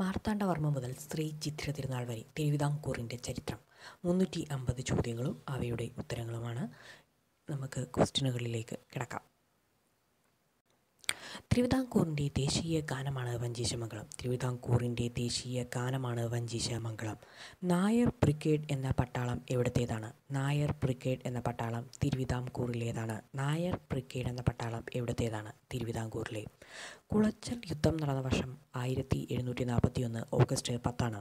മാർത്താണ്ഡവർമ്മ മുതൽ സ്ത്രീ ചിത്ര തിരുനാൾ വരെ തിരുവിതാംകൂറിൻ്റെ ചരിത്രം മുന്നൂറ്റി അമ്പത് ചോദ്യങ്ങളും അവയുടെ ഉത്തരങ്ങളുമാണ് നമുക്ക് ക്വസ്റ്റ്യനുകളിലേക്ക് കിടക്കാം തിരുവിതാംകൂറിൻ്റെ ദേശീയ ഗാനമാണ് വഞ്ചീശമംഗളം തിരുവിതാംകൂറിൻ്റെ ദേശീയ ഗാനമാണ് വഞ്ചീശമംഗളം നായർ ബ്രിഗേഡ് എന്ന പട്ടാളം എവിടത്തേതാണ് നായർ ബ്രിഗേഡ് എന്ന പട്ടാളം തിരുവിതാംകൂറിലേതാണ് നായർ ബ്രിഗേഡ് എന്ന പട്ടാളം എവിടത്തേതാണ് തിരുവിതാംകൂറിലെ കുളച്ചൽ യുദ്ധം നടന്ന വർഷം ആയിരത്തി എഴുന്നൂറ്റി നാൽപ്പത്തി ഒന്ന് ഓഗസ്റ്റ് പത്താണ്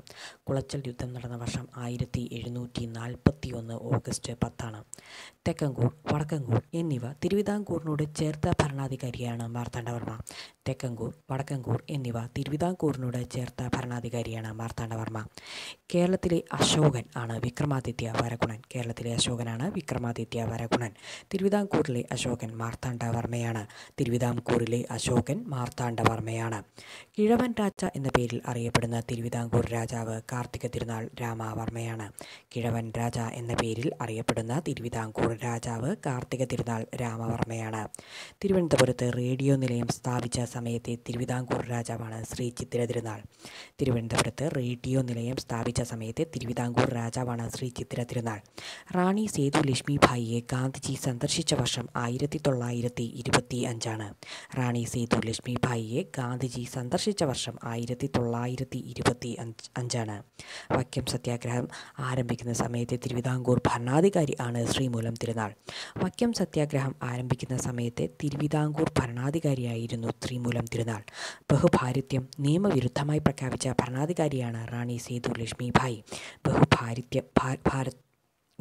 കുളച്ചൽ യുദ്ധം നടന്ന വർഷം ആയിരത്തി എഴുന്നൂറ്റി നാൽപ്പത്തി ഒന്ന് ഓഗസ്റ്റ് പത്താണ് തെക്കങ്കൂർ വടക്കങ്കൂർ എന്നിവ തിരുവിതാംകൂറിനോട് ചേർത്ത ഭരണാധികാരിയാണ് മാർത്താണ്ഡവർ 吗？തെക്കങ്കൂർ വടക്കങ്കൂർ എന്നിവ തിരുവിതാംകൂറിനോട് ചേർത്ത ഭരണാധികാരിയാണ് മാർത്താണ്ഡവർമ്മ കേരളത്തിലെ അശോകൻ ആണ് വിക്രമാദിത്യ വരഗുണൻ കേരളത്തിലെ അശോകനാണ് വിക്രമാദിത്യ വരഗുണൻ തിരുവിതാംകൂറിലെ അശോകൻ മാർത്താണ്ഡവർമ്മയാണ് തിരുവിതാംകൂറിലെ അശോകൻ മാർത്താണ്ഡവർമ്മയാണ് കിഴവൻ രാജ എന്ന പേരിൽ അറിയപ്പെടുന്ന തിരുവിതാംകൂർ രാജാവ് കാർത്തിക തിരുനാൾ രാമവർമ്മയാണ് കിഴവൻ രാജ എന്ന പേരിൽ അറിയപ്പെടുന്ന തിരുവിതാംകൂർ രാജാവ് കാർത്തിക തിരുനാൾ രാമവർമ്മയാണ് തിരുവനന്തപുരത്ത് റേഡിയോ നിലയം സ്ഥാപിച്ച സമയത്തെ തിരുവിതാംകൂർ രാജാവാണ് ശ്രീ ചിത്തിര തിരുനാൾ തിരുവനന്തപുരത്ത് റേഡിയോ നിലയം സ്ഥാപിച്ച സമയത്തെ തിരുവിതാംകൂർ രാജാവാണ് ശ്രീ ചിത്തിര തിരുനാൾ റാണി സേതു ലക്ഷ്മിഭായിയെ ഗാന്ധിജി സന്ദർശിച്ച വർഷം ആയിരത്തി തൊള്ളായിരത്തി ഇരുപത്തി അഞ്ചാണ് റാണി സേതു ലക്ഷ്മിഭായിയെ ഗാന്ധിജി സന്ദർശിച്ച വർഷം ആയിരത്തി തൊള്ളായിരത്തി ഇരുപത്തി അഞ്ചാണ് വൈക്കം സത്യാഗ്രഹം ആരംഭിക്കുന്ന സമയത്തെ തിരുവിതാംകൂർ ഭരണാധികാരി ആണ് ശ്രീമൂലം തിരുനാൾ വക്യം സത്യാഗ്രഹം ആരംഭിക്കുന്ന സമയത്തെ തിരുവിതാംകൂർ ഭരണാധികാരിയായിരുന്നു ശ്രീ മൂലം തിരുനാൾ ബഹുഭാരിത്യം നിയമവിരുദ്ധമായി പ്രഖ്യാപിച്ച ഭരണാധികാരിയാണ് റാണി സേതു ലക്ഷ്മിഭായി ബഹുഭാരിത്യ ഭാരത്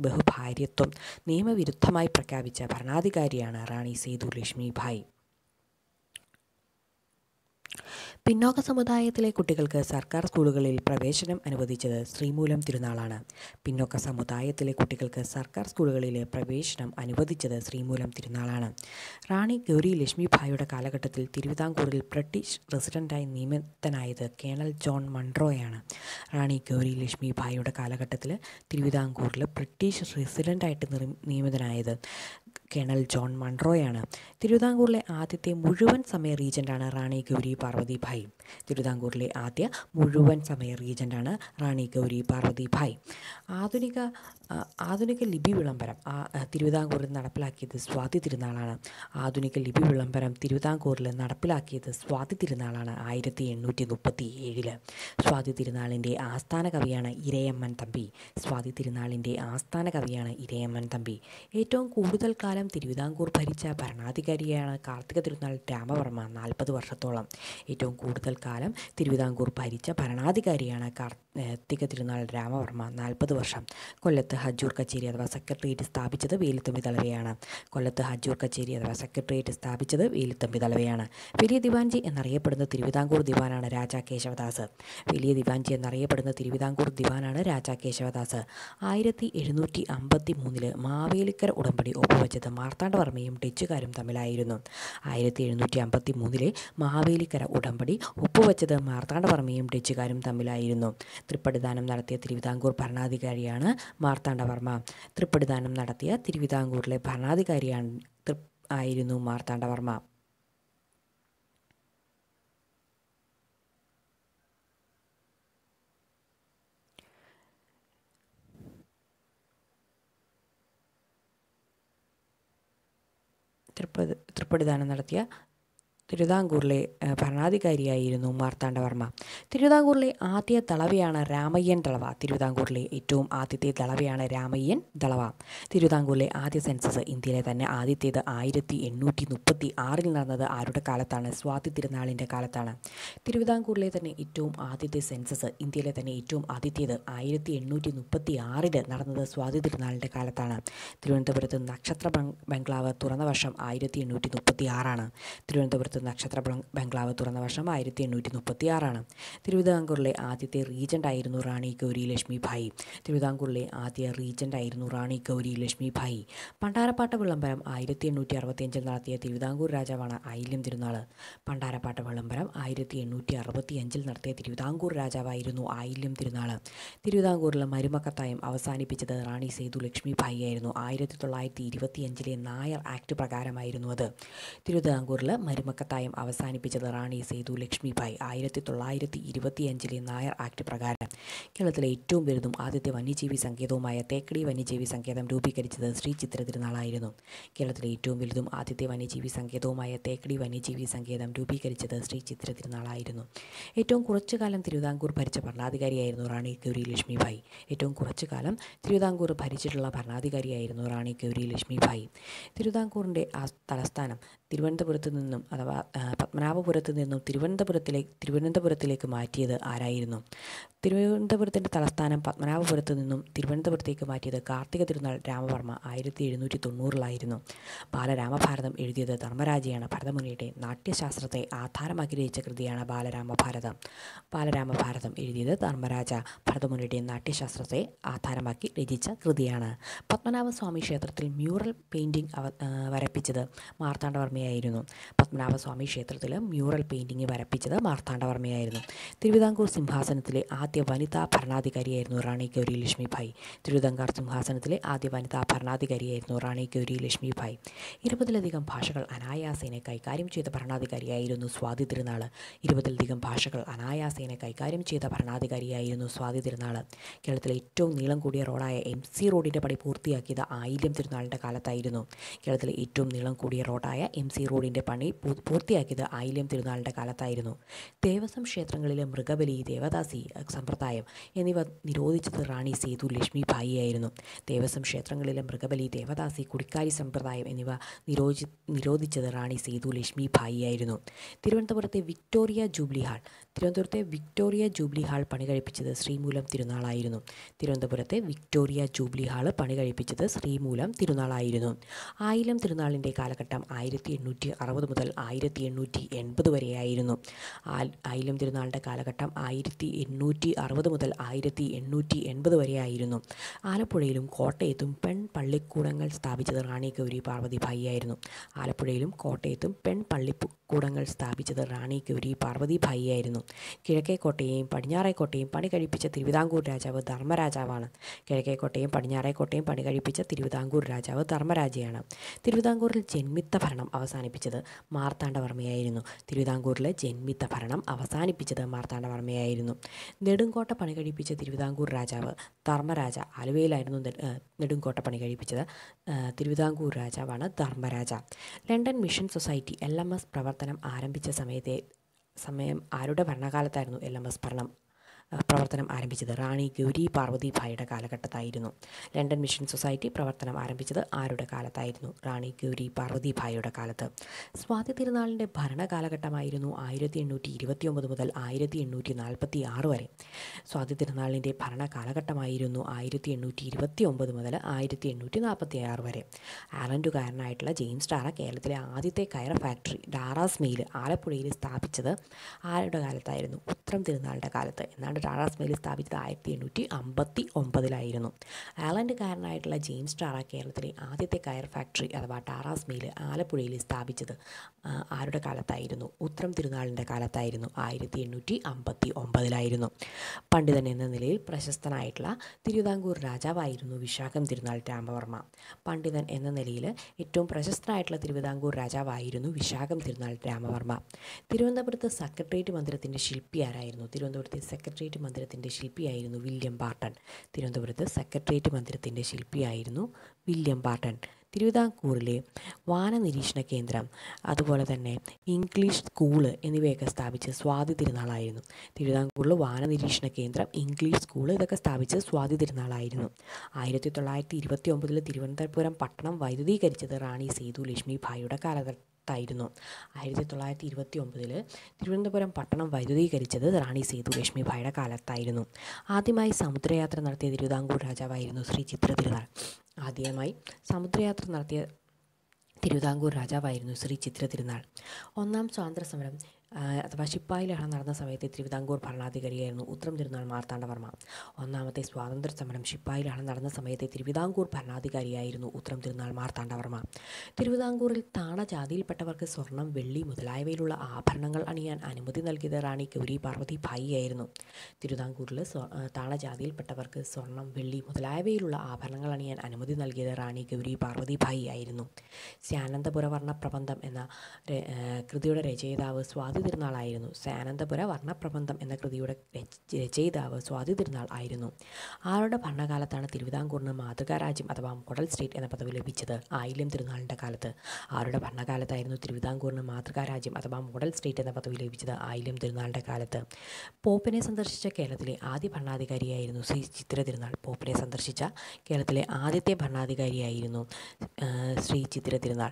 ബഹുഭാര്യത്വം നിയമവിരുദ്ധമായി പ്രഖ്യാപിച്ച ഭരണാധികാരിയാണ് റാണി സേതു ലക്ഷ്മിഭായി പിന്നോക്ക സമുദായത്തിലെ കുട്ടികൾക്ക് സർക്കാർ സ്കൂളുകളിൽ പ്രവേശനം അനുവദിച്ചത് ശ്രീമൂലം തിരുനാളാണ് പിന്നോക്ക സമുദായത്തിലെ കുട്ടികൾക്ക് സർക്കാർ സ്കൂളുകളിലെ പ്രവേശനം അനുവദിച്ചത് ശ്രീമൂലം തിരുനാളാണ് റാണി ഗൗരി ലക്ഷ്മിഭായിയുടെ കാലഘട്ടത്തിൽ തിരുവിതാംകൂറിൽ ബ്രിട്ടീഷ് റെസിഡൻ്റായി നിയമിതനായത് കേണൽ ജോൺ മൺട്രോയാണ് റാണി ഗൗരി ലക്ഷ്മിഭായിയുടെ കാലഘട്ടത്തിൽ തിരുവിതാംകൂറിൽ ബ്രിട്ടീഷ് റെസിഡൻ്റായിട്ട് നിയമിതനായത് കേണൽ ജോൺ മൺറോയാണ് തിരുവിതാംകൂറിലെ ആദ്യത്തെ മുഴുവൻ സമയ റീജൻ്റാണ് റാണി ഗൗരി പാർവതിഭായ് തിരുവിതാംകൂറിലെ ആദ്യ മുഴുവൻ സമയ റീജൻ്റാണ് റാണി ഗൗരി പാർവതിഭായ് ആധുനിക ആധുനിക ലിപി വിളംബരം തിരുവിതാംകൂറിൽ നടപ്പിലാക്കിയത് സ്വാതി തിരുനാളാണ് ആധുനിക ലിപി വിളംബരം തിരുവിതാംകൂറിൽ നടപ്പിലാക്കിയത് സ്വാതി തിരുനാളാണ് ആയിരത്തി എണ്ണൂറ്റി മുപ്പത്തി ഏഴില് സ്വാതി തിരുനാളിൻ്റെ ആസ്ഥാന കവിയാണ് ഇരയമ്മൻ തമ്പി സ്വാതി തിരുനാളിൻ്റെ ആസ്ഥാന കവിയാണ് ഇരയമ്മൻ തമ്പി ഏറ്റവും കൂടുതൽ കാലം തിരുവിതാംകൂർ ഭരിച്ച ഭരണാധികാരിയാണ് കാർത്തിക തിരുനാൾ രാമവർമ്മ നാൽപ്പത് വർഷത്തോളം ഏറ്റവും കൂടുതൽ കാലം തിരുവിതാംകൂർ ഭരിച്ച ഭരണാധികാരിയാണ് കാർത്തിക തിരുനാൾ രാമവർമ്മ നാൽപ്പത് വർഷം കൊല്ലത്ത് ഹജ്ജൂർ കച്ചേരി അഥവാ സെക്രട്ടേറിയറ്റ് സ്ഥാപിച്ചത് വേലുത്തമ്പി തളവയാണ് കൊല്ലത്ത് ഹജ്ജൂർ കച്ചേരി അഥവാ സെക്രട്ടേറിയറ്റ് സ്ഥാപിച്ചത് വേലുത്തമ്പി തളവയാണ് വലിയ ദിവാൻജി എന്നറിയപ്പെടുന്ന തിരുവിതാംകൂർ ദിവാനാണ് രാജാ കേശവദാസ് വലിയ ദിവാൻജി എന്നറിയപ്പെടുന്ന തിരുവിതാംകൂർ ദിവാനാണ് രാജാ കേശവദാസ് ആയിരത്തി എഴുന്നൂറ്റി അമ്പത്തി മൂന്നില് മാവേലിക്കര ഉടമ്പടി ഒപ്പുവച്ചത് മാർത്താണ്ഡവർമ്മയും ഡച്ചുകാരും തമ്മിലായിരുന്നു ആയിരത്തി എഴുന്നൂറ്റി അമ്പത്തി മൂന്നിലെ മാവേലിക്കര ഉടമ്പടി ഒപ്പുവെച്ചത് മാർത്താണ്ഡവർമ്മയും ഡച്ചുകാരും തമ്മിലായിരുന്നു തൃപ്പടിദാനം നടത്തിയ തിരുവിതാംകൂർ ഭരണാധികാരിയാണ് മാർത്താണ്ഡവർമ്മ തൃപ്പടിദാനം നടത്തിയ തിരുവിതാംകൂറിലെ ഭരണാധികാരിയാണ് ആയിരുന്നു മാർത്താണ്ഡവർമ്മ തൃപ്പതി തൃപ്പടിദാനം നടത്തിയ തിരുവിതാംകൂറിലെ ഭരണാധികാരിയായിരുന്നു മാർത്താണ്ഡവർമ്മ തിരുവിതാംകൂറിലെ ആദ്യ തളവയാണ് രാമയ്യൻ തളവ തിരുവിതാംകൂറിലെ ഏറ്റവും ആദ്യത്തെ തളവയാണ് രാമയ്യൻ തളവ തിരുവിതാംകൂറിലെ ആദ്യ സെൻസസ് ഇന്ത്യയിലെ തന്നെ ആദ്യത്തേത് ആയിരത്തി എണ്ണൂറ്റി മുപ്പത്തി ആറിൽ നടന്നത് ആരുടെ കാലത്താണ് സ്വാതി തിരുനാളിൻ്റെ കാലത്താണ് തിരുവിതാംകൂറിലെ തന്നെ ഏറ്റവും ആദ്യത്തെ സെൻസസ് ഇന്ത്യയിലെ തന്നെ ഏറ്റവും ആദ്യത്തേത് ആയിരത്തി എണ്ണൂറ്റി മുപ്പത്തി ആറിൽ നടന്നത് സ്വാതി തിരുനാളിൻ്റെ കാലത്താണ് തിരുവനന്തപുരത്ത് നക്ഷത്ര ബംഗ്ലാവ് തുറന്ന വർഷം ആയിരത്തി എണ്ണൂറ്റി മുപ്പത്തി ആറാണ് തിരുവനന്തപുരത്ത് നക്ഷത്ര ബംഗ്ലാവ് തുറന്ന വർഷം ആയിരത്തി എണ്ണൂറ്റി മുപ്പത്തി ആറാണ് തിരുവിതാംകൂറിലെ ആദ്യത്തെ ആയിരുന്നു റാണി ഗൗരി ലക്ഷ്മിഭായി തിരുവിതാംകൂറിലെ ആദ്യ ആയിരുന്നു റാണി ഗൗരി ലക്ഷ്മിഭായി പണ്ടാരപ്പാട്ട വിളംബരം ആയിരത്തി എണ്ണൂറ്റി അറുപത്തിയഞ്ചിൽ നടത്തിയ തിരുവിതാംകൂർ രാജാവാണ് ഐല്യം തിരുനാൾ പണ്ടാരപ്പാട്ട വിളംബരം ആയിരത്തി എണ്ണൂറ്റി അറുപത്തിയഞ്ചിൽ നടത്തിയ തിരുവിതാംകൂർ രാജാവായിരുന്നു ആയില്യം തിരുനാൾ തിരുവിതാംകൂറിലെ മരുമക്കത്തായം അവസാനിപ്പിച്ചത് റാണി സേതു ലക്ഷ്മിഭായി ആയിരുന്നു ആയിരത്തി തൊള്ളായിരത്തി ഇരുപത്തിയഞ്ചിലെ നായർ ആക്ട് പ്രകാരമായിരുന്നു അത് തിരുവിതാംകൂറിലെ മരുമക്കത്ത കൂട്ടായും അവസാനിപ്പിച്ചത് റാണി സേതു ലക്ഷ്മിഭായ് ആയിരത്തി തൊള്ളായിരത്തി ഇരുപത്തിയഞ്ചിലെ നായർ ആക്ട് പ്രകാരം കേരളത്തിലെ ഏറ്റവും വലുതും ആദ്യത്തെ വന്യജീവി സങ്കേതവുമായ തേക്കടി വന്യജീവി സങ്കേതം രൂപീകരിച്ചത് ശ്രീ ചിത്ര തിരുനാളായിരുന്നു കേരളത്തിലെ ഏറ്റവും വലുതും ആദ്യത്തെ വന്യജീവി സങ്കേതവുമായ തേക്കടി വന്യജീവി സങ്കേതം രൂപീകരിച്ചത് ശ്രീ ചിത്ര തിരുനാളായിരുന്നു ഏറ്റവും കുറച്ചു കാലം തിരുവിതാംകൂർ ഭരിച്ച ഭരണാധികാരിയായിരുന്നു റാണി ഗൗരി ലക്ഷ്മിഭായ് ഏറ്റവും കുറച്ചു കാലം തിരുവിതാംകൂർ ഭരിച്ചിട്ടുള്ള ഭരണാധികാരിയായിരുന്നു റാണി ഗൗരി ലക്ഷ്മിഭായ് തിരുവിതാംകൂറിൻ്റെ തലസ്ഥാനം തിരുവനന്തപുരത്ത് നിന്നും അഥവാ പത്മനാഭപുരത്ത് നിന്നും തിരുവനന്തപുരത്തിലേക്ക് തിരുവനന്തപുരത്തിലേക്ക് മാറ്റിയത് ആരായിരുന്നു തിരുവനന്തപുരത്തിൻ്റെ തലസ്ഥാനം പത്മനാഭപുരത്തു നിന്നും തിരുവനന്തപുരത്തേക്ക് മാറ്റിയത് കാർത്തിക തിരുനാൾ രാമവർമ്മ ആയിരത്തി എഴുന്നൂറ്റി തൊണ്ണൂറിലായിരുന്നു ബാലരാമഭാരതം എഴുതിയത് ധർമ്മരാജയാണ് ഭരതമുനിയുടെ നാട്യശാസ്ത്രത്തെ ആധാരമാക്കി രചിച്ച കൃതിയാണ് ബാലരാമഭാരതം ബാലരാമഭാരതം എഴുതിയത് ധർമ്മരാജ ഭരതമുനിയുടെ നാട്യശാസ്ത്രത്തെ ആധാരമാക്കി രചിച്ച കൃതിയാണ് പത്മനാഭസ്വാമി ക്ഷേത്രത്തിൽ മ്യൂറൽ പെയിൻറ്റിംഗ് വരപ്പിച്ചത് മാർത്താണ്ഡവർമ്മയായിരുന്നു പത്മനാഭസ്വാമി ക്ഷേത്രത്തിൽ മ്യൂറൽ പെയിൻറ്റിംഗ് വരപ്പിച്ചത് മാർത്താണ്ഡവർമ്മയായിരുന്നു തിരുവിതാംകൂർ സിംഹാസനത്തിലെ ആദ്യ ആദ്യ വനിതാ ഭരണാധികാരിയായിരുന്നു റാണി ഗൗരി ലക്ഷ്മിഭായ് തിരുവിതാംകാർ സിംഹാസനത്തിലെ ആദ്യ വനിതാ ഭരണാധികാരിയായിരുന്നു റാണി ഗൗരി ലക്ഷ്മിഭായ് ഇരുപതിലധികം ഭാഷകൾ അനായാസേനെ കൈകാര്യം ചെയ്ത ഭരണാധികാരിയായിരുന്നു സ്വാതി തിരുനാൾ ഇരുപതിലധികം ഭാഷകൾ അനായാസേനെ കൈകാര്യം ചെയ്ത ഭരണാധികാരിയായിരുന്നു സ്വാതി തിരുനാൾ കേരളത്തിലെ ഏറ്റവും നീളം കൂടിയ റോഡായ എം സി റോഡിൻ്റെ പണി പൂർത്തിയാക്കിയത് ആയില്യം തിരുനാളിൻ്റെ കാലത്തായിരുന്നു കേരളത്തിലെ ഏറ്റവും നീളം കൂടിയ റോഡായ എം സി റോഡിൻ്റെ പണി പൂർത്തിയാക്കിയത് ആയില്യം തിരുനാളിൻ്റെ കാലത്തായിരുന്നു ദേവസ്വം ക്ഷേത്രങ്ങളിലെ മൃഗബലി ദേവദാസി സമ്പ്രദായം എന്നിവ നിരോധിച്ചത് റാണി സേതു ലക്ഷ്മി ഭായിയായിരുന്നു ദേവസ്വം ക്ഷേത്രങ്ങളിലെ മൃഗബലി ദേവദാസി കുടിക്കാരി സമ്പ്രദായം എന്നിവ നിരോധി നിരോധിച്ചത് റാണി സേതു ലക്ഷ്മി ഭായിയായിരുന്നു തിരുവനന്തപുരത്തെ വിക്ടോറിയ ജൂബിലി ഹാൾ തിരുവനന്തപുരത്തെ വിക്ടോറിയ ജൂബിലി ഹാൾ പണി കഴിപ്പിച്ചത് ശ്രീമൂലം തിരുനാളായിരുന്നു തിരുവനന്തപുരത്തെ വിക്ടോറിയ ജൂബിലി ഹാൾ പണി കഴിപ്പിച്ചത് ശ്രീമൂലം തിരുനാളായിരുന്നു ആയിലം തിരുനാളിൻ്റെ കാലഘട്ടം ആയിരത്തി എണ്ണൂറ്റി അറുപത് മുതൽ ആയിരത്തി എണ്ണൂറ്റി എൺപത് വരെയായിരുന്നു ആയിലം തിരുനാളിൻ്റെ കാലഘട്ടം ആയിരത്തി എണ്ണൂറ്റി അറുപത് മുതൽ ആയിരത്തി എണ്ണൂറ്റി എൺപത് വരെയായിരുന്നു ആലപ്പുഴയിലും കോട്ടയത്തും പെൺ പള്ളിക്കൂടങ്ങൾ സ്ഥാപിച്ചത് റാണി ഗൗരി ആയിരുന്നു ആലപ്പുഴയിലും കോട്ടയത്തും പെൺ പള്ളിക്കൂടങ്ങൾ സ്ഥാപിച്ചത് റാണി ഗൗരി ആയിരുന്നു കിഴക്കേക്കോട്ടയും പടിഞ്ഞാറേക്കോട്ടയും പണി കഴിപ്പിച്ച തിരുവിതാംകൂർ രാജാവ് ധർമ്മരാജാവാണ് കിഴക്കേക്കോട്ടയും പടിഞ്ഞാറേക്കോട്ടയും പണി കഴിപ്പിച്ച തിരുവിതാംകൂർ രാജാവ് ധർമ്മരാജയാണ് തിരുവിതാംകൂറിൽ ജന്മിത്ത ഭരണം അവസാനിപ്പിച്ചത് മാർത്താണ്ഡവർമ്മയായിരുന്നു തിരുവിതാംകൂറിലെ ജന്മിത്ത ഭരണം അവസാനിപ്പിച്ചത് മാർത്താണ്ഡവർമ്മയായിരുന്നു നെടുങ്കോട്ട പണി കഴിപ്പിച്ച തിരുവിതാംകൂർ രാജാവ് ധർമ്മരാജ ആലുവയിലായിരുന്നു നെടുങ്കോട്ട പണി കഴിപ്പിച്ചത് തിരുവിതാംകൂർ രാജാവാണ് Dharmaraja London mission society L M S പ്രവർത്തനം ആരംഭിച്ച സമയത്തെ സമയം ആരുടെ ഭരണകാലത്തായിരുന്നു എൽ എം എസ് ഭരണം പ്രവർത്തനം ആരംഭിച്ചത് റാണി ഗൗരി പാർവതിഭായിയുടെ കാലഘട്ടത്തായിരുന്നു ലണ്ടൻ മിഷൻ സൊസൈറ്റി പ്രവർത്തനം ആരംഭിച്ചത് ആരുടെ കാലത്തായിരുന്നു റാണി ഗൗരി പാർവതിഭായിയുടെ കാലത്ത് സ്വാതി തിരുനാളിൻ്റെ ഭരണകാലഘട്ടമായിരുന്നു ആയിരത്തി എണ്ണൂറ്റി ഇരുപത്തി ഒമ്പത് മുതൽ ആയിരത്തി എണ്ണൂറ്റി നാൽപ്പത്തി ആറ് വരെ സ്വാതി തിരുനാളിൻ്റെ ഭരണകാലഘട്ടമായിരുന്നു ആയിരത്തി എണ്ണൂറ്റി ഇരുപത്തി ഒമ്പത് മുതൽ ആയിരത്തി എണ്ണൂറ്റി നാൽപ്പത്തി ആറ് വരെ ആലൻഡുകാരനായിട്ടുള്ള ജെയിംസ് ഡാറ കേരളത്തിലെ ആദ്യത്തെ കയർ ഫാക്ടറി ഡാറാസ് മെയിൽ ആലപ്പുഴയിൽ സ്ഥാപിച്ചത് ആരുടെ കാലത്തായിരുന്നു ഉത്രം തിരുനാളിൻ്റെ കാലത്ത് എന്നാണ് ഡാറ ടെറസ് സ്ഥാപിച്ചത് ആയിരത്തി എണ്ണൂറ്റി അമ്പത്തി ഒമ്പതിലായിരുന്നു അയർലൻഡുകാരനായിട്ടുള്ള ജെയിംസ് ടാറ കേരളത്തിലെ ആദ്യത്തെ കയർ ഫാക്ടറി അഥവാ ടാറാസ് ആലപ്പുഴയിൽ സ്ഥാപിച്ചത് ആരുടെ കാലത്തായിരുന്നു ഉത്തരം തിരുനാളിൻ്റെ കാലത്തായിരുന്നു ആയിരത്തി എണ്ണൂറ്റി അമ്പത്തി ഒമ്പതിലായിരുന്നു പണ്ഡിതൻ എന്ന നിലയിൽ പ്രശസ്തനായിട്ടുള്ള തിരുവിതാംകൂർ രാജാവായിരുന്നു വിശാഖം തിരുനാൾ രാമവർമ്മ പണ്ഡിതൻ എന്ന നിലയിൽ ഏറ്റവും പ്രശസ്തനായിട്ടുള്ള തിരുവിതാംകൂർ രാജാവായിരുന്നു വിശാഖം തിരുനാൾ രാമവർമ്മ തിരുവനന്തപുരത്ത് സെക്രട്ടേറിയറ്റ് മന്ദിരത്തിൻ്റെ ശില്പി ആരായിരുന്നു തിരുവനന്തപുരത്തെ സെക്രട്ടേറിയറ്റ് മന്ദിരത്തിൻ്റെ ശില്പിയായിരുന്നു വില്യം ബാർട്ടൺ തിരുവനന്തപുരത്ത് സെക്രട്ടേറിയറ്റ് മന്ദിരത്തിൻ്റെ ശില്പിയായിരുന്നു വില്യം ബാർട്ടൺ തിരുവിതാംകൂറിലെ വാനനിരീക്ഷണ കേന്ദ്രം അതുപോലെ തന്നെ ഇംഗ്ലീഷ് സ്കൂള് എന്നിവയൊക്കെ സ്ഥാപിച്ച സ്വാതി തിരുനാളായിരുന്നു തിരുവിതാംകൂറിൽ വാനനിരീക്ഷണ കേന്ദ്രം ഇംഗ്ലീഷ് സ്കൂൾ ഇതൊക്കെ സ്ഥാപിച്ച സ്വാതി തിരുനാളായിരുന്നു ആയിരത്തി തൊള്ളായിരത്തി ഇരുപത്തി ഒമ്പതിൽ തിരുവനന്തപുരം പട്ടണം വൈദ്യുതീകരിച്ചത് റാണി സേതു ലക്ഷ്മി ഭായിയുടെ കാലഘട്ട പത്തായിരുന്നു ആയിരത്തി തൊള്ളായിരത്തി ഇരുപത്തി ഒമ്പതിൽ തിരുവനന്തപുരം പട്ടണം വൈദ്യുതീകരിച്ചത് റാണി സേതു ലക്ഷ്മിഭായുടെ കാലത്തായിരുന്നു ആദ്യമായി സമുദ്രയാത്ര നടത്തിയ തിരുവിതാംകൂർ രാജാവായിരുന്നു ശ്രീ ചിത്ര തിരുനാൾ ആദ്യമായി സമുദ്രയാത്ര നടത്തിയ തിരുവിതാംകൂർ രാജാവായിരുന്നു ശ്രീ ചിത്ര തിരുനാൾ ഒന്നാം സ്വാതന്ത്ര്യ സമരം അഥവാ ശിപ്പായി ലഹള നടന്ന സമയത്തെ തിരുവിതാംകൂർ ഭരണാധികാരിയായിരുന്നു ഉത്തരം തിരുനാൾ മാർത്താണ്ഡവർമ്മ ഒന്നാമത്തെ സ്വാതന്ത്ര്യ സമരം ശിപ്പായി ലഹള നടന്ന സമയത്തെ തിരുവിതാംകൂർ ഭരണാധികാരിയായിരുന്നു ഉത്തരം തിരുനാൾ മാർത്താണ്ഡവർമ്മ തിരുവിതാംകൂറിൽ താണ ജാതിയിൽപ്പെട്ടവർക്ക് സ്വർണം വെള്ളി മുതലായവയിലുള്ള ആഭരണങ്ങൾ അണിയാൻ അനുമതി നൽകിയത് റാണി ഗൗരി പാർവതി ഭായി ആയിരുന്നു തിരുവിതാംകൂറിൽ താണ ജാതിയിൽപ്പെട്ടവർക്ക് സ്വർണം വെള്ളി മുതലായവയിലുള്ള ആഭരണങ്ങൾ അണിയാൻ അനുമതി നൽകിയത് റാണി ഗൗരി പാർവതി ഭായി ആയിരുന്നു ശ്യാനന്ദപുരവർണ്ണ പ്രബന്ധം എന്ന കൃതിയുടെ രചയിതാവ് സ്വാതി തിരുനാളായിരുന്നു സാനന്ദപുര വർണ്ണപ്രബന്ധം എന്ന കൃതിയുടെ രചയിതാവ് സ്വാതി തിരുനാൾ ആയിരുന്നു ആരുടെ ഭരണകാലത്താണ് തിരുവിതാംകൂറിന് മാതൃകാരാജ്യം അഥവാ കൊടൽ സ്റ്റേറ്റ് എന്ന പദവി ലഭിച്ചത് ആയില്യം തിരുനാളിൻ്റെ കാലത്ത് ആരുടെ ഭരണകാലത്തായിരുന്നു തിരുവിതാംകൂറിന് മാതൃകാരാജ്യം അഥവാ മോഡൽ സ്റ്റേറ്റ് എന്ന പദവി ലഭിച്ചത് ആയില്യം തിരുനാളിൻ്റെ കാലത്ത് പോപ്പിനെ സന്ദർശിച്ച കേരളത്തിലെ ആദ്യ ഭരണാധികാരിയായിരുന്നു ശ്രീ ചിത്ര തിരുനാൾ പോപ്പിനെ സന്ദർശിച്ച കേരളത്തിലെ ആദ്യത്തെ ഭരണാധികാരിയായിരുന്നു ശ്രീ ചിത്ര തിരുനാൾ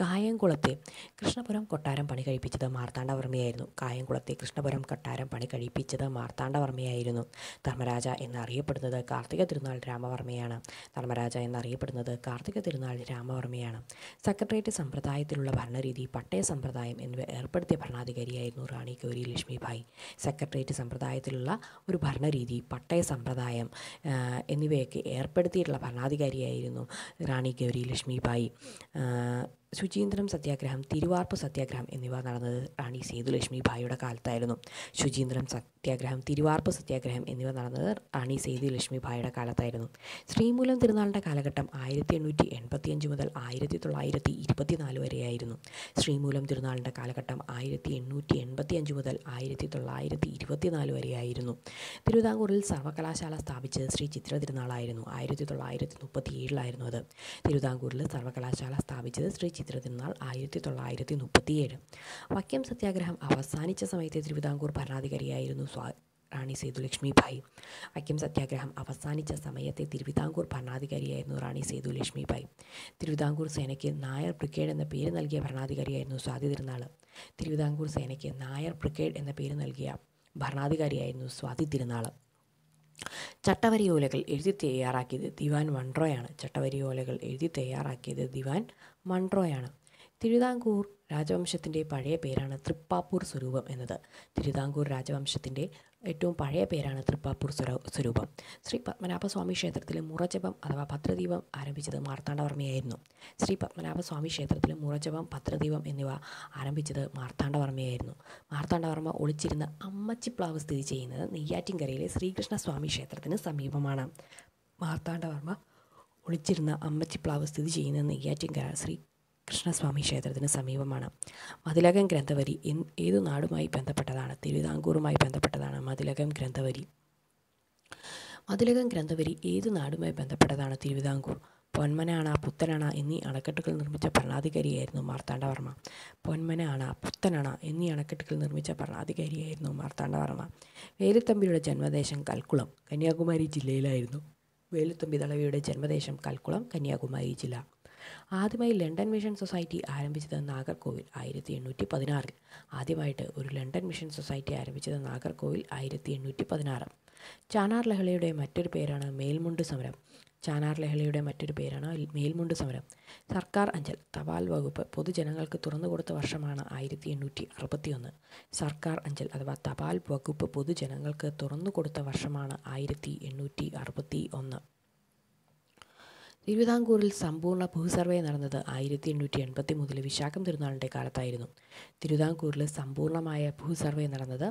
കായംകുളത്തെ കൃഷ്ണപുരം കൊട്ടാരം പണി കഴിപ്പിച്ചത് മാർത്താണ്ഡവർമ്മയായിരുന്നു കായംകുളത്തെ കൃഷ്ണപുരം കൊട്ടാരം പണി കഴിപ്പിച്ചത് മാർത്താണ്ഡവർമ്മയായിരുന്നു ധർമ്മരാജ എന്നറിയപ്പെടുന്നത് കാർത്തിക തിരുനാൾ രാമവർമ്മയാണ് ധർമ്മരാജ എന്നറിയപ്പെടുന്നത് കാർത്തിക തിരുനാൾ രാമവർമ്മയാണ് സെക്രട്ടേറിയറ്റ് സമ്പ്രദായത്തിലുള്ള ഭരണരീതി പട്ടയ സമ്പ്രദായം എന്നിവ ഏർപ്പെടുത്തിയ ഭരണാധികാരിയായിരുന്നു റാണി ഗൗരി ലക്ഷ്മിഭായി സെക്രട്ടേറിയറ്റ് സമ്പ്രദായത്തിലുള്ള ഒരു ഭരണരീതി പട്ടയ സമ്പ്രദായം എന്നിവയൊക്കെ ഏർപ്പെടുത്തിയിട്ടുള്ള ഭരണാധികാരിയായിരുന്നു റാണി ഗൗരി ലക്ഷ്മിഭായി ശുചീന്ദ്രം സത്യാഗ്രഹം തിരുവാർപ്പ് സത്യാഗ്രഹം എന്നിവ നടന്നത് റാണി സേതുലക്ഷ്മി ഭായിയുടെ കാലത്തായിരുന്നു ശുചീന്ദ്രം സത്യാഗ്രഹം തിരുവാർപ്പ് സത്യാഗ്രഹം എന്നിവ നടന്നത് റാണി സേതുലക്ഷ്മി ഭായിയുടെ കാലത്തായിരുന്നു ശ്രീമൂലം തിരുനാളിൻ്റെ കാലഘട്ടം ആയിരത്തി എണ്ണൂറ്റി എൺപത്തി അഞ്ച് മുതൽ ആയിരത്തി തൊള്ളായിരത്തി ഇരുപത്തിനാല് വരെയായിരുന്നു ശ്രീമൂലം തിരുനാളിൻ്റെ കാലഘട്ടം ആയിരത്തി എണ്ണൂറ്റി എൺപത്തി അഞ്ച് മുതൽ ആയിരത്തി തൊള്ളായിരത്തി ഇരുപത്തിനാല് വരെയായിരുന്നു തിരുവിതാംകൂറിൽ സർവകലാശാല സ്ഥാപിച്ചത് ശ്രീ ചിത്ര തിരുനാളായിരുന്നു ആയിരത്തി തൊള്ളായിരത്തി മുപ്പത്തി ഏഴിലായിരുന്നു അത് തിരുവിതാംകൂറിൽ സർവകലാശാല സ്ഥാപിച്ചത് ശ്രീ സ്വാതന്ത്ര്യ തിരുനാൾ ആയിരത്തി തൊള്ളായിരത്തി മുപ്പത്തിയേഴ് വൈക്കം സത്യാഗ്രഹം അവസാനിച്ച സമയത്തെ തിരുവിതാംകൂർ ഭരണാധികാരിയായിരുന്നു സ്വാ റാണി സേതുലക്ഷ്മി ഭായ് വക്യം സത്യാഗ്രഹം അവസാനിച്ച സമയത്തെ തിരുവിതാംകൂർ ഭരണാധികാരിയായിരുന്നു റാണി സേതുലക്ഷ്മി ഭായ് തിരുവിതാംകൂർ സേനയ്ക്ക് നായർ ബ്രിഗേഡ് എന്ന പേര് നൽകിയ ഭരണാധികാരിയായിരുന്നു സ്വാതി തിരുനാൾ തിരുവിതാംകൂർ സേനയ്ക്ക് നായർ ബ്രിഗേഡ് എന്ന പേര് നൽകിയ ഭരണാധികാരിയായിരുന്നു സ്വാതി തിരുനാൾ ചട്ടവരി ഓലകൾ എഴുതി തയ്യാറാക്കിയത് ദിവാൻ വൺട്രോയാണ് ചട്ടവരി ഓലകൾ എഴുതി തയ്യാറാക്കിയത് ദിവാൻ മൺട്രോയാണ് തിരുവിതാംകൂർ രാജവംശത്തിൻ്റെ പഴയ പേരാണ് തൃപ്പാപ്പൂർ സ്വരൂപം എന്നത് തിരുവിതാംകൂർ രാജവംശത്തിൻ്റെ ഏറ്റവും പഴയ പേരാണ് തൃപ്പാപ്പൂർ സ്വരൂപം ശ്രീ പത്മനാഭസ്വാമി ക്ഷേത്രത്തിലെ മുറജപം അഥവാ ഭദ്രദീപം ആരംഭിച്ചത് മാർത്താണ്ഡവർമ്മയായിരുന്നു ശ്രീ പത്മനാഭസ്വാമി ക്ഷേത്രത്തിലെ മുറജപം ഭദ്രദീപം എന്നിവ ആരംഭിച്ചത് മാർത്താണ്ഡവർമ്മയായിരുന്നു മാർത്താണ്ഡവർമ്മ ഒളിച്ചിരുന്ന അമ്മച്ചിപ്ലാവ് സ്ഥിതി ചെയ്യുന്നത് നെയ്യാറ്റിൻകരയിലെ ശ്രീകൃഷ്ണസ്വാമി ക്ഷേത്രത്തിന് സമീപമാണ് മാർത്താണ്ഡവർമ്മ ഒളിച്ചിരുന്ന അമ്മച്ചിപ്ലാവ് സ്ഥിതി ചെയ്യുന്ന നെയ്യാറ്റിൻകര ശ്രീ കൃഷ്ണസ്വാമി ക്ഷേത്രത്തിന് സമീപമാണ് മതിലകം ഗ്രന്ഥവരി ഏതു നാടുമായി ബന്ധപ്പെട്ടതാണ് തിരുവിതാംകൂറുമായി ബന്ധപ്പെട്ടതാണ് മതിലകം ഗ്രന്ഥവരി മതിലകം ഗ്രന്ഥവരി ഏതു നാടുമായി ബന്ധപ്പെട്ടതാണ് തിരുവിതാംകൂർ പൊന്മനാണ പുത്തനാണ എന്നീ അണക്കെട്ടുകൾ നിർമ്മിച്ച ഭരണാധികാരിയായിരുന്നു മാർത്താണ്ഡവർമ്മ പൊന്മനാണ പുത്തനാണ എന്നീ അണക്കെട്ടുകൾ നിർമ്മിച്ച ഭരണാധികാരിയായിരുന്നു മാർത്താണ്ഡവർമ്മ വേലുത്തമ്പിയുടെ ജന്മദേശം കൽക്കുളം കന്യാകുമാരി ജില്ലയിലായിരുന്നു വേലുത്തുമ്പി ദളവയുടെ ജന്മദേശം കൽക്കുളം കന്യാകുമാരി ജില്ല ആദ്യമായി ലണ്ടൻ മിഷൻ സൊസൈറ്റി ആരംഭിച്ചത് നാഗർകോവിൽ ആയിരത്തി എണ്ണൂറ്റി പതിനാറിൽ ആദ്യമായിട്ട് ഒരു ലണ്ടൻ മിഷൻ സൊസൈറ്റി ആരംഭിച്ചത് നാഗർകോവിൽ ആയിരത്തി എണ്ണൂറ്റി പതിനാറ് ചാനാർ ലഹളയുടെ മറ്റൊരു പേരാണ് മേൽമുണ്ട് സമരം ചാനാർ ലഹളയുടെ മറ്റൊരു പേരാണ് മേൽമുണ്ട് സമരം സർക്കാർ അഞ്ചൽ തപാൽ വകുപ്പ് പൊതുജനങ്ങൾക്ക് തുറന്നു കൊടുത്ത വർഷമാണ് ആയിരത്തി എണ്ണൂറ്റി അറുപത്തിയൊന്ന് സർക്കാർ അഞ്ചൽ അഥവാ തപാൽ വകുപ്പ് പൊതുജനങ്ങൾക്ക് തുറന്നു കൊടുത്ത വർഷമാണ് ആയിരത്തി എണ്ണൂറ്റി അറുപത്തി ഒന്ന് തിരുവിതാംകൂറിൽ സമ്പൂർണ്ണ ഭൂസർവേ നടന്നത് ആയിരത്തി എണ്ണൂറ്റി എൺപത്തി മൂന്നിലെ വിശാഖം തിരുനാളിൻ്റെ കാലത്തായിരുന്നു തിരുവിതാംകൂറിൽ സമ്പൂർണ്ണമായ ഭൂസർവേ നടന്നത്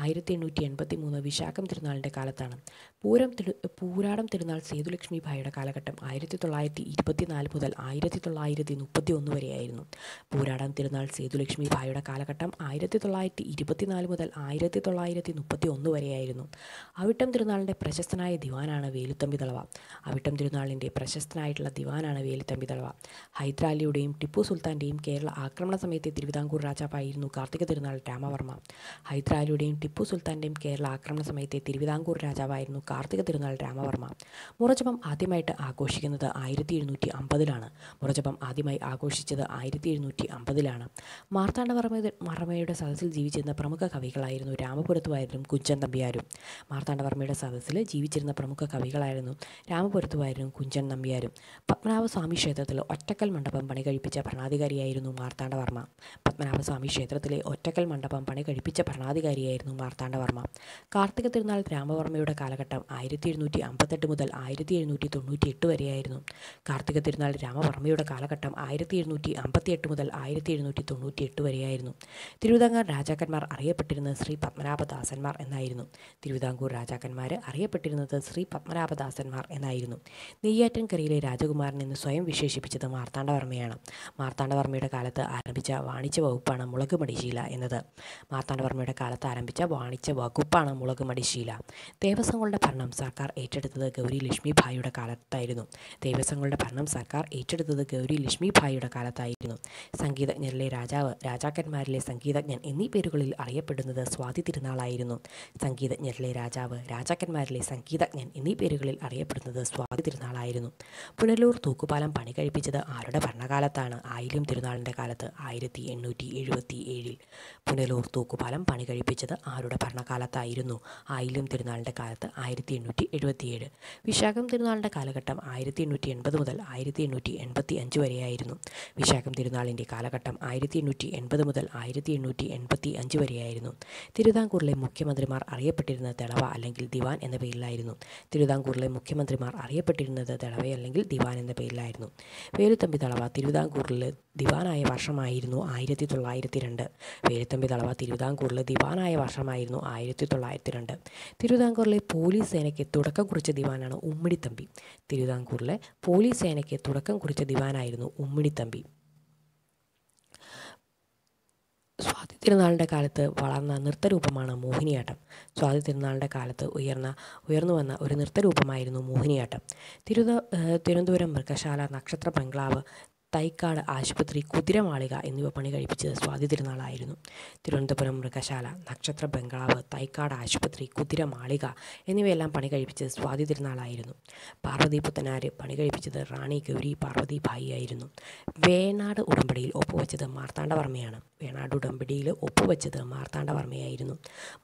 ആയിരത്തി എണ്ണൂറ്റി എൺപത്തി മൂന്ന് വിശാഖം തിരുനാളിൻ്റെ കാലത്താണ് പൂരം തിരു പൂരാടം തിരുനാൾ സേതുലക്ഷ്മി ഭായിയുടെ കാലഘട്ടം ആയിരത്തി തൊള്ളായിരത്തി ഇരുപത്തിനാല് മുതൽ ആയിരത്തി തൊള്ളായിരത്തി മുപ്പത്തി ഒന്ന് വരെയായിരുന്നു പൂരാടം തിരുനാൾ സേതുലക്ഷ്മി ഭായിയുടെ കാലഘട്ടം ആയിരത്തി തൊള്ളായിരത്തി ഇരുപത്തിനാല് മുതൽ ആയിരത്തി തൊള്ളായിരത്തി മുപ്പത്തി ഒന്ന് വരെയായിരുന്നു അവിട്ടം തിരുനാളിൻ്റെ പ്രശസ്തനായ ദിവാനാണ് വേലുത്തമ്പി തളവ അവിട്ടം തിരുനാളിൻ്റെ പ്രശസ്ത പ്രശസ്തനായിട്ടുള്ള ദിവാനാണ് വേലിത്തമ്പി ദളവ ഹൈദ്രാലിയുടെയും ടിപ്പു സുൽത്താൻ്റെയും കേരള ആക്രമണ സമയത്തെ തിരുവിതാംകൂർ രാജാവായിരുന്നു കാർത്തിക തിരുനാൾ രാമവർമ്മ ഹൈദ്രാലിയുടെയും ടിപ്പു സുൽത്താൻ്റെയും കേരള ആക്രമണ സമയത്തെ തിരുവിതാംകൂർ രാജാവായിരുന്നു കാർത്തിക തിരുനാൾ രാമവർമ്മ മുറജപം ആദ്യമായിട്ട് ആഘോഷിക്കുന്നത് ആയിരത്തി എഴുന്നൂറ്റി അമ്പതിലാണ് മുറജപം ആദ്യമായി ആഘോഷിച്ചത് ആയിരത്തി എഴുന്നൂറ്റി അമ്പതിലാണ് മാർത്താണ്ഡവർമ്മയുടെ സദസ്സിൽ ജീവിച്ചിരുന്ന പ്രമുഖ കവികളായിരുന്നു രാമപുരത്തുവായിരുന്നു കുഞ്ചൻ തമ്പിയാരും മാർത്താണ്ഡവർമ്മയുടെ സദസ്സിൽ ജീവിച്ചിരുന്ന പ്രമുഖ കവികളായിരുന്നു രാമപുരത്തുവായിരുന്നു കുഞ്ചൻ നമ്പ്യാരും വരും പത്മനാഭസ്വാമി ക്ഷേത്രത്തിൽ ഒറ്റക്കൽ മണ്ഡപം പണി കഴിപ്പിച്ച ഭരണാധികാരിയായിരുന്നു മാർത്താണ്ഡവർമ്മ പത്മനാഭസ്വാമി ക്ഷേത്രത്തിലെ ഒറ്റക്കൽ മണ്ഡപം പണി കഴിപ്പിച്ച ഭരണാധികാരിയായിരുന്നു മാർത്താണ്ഡവർമ്മ കാർത്തിക തിരുനാൾ രാമവർമ്മയുടെ കാലഘട്ടം ആയിരത്തി എഴുന്നൂറ്റി അമ്പത്തെട്ട് മുതൽ ആയിരത്തി എഴുന്നൂറ്റി തൊണ്ണൂറ്റി എട്ട് വരെയായിരുന്നു കാർത്തിക തിരുനാൾ രാമവർമ്മയുടെ കാലഘട്ടം ആയിരത്തി എഴുന്നൂറ്റി എട്ട് മുതൽ ആയിരത്തി എഴുന്നൂറ്റി തൊണ്ണൂറ്റി എട്ട് വരെയായിരുന്നു തിരുവിതാംകൂർ രാജാക്കന്മാർ അറിയപ്പെട്ടിരുന്നത് ശ്രീ പത്മനാഭദാസന്മാർ എന്നായിരുന്നു തിരുവിതാംകൂർ രാജാക്കന്മാർ അറിയപ്പെട്ടിരുന്നത് ശ്രീ പത്മനാഭദാസന്മാർ എന്നായിരുന്നു നെയ്യാറ്റൻകരയിൽ ഇന്ത്യയിലെ രാജകുമാരൻ എന്ന് സ്വയം വിശേഷിപ്പിച്ചത് മാർത്താണ്ഡവർമ്മയാണ് മാർത്താണ്ഡവർമ്മയുടെ കാലത്ത് ആരംഭിച്ച വാണിജ്യ വകുപ്പാണ് മടിശീല എന്നത് മാർത്താണ്ഡവർമ്മയുടെ കാലത്ത് ആരംഭിച്ച വാണിജ്യ വകുപ്പാണ് മടിശീല ദേവസ്വങ്ങളുടെ ഭരണം സർക്കാർ ഏറ്റെടുത്തത് ഗൗരി ലക്ഷ്മി ഭായിയുടെ കാലത്തായിരുന്നു ദേവസ്വങ്ങളുടെ ഭരണം സർക്കാർ ഏറ്റെടുത്തത് ഗൗരി ലക്ഷ്മി ഭായിയുടെ കാലത്തായിരുന്നു സംഗീതജ്ഞരിലെ രാജാവ് രാജാക്കന്മാരിലെ സംഗീതജ്ഞൻ എന്നീ പേരുകളിൽ അറിയപ്പെടുന്നത് സ്വാതി തിരുനാളായിരുന്നു സംഗീതജ്ഞരിലെ രാജാവ് രാജാക്കന്മാരിലെ സംഗീതജ്ഞൻ എന്നീ പേരുകളിൽ അറിയപ്പെടുന്നത് സ്വാതി തിരുനാളായിരുന്നു പുനലൂർ തൂക്കുപാലം പണി കഴിപ്പിച്ചത് ആരുടെ ഭരണകാലത്താണ് ആയിലും തിരുനാളിൻ്റെ കാലത്ത് ആയിരത്തി എണ്ണൂറ്റി എഴുപത്തി ഏഴിൽ പുനലൂർ തൂക്കുപാലം പണി കഴിപ്പിച്ചത് ആരുടെ ഭരണകാലത്തായിരുന്നു ആയിലും തിരുനാളിൻ്റെ കാലത്ത് ആയിരത്തി എണ്ണൂറ്റി എഴുപത്തിയേഴ് വിശാഖം തിരുനാളിൻ്റെ കാലഘട്ടം ആയിരത്തി എണ്ണൂറ്റി എൺപത് മുതൽ ആയിരത്തി എണ്ണൂറ്റി എൺപത്തി അഞ്ച് വരെയായിരുന്നു വിശാഖം തിരുനാളിൻ്റെ കാലഘട്ടം ആയിരത്തി എണ്ണൂറ്റി എൺപത് മുതൽ ആയിരത്തി എണ്ണൂറ്റി എൺപത്തി അഞ്ച് വരെയായിരുന്നു തിരുവിതാംകൂറിലെ മുഖ്യമന്ത്രിമാർ അറിയപ്പെട്ടിരുന്ന തെളവ അല്ലെങ്കിൽ ദിവാൻ എന്ന പേരിലായിരുന്നു തിരുവിതാംകൂറിലെ മുഖ്യമന്ത്രിമാർ അറിയപ്പെട്ടിരുന്നത് തെളവയല്ല അല്ലെങ്കിൽ ദിവാൻ എന്ന പേരിലായിരുന്നു വേലുത്തമ്പി തളവ തിരുവിതാംകൂറിൽ ദിവാനായ വർഷമായിരുന്നു ആയിരത്തി തൊള്ളായിരത്തി രണ്ട് വേലുത്തമ്പി തളവ തിരുവിതാംകൂറിൽ ദിവാനായ വർഷമായിരുന്നു ആയിരത്തി തൊള്ളായിരത്തി രണ്ട് തിരുവിതാംകൂറിലെ പോലീസ് സേനയ്ക്ക് തുടക്കം കുറിച്ച ദിവാനാണ് ഉമ്മിടിത്തമ്പി തിരുവിതാംകൂറിലെ പോലീസ് സേനയ്ക്ക് തുടക്കം കുറിച്ച ദിവാനായിരുന്നു ഉമ്മിടിത്തമ്പി സ്വാതി തിരുനാളിൻ്റെ കാലത്ത് വളർന്ന നൃത്തരൂപമാണ് മോഹിനിയാട്ടം സ്വാതി തിരുനാളിൻ്റെ കാലത്ത് ഉയർന്ന ഉയർന്നു വന്ന ഒരു നൃത്തരൂപമായിരുന്നു മോഹിനിയാട്ടം തിരുവ തിരുവനന്തപുരം മൃഗശാല നക്ഷത്ര ബംഗ്ലാവ് തൈക്കാട് ആശുപത്രി കുതിരമാളിക എന്നിവ പണി കഴിപ്പിച്ചത് സ്വാതി തിരുനാളായിരുന്നു തിരുവനന്തപുരം മൃഗശാല നക്ഷത്ര ബംഗ്ലാവ് തൈക്കാട് ആശുപത്രി കുതിരമാളിക എന്നിവയെല്ലാം പണി കഴിപ്പിച്ചത് സ്വാതി തിരുനാളായിരുന്നു പാർവതി പുത്തനാര് പണി കഴിപ്പിച്ചത് റാണി ഗൗരി പാർവതി ഭായി ആയിരുന്നു വേണാട് ഉടമ്പടിയിൽ ഒപ്പുവെച്ചത് മാർത്താണ്ഡവർമ്മയാണ് വേണാട് ഉടമ്പടിയിൽ ഒപ്പുവെച്ചത് മാർത്താണ്ഡവർമ്മയായിരുന്നു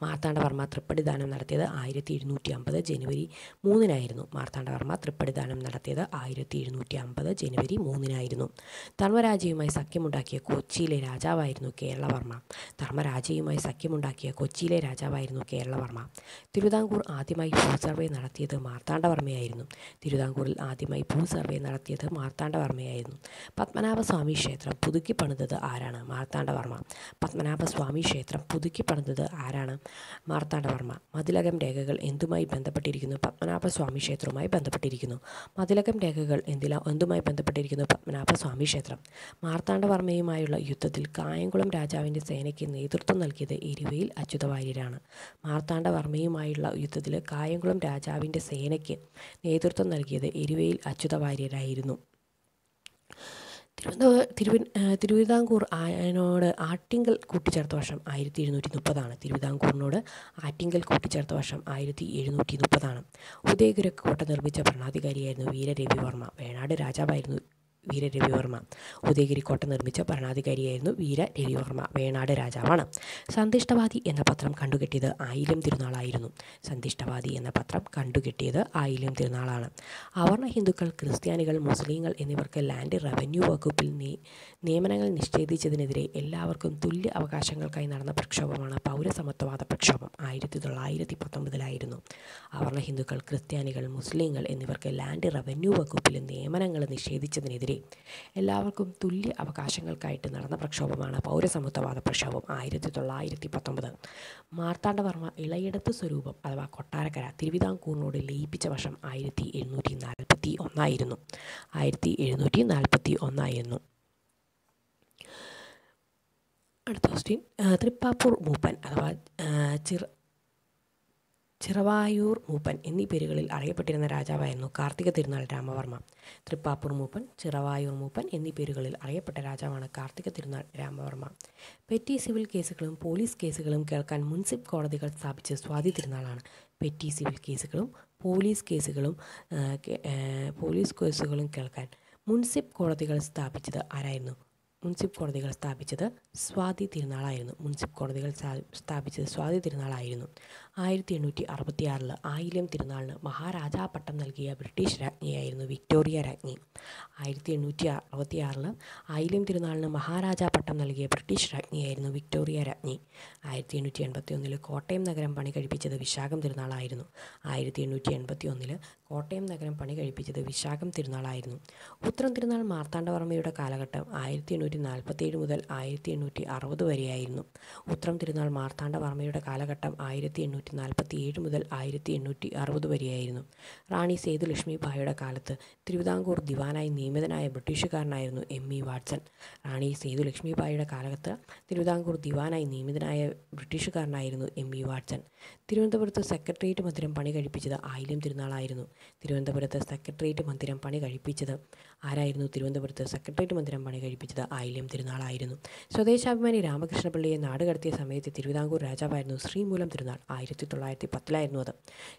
മാർത്താണ്ഡവർമ്മ തൃപ്പടിദാനം നടത്തിയത് ആയിരത്തി എഴുന്നൂറ്റി അമ്പത് ജനുവരി മൂന്നിനായിരുന്നു മാർത്താണ്ഡവർമ്മ തൃപ്പടിദാനം നടത്തിയത് ആയിരത്തി എഴുന്നൂറ്റി അമ്പത് ജനുവരി മൂന്നിനായിരുന്നു ധർമ്മരാജയുമായി സഖ്യമുണ്ടാക്കിയ കൊച്ചിയിലെ രാജാവായിരുന്നു കേരളവർമ്മ ധർമ്മരാജയുമായി സഖ്യമുണ്ടാക്കിയ കൊച്ചിയിലെ രാജാവായിരുന്നു കേരളവർമ്മ തിരുവിതാംകൂർ ആദ്യമായി ഭൂ സർവേ നടത്തിയത് മാർത്താണ്ഡവർമ്മയായിരുന്നു തിരുവിതാംകൂറിൽ ആദ്യമായി ഭൂ സർവേ നടത്തിയത് മാർത്താണ്ഡവർമ്മയായിരുന്നു പത്മനാഭസ്വാമി ക്ഷേത്രം പുതുക്കി പണിതത് ആരാണ് മാർത്താണ്ഡവർമ്മ പത്മനാഭസ്വാമി ക്ഷേത്രം പുതുക്കി പണിതത് ആരാണ് മാർത്താണ്ഡവർമ്മ മതിലകം രേഖകൾ എന്തുമായി ബന്ധപ്പെട്ടിരിക്കുന്നു പത്മനാഭസ്വാമി ക്ഷേത്രവുമായി ബന്ധപ്പെട്ടിരിക്കുന്നു മതിലകം രേഖകൾ എന്തിലാ എന്തുമായി ബന്ധപ്പെട്ടിരിക്കുന്നു പത്മനാഭസ്വാമി സ്വാമി ക്ഷേത്രം മാർത്താണ്ഡവർമ്മയുമായുള്ള യുദ്ധത്തിൽ കായംകുളം രാജാവിൻ്റെ സേനയ്ക്ക് നേതൃത്വം നൽകിയത് അച്യുത വാര്യരാണ് മാർത്താണ്ഡവർമ്മയുമായുള്ള യുദ്ധത്തിൽ കായംകുളം രാജാവിൻ്റെ സേനയ്ക്ക് നേതൃത്വം നൽകിയത് അച്യുത വാര്യരായിരുന്നു തിരുവനന്ത തിരുവൻ തിരുവിതാംകൂർ ആയനോട് ആട്ടിങ്കൽ കൂട്ടിച്ചേർത്ത വർഷം ആയിരത്തി എഴുന്നൂറ്റി മുപ്പതാണ് തിരുവിതാംകൂറിനോട് ആറ്റിങ്കൽ കൂട്ടിച്ചേർത്ത വർഷം ആയിരത്തി എഴുന്നൂറ്റി മുപ്പതാണ് ഉദയഗുര കോട്ട നിർമ്മിച്ച ഭരണാധികാരിയായിരുന്നു വീരരവിവർമ്മ വേണാട് രാജാവായിരുന്നു വീര രവിവർമ്മ ഉദയഗിരി കോട്ട നിർമ്മിച്ച ഭരണാധികാരിയായിരുന്നു വീര രവിവർമ്മ വേണാട് രാജാവാണ് സന്തിഷ്ടവാദി എന്ന പത്രം കണ്ടുകെട്ടിയത് ആയിരം തിരുനാളായിരുന്നു സന്തിഷ്ടവാദി എന്ന പത്രം കണ്ടുകെട്ടിയത് ആയിരം തിരുനാളാണ് അവർണ ഹിന്ദുക്കൾ ക്രിസ്ത്യാനികൾ മുസ്ലിങ്ങൾ എന്നിവർക്ക് ലാൻഡ് റവന്യൂ വകുപ്പിൽ നിയമനങ്ങൾ നിഷേധിച്ചതിനെതിരെ എല്ലാവർക്കും തുല്യ അവകാശങ്ങൾക്കായി നടന്ന പ്രക്ഷോഭമാണ് പൗരസമത്വവാദ പ്രക്ഷോഭം ആയിരത്തി തൊള്ളായിരത്തി പത്തൊമ്പതിലായിരുന്നു അവർണ ഹിന്ദുക്കൾ ക്രിസ്ത്യാനികൾ മുസ്ലിങ്ങൾ എന്നിവർക്ക് ലാൻഡ് റവന്യൂ വകുപ്പിൽ നിയമനങ്ങൾ നിഷേധിച്ചതിനെതിരെ എതിരെ എല്ലാവർക്കും തുല്യ അവകാശങ്ങൾക്കായിട്ട് നടന്ന പ്രക്ഷോഭമാണ് പൗരസമത്വവാദ പ്രക്ഷോഭം ആയിരത്തി തൊള്ളായിരത്തി പത്തൊമ്പത് മാർത്താണ്ഡവർമ്മ ഇളയിടത്ത് സ്വരൂപം അഥവാ കൊട്ടാരക്കര തിരുവിതാംകൂറിനോട് ലയിപ്പിച്ച വർഷം ആയിരത്തി എഴുന്നൂറ്റി നാൽപ്പത്തി ഒന്നായിരുന്നു ആയിരത്തി എഴുന്നൂറ്റി നാൽപ്പത്തി ഒന്നായിരുന്നു അടുത്ത ക്വസ്റ്റ്യൻ തൃപ്പാപ്പൂർ മൂപ്പൻ അഥവാ ചിർ ചിറവായൂർ മൂപ്പൻ എന്നീ പേരുകളിൽ അറിയപ്പെട്ടിരുന്ന രാജാവായിരുന്നു കാർത്തിക തിരുനാൾ രാമവർമ്മ തൃപ്പാപ്പൂർ മൂപ്പൻ ചിറവായൂർ മൂപ്പൻ എന്നീ പേരുകളിൽ അറിയപ്പെട്ട രാജാവാണ് കാർത്തിക തിരുനാൾ രാമവർമ്മ പെറ്റി സിവിൽ കേസുകളും പോലീസ് കേസുകളും കേൾക്കാൻ മുൻസിഫ് കോടതികൾ സ്ഥാപിച്ച സ്വാതി തിരുനാളാണ് പെറ്റി സിവിൽ കേസുകളും പോലീസ് കേസുകളും പോലീസ് കേസുകളും കേൾക്കാൻ മുൻസിഫ് കോടതികൾ സ്ഥാപിച്ചത് ആരായിരുന്നു മുൻസിഫ് കോടതികൾ സ്ഥാപിച്ചത് സ്വാതി തിരുനാളായിരുന്നു മുൻസിഫ് കോടതികൾ സ്ഥാപിച്ചത് സ്വാതി തിരുനാളായിരുന്നു ആയിരത്തി എണ്ണൂറ്റി അറുപത്തിയാറിൽ ആയില്യം തിരുനാളിന് മഹാരാജാ പട്ടം നൽകിയ ബ്രിട്ടീഷ് രാജ്ഞിയായിരുന്നു വിക്ടോറിയ രാജ്ഞി ആയിരത്തി എണ്ണൂറ്റി അറുപത്തിയാറിൽ ആയില്യം തിരുനാളിന് മഹാരാജാ പട്ടം നൽകിയ ബ്രിട്ടീഷ് രാജ്ഞിയായിരുന്നു വിക്ടോറിയ രാജ്ഞി ആയിരത്തി എണ്ണൂറ്റി എൺപത്തി ഒന്നിൽ കോട്ടയം നഗരം പണി കഴിപ്പിച്ചത് വിശാഖം തിരുനാളായിരുന്നു ആയിരത്തി എണ്ണൂറ്റി എൺപത്തി ഒന്നിൽ കോട്ടയം നഗരം പണി കഴിപ്പിച്ചത് വിശാഖം തിരുനാളായിരുന്നു ഉത്തരം തിരുനാൾ മാർത്താണ്ഡവർമ്മയുടെ കാലഘട്ടം ആയിരത്തി എണ്ണൂറ്റി നാൽപ്പത്തേഴ് മുതൽ ആയിരത്തി എണ്ണൂറ്റി അറുപത് വരെയായിരുന്നു ഉത്രം തിരുനാൾ മാർത്താണ്ഡവർമ്മയുടെ കാലഘട്ടം ആയിരത്തി എണ്ണൂറ്റി നാൽപ്പത്തി ഏഴ് മുതൽ ആയിരത്തി എണ്ണൂറ്റി അറുപത് വരെയായിരുന്നു റാണി സേതു ലക്ഷ്മി ഭായുടെ കാലത്ത് തിരുവിതാംകൂർ ദിവാനായി നിയമിതനായ ബ്രിട്ടീഷുകാരനായിരുന്നു M E Watson Rani Sethu Lakshmi ഭായുടെ കാലത്ത് തിരുവിതാംകൂർ ദിവാനായി നിയമിതനായ ബ്രിട്ടീഷുകാരനായിരുന്നു എം ഇ വാട്സൺ തിരുവനന്തപുരത്ത് സെക്രട്ടേറിയറ്റ് മന്ദിരം പണി കഴിപ്പിച്ചത് ആയില്യം തിരുനാളായിരുന്നു തിരുവനന്തപുരത്ത് സെക്രട്ടേറിയറ്റ് മന്ദിരം പണി കഴിപ്പിച്ചത് ആരായിരുന്നു തിരുവനന്തപുരത്ത് സെക്രട്ടേറിയറ്റ് മന്ദിരം പണി കഴിപ്പിച്ചത് ആയില്യം തിരുനാളായിരുന്നു സ്വദേശാഭിമാനി രാമകൃഷ്ണപിള്ളിയെ കടത്തിയ സമയത്ത് തിരുവിതാംകൂർ രാജാവായിരുന്നു ശ്രീമൂലം തിരുനാൾ ആയിരത്തി തൊള്ളായിരത്തി പത്തിലായിരുന്നു അത്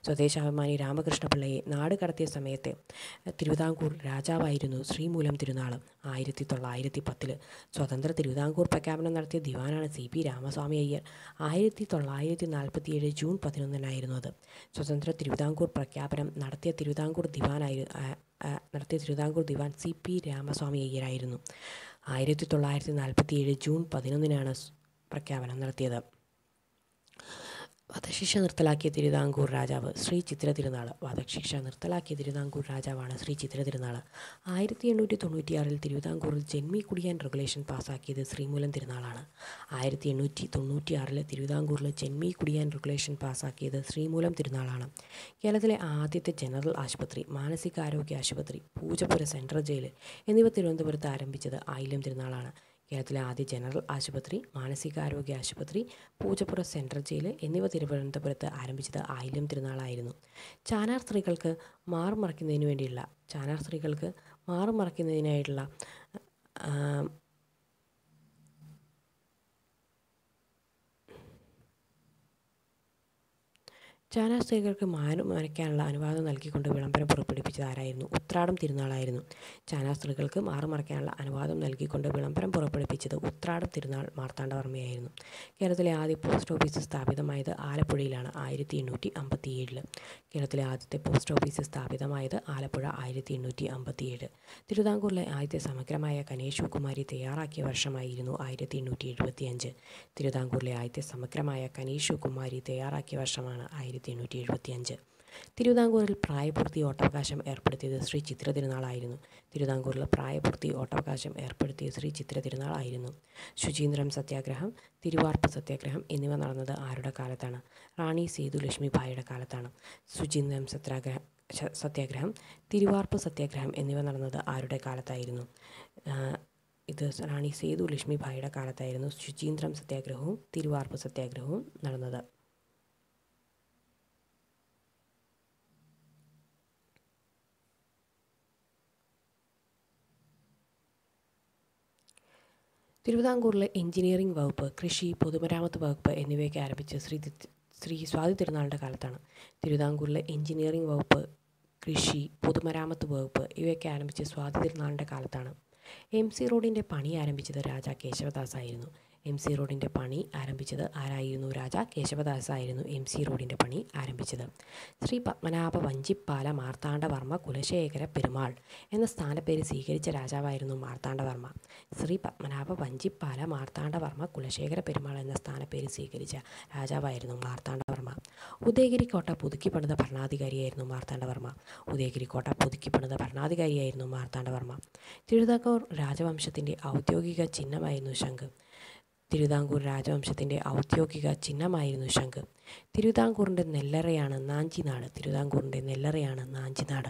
സ്വദേശാഭിമാനി രാമകൃഷ്ണപിള്ളയെ നാട് കടത്തിയ സമയത്ത് തിരുവിതാംകൂർ രാജാവായിരുന്നു ശ്രീമൂലം തിരുനാൾ ആയിരത്തി തൊള്ളായിരത്തി പത്തിൽ സ്വതന്ത്ര തിരുവിതാംകൂർ പ്രഖ്യാപനം നടത്തിയ ദിവാനാണ് സി പി രാമസ്വാമി അയ്യർ ആയിരത്തി തൊള്ളായിരത്തി നാൽപ്പത്തിയേഴ് ജൂൺ പതിനൊന്നിനായിരുന്നു അത് സ്വതന്ത്ര തിരുവിതാംകൂർ പ്രഖ്യാപനം നടത്തിയ തിരുവിതാംകൂർ ദിവാനായി നടത്തിയ തിരുവിതാംകൂർ ദിവാൻ സി പി രാമസ്വാമി അയ്യരായിരുന്നു ആയിരത്തി തൊള്ളായിരത്തി നാൽപ്പത്തി ഏഴ് ജൂൺ പതിനൊന്നിനാണ് പ്രഖ്യാപനം നടത്തിയത് വധശിക്ഷ നിർത്തലാക്കിയ തിരുവിതാംകൂർ രാജാവ് ശ്രീ ചിത്ര തിരുനാൾ വധശിക്ഷ നിർത്തലാക്കിയ തിരുവിതാംകൂർ രാജാവാണ് ശ്രീ ചിത്ര തിരുനാൾ ആയിരത്തി എണ്ണൂറ്റി തൊണ്ണൂറ്റിയാറിൽ തിരുവിതാംകൂറിൽ ജന്മി കുടിയാൻ റെഗുലേഷൻ പാസ്സാക്കിയത് ശ്രീമൂലം തിരുനാളാണ് ആയിരത്തി എണ്ണൂറ്റി തൊണ്ണൂറ്റിയാറിൽ തിരുവിതാംകൂറിൽ ജന്മി കുടിയാൻ റെഗുലേഷൻ പാസ്സാക്കിയത് ശ്രീമൂലം തിരുനാളാണ് കേരളത്തിലെ ആദ്യത്തെ ജനറൽ ആശുപത്രി മാനസികാരോഗ്യ ആശുപത്രി പൂജപ്പുര സെൻട്രൽ ജയിൽ എന്നിവ തിരുവനന്തപുരത്ത് ആരംഭിച്ചത് ആയില്യം തിരുനാളാണ് കേരളത്തിലെ ആദ്യ ജനറൽ ആശുപത്രി മാനസികാരോഗ്യ ആശുപത്രി പൂജപ്പുറ സെൻട്രൽ ജയിൽ എന്നിവ തിരുവനന്തപുരത്ത് ആരംഭിച്ചത് ആയില്യം തിരുനാളായിരുന്നു ചാനാർ സ്ത്രീകൾക്ക് മാറുമറയ്ക്കുന്നതിന് വേണ്ടിയുള്ള ചാനാർ സ്ത്രീകൾക്ക് മാറുമറയ്ക്കുന്നതിനായിട്ടുള്ള സ്ത്രീകൾക്ക് മാനം മറയ്ക്കാനുള്ള അനുവാദം നൽകിക്കൊണ്ട് വിളംബരം പുറപ്പെടുവിപ്പിച്ചത് ആരായിരുന്നു ഉത്രാടം തിരുനാളായിരുന്നു മാറു മറയ്ക്കാനുള്ള അനുവാദം നൽകിക്കൊണ്ട് വിളംബരം പുറപ്പെടുവിപ്പിച്ചത് ഉത്രാടം തിരുനാൾ മാർത്താണ്ഡവർമ്മയായിരുന്നു കേരളത്തിലെ ആദ്യ പോസ്റ്റ് ഓഫീസ് സ്ഥാപിതമായത് ആലപ്പുഴയിലാണ് ആയിരത്തി എണ്ണൂറ്റി അമ്പത്തിയേഴിൽ കേരളത്തിലെ ആദ്യത്തെ പോസ്റ്റ് ഓഫീസ് സ്ഥാപിതമായത് ആലപ്പുഴ ആയിരത്തി എണ്ണൂറ്റി അമ്പത്തിയേഴ് തിരുവിതാംകൂറിലെ ആദ്യത്തെ സമഗ്രമായ ഗണേഷ് കുമാരി തയ്യാറാക്കിയ വർഷമായിരുന്നു ആയിരത്തി എണ്ണൂറ്റി എഴുപത്തിയഞ്ച് തിരുവിതാംകൂറിലെ ആദ്യത്തെ സമഗ്രമായ കനീഷ് കുമാരി തയ്യാറാക്കിയ വർഷമാണ് ആയിരത്തി ആയിരത്തി എണ്ണൂറ്റി എഴുപത്തി അഞ്ച് തിരുവിതാംകൂറിൽ പ്രായപൂർത്തി ഓട്ടവകാശം ഏർപ്പെടുത്തിയത് ശ്രീ ചിത്ര തിരുനാളായിരുന്നു തിരുവിതാംകൂറിൽ പ്രായപൂർത്തി ഓട്ടവകാശം ഏർപ്പെടുത്തിയ ശ്രീ ചിത്ര തിരുനാളായിരുന്നു ശുചീന്ദ്രം സത്യാഗ്രഹം തിരുവാർപ്പ് സത്യാഗ്രഹം എന്നിവ നടന്നത് ആരുടെ കാലത്താണ് റാണി സേതു ലക്ഷ്മിഭായിയുടെ കാലത്താണ് ശുചീന്ദ്രം സത്യാഗ്രഹ സത്യാഗ്രഹം തിരുവാർപ്പ് സത്യാഗ്രഹം എന്നിവ നടന്നത് ആരുടെ കാലത്തായിരുന്നു ഇത് റാണി സേതു ലക്ഷ്മിഭായിയുടെ കാലത്തായിരുന്നു ശുചീന്ദ്രം സത്യാഗ്രഹവും തിരുവാർപ്പ് സത്യാഗ്രഹവും നടന്നത് തിരുവിതാംകൂറിലെ എഞ്ചിനീയറിംഗ് വകുപ്പ് കൃഷി പൊതുമരാമത്ത് വകുപ്പ് എന്നിവയൊക്കെ ആരംഭിച്ച ശ്രീ ശ്രീ സ്വാതി തിരുനാളിൻ്റെ കാലത്താണ് തിരുവിതാംകൂറിലെ എഞ്ചിനീയറിംഗ് വകുപ്പ് കൃഷി പൊതുമരാമത്ത് വകുപ്പ് ഇവയൊക്കെ ആരംഭിച്ച സ്വാതി തിരുനാളിൻ്റെ കാലത്താണ് എം സി റോഡിൻ്റെ പണി ആരംഭിച്ചത് രാജാ കേശവദാസ് ആയിരുന്നു എം സി റോഡിൻ്റെ പണി ആരംഭിച്ചത് ആരായിരുന്നു രാജ കേശവദാസായിരുന്നു എം സി റോഡിൻ്റെ പണി ആരംഭിച്ചത് ശ്രീ പത്മനാഭ വഞ്ചിപ്പാല മാർത്താണ്ഡവർമ്മ കുലശേഖര പെരുമാൾ എന്ന സ്ഥാനപ്പേര് സ്വീകരിച്ച രാജാവായിരുന്നു മാർത്താണ്ഡവർമ്മ ശ്രീ പത്മനാഭ വഞ്ചിപ്പാല മാർത്താണ്ഡവർമ്മ കുലശേഖര പെരുമാൾ എന്ന സ്ഥാനപ്പേര് സ്വീകരിച്ച രാജാവായിരുന്നു മാർത്താണ്ഡവർമ്മ ഉദയഗിരി കോട്ട പുതുക്കിപ്പണിത ഭരണാധികാരിയായിരുന്നു മാർത്താണ്ഡവർമ്മ ഉദയഗിരി കോട്ട പുതുക്കിപ്പണിത ഭരണാധികാരിയായിരുന്നു മാർത്താണ്ഡവർമ്മ തിരുതാക്കൂർ രാജവംശത്തിൻ്റെ ഔദ്യോഗിക ചിഹ്നമായിരുന്നു ശംഖ് തിരുവിതാംകൂർ രാജവംശത്തിൻ്റെ ഔദ്യോഗിക ചിഹ്നമായിരുന്നു ശംഖ് തിരുവിതാംകൂറിൻ്റെ നെല്ലറയാണ് നാഞ്ചിനാട് തിരുവിതാംകൂറിൻ്റെ നെല്ലറയാണ് നാഞ്ചിനാട്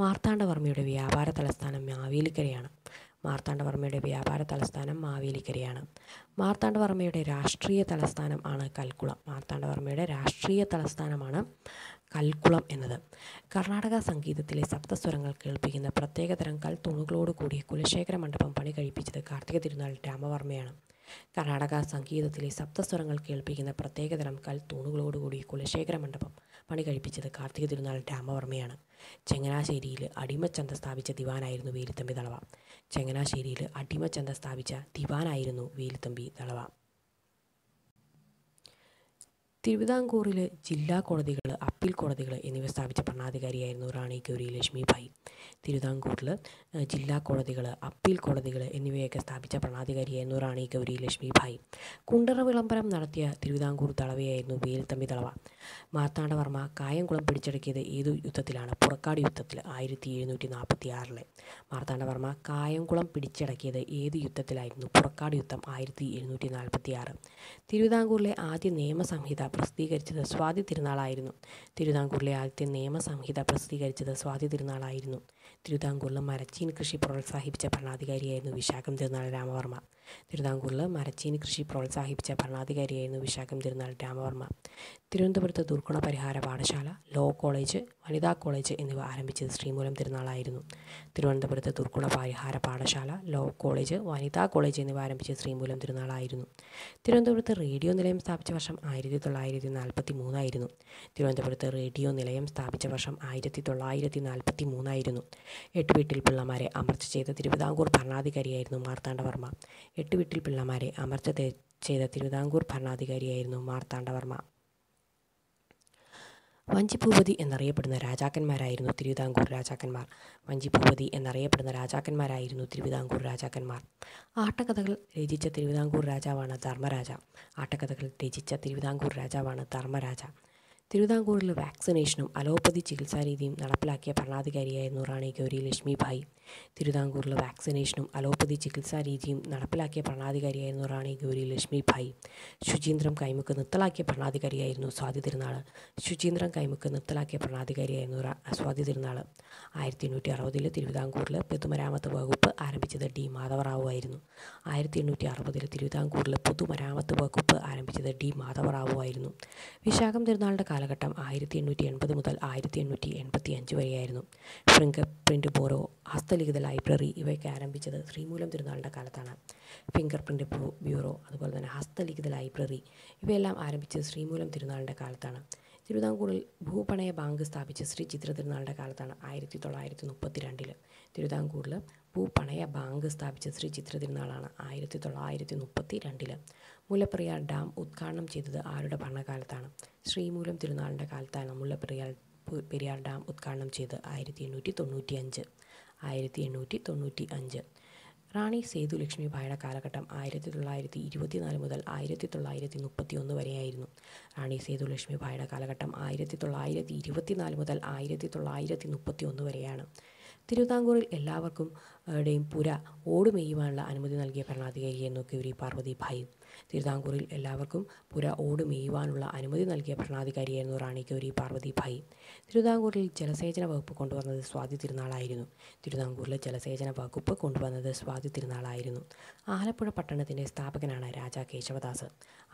മാർത്താണ്ഡവർമ്മയുടെ വ്യാപാര തലസ്ഥാനം മാവേലിക്കരയാണ് മാർത്താണ്ഡവർമ്മയുടെ വ്യാപാര തലസ്ഥാനം മാവേലിക്കരയാണ് മാർത്താണ്ഡവർമ്മയുടെ രാഷ്ട്രീയ തലസ്ഥാനം ആണ് കൽക്കുളം മാർത്താണ്ഡവർമ്മയുടെ രാഷ്ട്രീയ തലസ്ഥാനമാണ് കൽക്കുളം എന്നത് കർണാടക സംഗീതത്തിലെ സപ്തസ്വരങ്ങൾ കേൾപ്പിക്കുന്ന പ്രത്യേകതരം കൽത്തുണുകളോടുകൂടിയ കുലശേഖര മണ്ഡപം പണി കഴിപ്പിച്ചത് കാർത്തിക തിരുനാൾ രാമവർമ്മയാണ് കർണാടക സംഗീതത്തിലെ സപ്തസ്വരങ്ങൾ കേൾപ്പിക്കുന്ന പ്രത്യേകതരം കൽത്തൂണുകളോടുകൂടി കുലശേഖര മണ്ഡപം പണി കഴിപ്പിച്ചത് കാർത്തിക തിരുനാൾ രാമവർമ്മയാണ് ചങ്ങനാശ്ശേരിയിൽ അടിമച്ചന്ത സ്ഥാപിച്ച ദിവാനായിരുന്നു വേലുത്തമ്പി തളവ ചങ്ങനാശ്ശേരിയിൽ അടിമച്ചന്ത സ്ഥാപിച്ച ദിവാനായിരുന്നു വേലുത്തമ്പി തളവ തിരുവിതാംകൂറിൽ ജില്ലാ കോടതികൾ അപ്പീൽ കോടതികൾ എന്നിവ സ്ഥാപിച്ച ഭരണാധികാരിയായിരുന്നു റാണി ഗൗരി ലക്ഷ്മി ഭായ് തിരുവിതാംകൂറിൽ ജില്ലാ കോടതികൾ അപ്പീൽ കോടതികൾ എന്നിവയൊക്കെ സ്ഥാപിച്ച ഭരണാധികാരിയായിരുന്നു റാണി ഗൗരി ലക്ഷ്മി ഭായി കുണ്ടറ വിളംബരം നടത്തിയ തിരുവിതാംകൂർ തളവയായിരുന്നു വേൽത്തമ്പി തളവ മാർത്താണ്ഡവർമ്മ കായംകുളം പിടിച്ചടക്കിയത് ഏതു യുദ്ധത്തിലാണ് പുറക്കാട് യുദ്ധത്തിൽ ആയിരത്തി എഴുന്നൂറ്റി നാൽപ്പത്തി ആറിലെ മാർത്താണ്ഡവർമ്മ കായംകുളം പിടിച്ചടക്കിയത് ഏത് യുദ്ധത്തിലായിരുന്നു പുറക്കാട് യുദ്ധം ആയിരത്തി എഴുന്നൂറ്റി നാൽപ്പത്തി ആറ് തിരുവിതാംകൂറിലെ ആദ്യ നിയമസംഹിത പ്രസിദ്ധീകരിച്ചത് സ്വാതി തിരുനാളായിരുന്നു തിരുവിതാംകൂറിലെ ആദ്യത്തെ നിയമസംഹിത പ്രസിദ്ധീകരിച്ചത് സ്വാതി തിരുനാളായിരുന്നു തിരുവിതാംകൂറിലും മരച്ചീൻ കൃഷി പ്രോത്സാഹിപ്പിച്ച ഭരണാധികാരിയായിരുന്നു വിശാഖം തിരുനാൾ രാമവർമ്മ തിരുവിതാംകൂറിൽ മരച്ചീനി കൃഷി പ്രോത്സാഹിപ്പിച്ച ഭരണാധികാരിയായിരുന്നു വിശാഖം തിരുനാൾ രാമവർമ്മ തിരുവനന്തപുരത്ത് ദുർഗുണ പരിഹാര പാഠശാല ലോ കോളേജ് വനിതാ കോളേജ് എന്നിവ ആരംഭിച്ചത് ശ്രീമൂലം തിരുനാളായിരുന്നു തിരുവനന്തപുരത്ത് ദുർഗുണ പരിഹാര പാഠശാല ലോ കോളേജ് വനിതാ കോളേജ് എന്നിവ ആരംഭിച്ചത് ശ്രീമൂലം തിരുനാളായിരുന്നു തിരുവനന്തപുരത്ത് റേഡിയോ നിലയം സ്ഥാപിച്ച വർഷം ആയിരത്തി തൊള്ളായിരത്തി നാൽപ്പത്തി മൂന്നായിരുന്നു തിരുവനന്തപുരത്ത് റേഡിയോ നിലയം സ്ഥാപിച്ച വർഷം ആയിരത്തി തൊള്ളായിരത്തി നാൽപ്പത്തി മൂന്നായിരുന്നു എട്ടുവീട്ടിൽ പിള്ളമാരെ അമർച്ച ചെയ്ത തിരുവിതാംകൂർ ഭരണാധികാരിയായിരുന്നു മാർത്താണ്ഡവർമ്മ എട്ടുവീട്ടിൽ പിള്ളമാരെ അമർച്ച ചെയ്ത തിരുവിതാംകൂർ ഭരണാധികാരിയായിരുന്നു മാർത്താണ്ഡവർമ്മ വഞ്ചിഭൂപതി എന്നറിയപ്പെടുന്ന രാജാക്കന്മാരായിരുന്നു തിരുവിതാംകൂർ രാജാക്കന്മാർ വഞ്ചിഭൂപതി എന്നറിയപ്പെടുന്ന രാജാക്കന്മാരായിരുന്നു തിരുവിതാംകൂർ രാജാക്കന്മാർ ആട്ടക്കഥകൾ രചിച്ച തിരുവിതാംകൂർ രാജാവാണ് ധർമ്മരാജ ആട്ടക്കഥകൾ രചിച്ച തിരുവിതാംകൂർ രാജാവാണ് ധർമ്മരാജ തിരുവിതാംകൂറിൽ വാക്സിനേഷനും അലോപ്പതി ചികിത്സാ രീതിയും നടപ്പിലാക്കിയ ഭരണാധികാരിയായിരുന്നു റാണി ഗൗരി ലക്ഷ്മിഭായ് തിരുവിതാംകൂറിൽ വാക്സിനേഷനും അലോപ്പതി ചികിത്സാ രീതിയും നടപ്പിലാക്കിയ ഭരണാധികാരിയായിരുന്നു റാണി ഗൗരി ലക്ഷ്മിഭായ് ശുചീന്ദ്രം കൈമുക്ക് നിർത്തലാക്കിയ ഭരണാധികാരിയായിരുന്നു സ്വാതി തിരുനാൾ ശുചീന്ദ്രം കൈമുക്ക് നിർത്തലാക്കിയ ഭരണാധികാരിയായിരുന്നു സ്വാതി തിരുനാൾ ആയിരത്തി എണ്ണൂറ്റി അറുപതിൽ തിരുവിതാംകൂറിൽ പൊതുമരാമത്ത് വകുപ്പ് ആരംഭിച്ചത് ഡി മാധവറാവു ആയിരുന്നു ആയിരത്തി എണ്ണൂറ്റി അറുപതിൽ തിരുവിതാംകൂറിൽ പൊതുമരാമത്ത് വകുപ്പ് ആരംഭിച്ചത് ഡി മാധവറാവു ആയിരുന്നു വിശാഖം തിരുനാളിൻ്റെ കാലം കാലഘട്ടം ആയിരത്തി എണ്ണൂറ്റി എൺപത് മുതൽ ആയിരത്തി എണ്ണൂറ്റി എൺപത്തി അഞ്ച് വരെയായിരുന്നു ഫിംഗർ പ്രിൻ്റ് ബോറോ ഹസ്തലിഖിത ലൈബ്രറി ഇവയൊക്കെ ആരംഭിച്ചത് ശ്രീമൂലം തിരുനാളിൻ്റെ കാലത്താണ് ഫിംഗർ പ്രിൻ്റ് ബ്യൂറോ അതുപോലെ തന്നെ ഹസ്തലിഖിത ലൈബ്രറി ഇവയെല്ലാം ആരംഭിച്ചത് ശ്രീമൂലം തിരുനാളിൻ്റെ കാലത്താണ് തിരുവിതാംകൂറിൽ ഭൂപണയ ബാങ്ക് സ്ഥാപിച്ച ശ്രീ ചിത്ര തിരുനാളിൻ്റെ കാലത്താണ് ആയിരത്തി തൊള്ളായിരത്തി മുപ്പത്തി രണ്ടിൽ തിരുവിതാംകൂറിൽ ഭൂപണയ ബാങ്ക് സ്ഥാപിച്ച ശ്രീ ചിത്ര തിരുനാളാണ് ആയിരത്തി തൊള്ളായിരത്തി മുപ്പത്തി രണ്ടില് മുല്ലപ്പെറിയാർ ഡാം ഉദ്ഘാടനം ചെയ്തത് ആരുടെ ഭരണകാലത്താണ് ശ്രീമൂലം തിരുനാളിൻ്റെ കാലത്താണ് മുല്ലപ്പെരിയാർ പെരിയാർ ഡാം ഉദ്ഘാടനം ചെയ്ത് ആയിരത്തി എണ്ണൂറ്റി തൊണ്ണൂറ്റി അഞ്ച് ആയിരത്തി എണ്ണൂറ്റി തൊണ്ണൂറ്റി അഞ്ച് റാണി സേതു ലക്ഷ്മി ഭായുടെ കാലഘട്ടം ആയിരത്തി തൊള്ളായിരത്തി ഇരുപത്തിനാല് മുതൽ ആയിരത്തി തൊള്ളായിരത്തി മുപ്പത്തി ഒന്ന് വരെയായിരുന്നു റാണി സേതു ലക്ഷ്മി ഭായുടെ കാലഘട്ടം ആയിരത്തി തൊള്ളായിരത്തി ഇരുപത്തിനാല് മുതൽ ആയിരത്തി തൊള്ളായിരത്തി മുപ്പത്തി ഒന്ന് വരെയാണ് തിരുവിതാംകൂറിൽ എല്ലാവർക്കും ടെയും പുര ഓടുമെയ്യുവാനുള്ള അനുമതി നൽകിയ ഭരണാധികാരിയെന്നൊക്കെ ഒരു പാർവതി ഭായി തിരുതാംകൂറിൽ എല്ലാവർക്കും പുര ഓട് മേയുവാനുള്ള അനുമതി നൽകിയ ഭരണാധികാരിയായിരുന്നു റാണി ഗൗരി ഭായി തിരുതാംകൂറിൽ ജലസേചന വകുപ്പ് കൊണ്ടുവന്നത് സ്വാതി തിരുനാളായിരുന്നു തിരുതാംകൂറിലെ ജലസേചന വകുപ്പ് കൊണ്ടുവന്നത് സ്വാതി തിരുനാളായിരുന്നു ആലപ്പുഴ പട്ടണത്തിൻ്റെ സ്ഥാപകനാണ് രാജാ കേശവദാസ്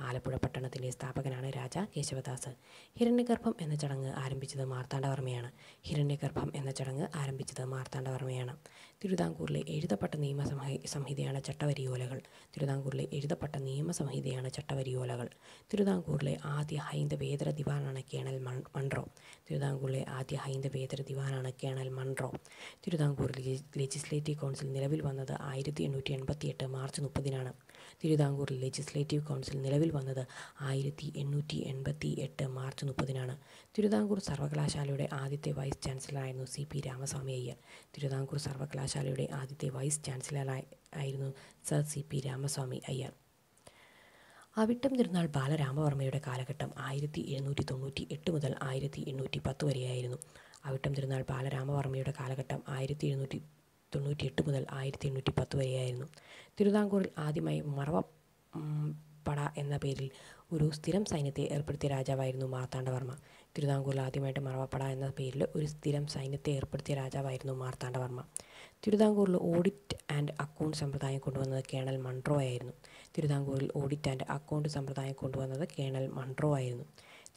ആലപ്പുഴ പട്ടണത്തിൻ്റെ സ്ഥാപകനാണ് രാജാ കേശവദാസ് ഹിരണ്യഗർഭം എന്ന ചടങ്ങ് ആരംഭിച്ചത് മാർത്താണ്ഡവർമ്മയാണ് ഹിരണ്യഗർഭം എന്ന ചടങ്ങ് ആരംഭിച്ചത് മാർത്താണ്ഡവർമ്മയാണ് തിരുവിതാംകൂറിലെ എഴുതപ്പെട്ട നിയമസംഹി സംഹിതയാണ് ചട്ടവരിയോലകൾ തിരുവിതാംകൂറിലെ എഴുതപ്പെട്ട നിയമസംഹിതയാണ് ചട്ടവരിയോലകൾ തിരുവിതാംകൂറിലെ ആദ്യ ഹൈന്ദവേതര ദിവാനാണ് കേണൽ മൺട്രോ തിരുവിതാംകൂറിലെ ആദ്യ ഹൈന്ദവേതര ദിവാനാണ് colonel Munro Thiruvithamkoor legislative council നിലവിൽ വന്നത് ആയിരത്തി എണ്ണൂറ്റി എട്ട് മാർച്ച് മുപ്പതിനാണ് തിരുവിതാംകൂർ ലെജിസ്ലേറ്റീവ് കൗൺസിൽ നിലവിൽ വന്നത് ആയിരത്തി എണ്ണൂറ്റി എൺപത്തി എട്ട് മാർച്ച് മുപ്പതിനാണ് തിരുവിതാംകൂർ സർവകലാശാലയുടെ ആദ്യത്തെ വൈസ് ചാൻസലറായിരുന്നു സി പി രാമസ്വാമി അയ്യർ തിരുവിതാംകൂർ സർവകലാശാലയുടെ ആദ്യത്തെ വൈസ് ചാൻസലറായി ആയിരുന്നു sir C P Ramaswami Iyer Avittam Thirunal ബാലരാമവർമ്മയുടെ കാലഘട്ടം ആയിരത്തി എഴുന്നൂറ്റി തൊണ്ണൂറ്റി എട്ട് മുതൽ ആയിരത്തി എണ്ണൂറ്റി പത്ത് വരെയായിരുന്നു അവിട്ടം തിരുനാൾ ബാലരാമവർമ്മയുടെ കാലഘട്ടം ആയിരത്തി എഴുന്നൂറ്റി തൊണ്ണൂറ്റിയെട്ട് മുതൽ ആയിരത്തി എണ്ണൂറ്റി പത്ത് വരെയായിരുന്നു തിരുവിതാംകൂറിൽ ആദ്യമായി മറവ പട എന്ന പേരിൽ ഒരു സ്ഥിരം സൈന്യത്തെ ഏർപ്പെടുത്തിയ രാജാവായിരുന്നു മാർത്താണ്ഡവർമ്മ തിരുവിതാംകൂറിൽ ആദ്യമായിട്ട് മറവപ്പട എന്ന പേരിൽ ഒരു സ്ഥിരം സൈന്യത്തെ ഏർപ്പെടുത്തിയ രാജാവായിരുന്നു മാർത്താണ്ഡവർമ്മ തിരുവിതാംകൂറിൽ ഓഡിറ്റ് ആൻഡ് അക്കൗണ്ട് സമ്പ്രദായം കൊണ്ടുവന്നത് കേണൽ മൺട്രോ ആയിരുന്നു തിരുവിതാംകൂറിൽ ഓഡിറ്റ് ആൻഡ് അക്കൗണ്ട് സമ്പ്രദായം കൊണ്ടുവന്നത് കേണൽ മൺട്രോ ആയിരുന്നു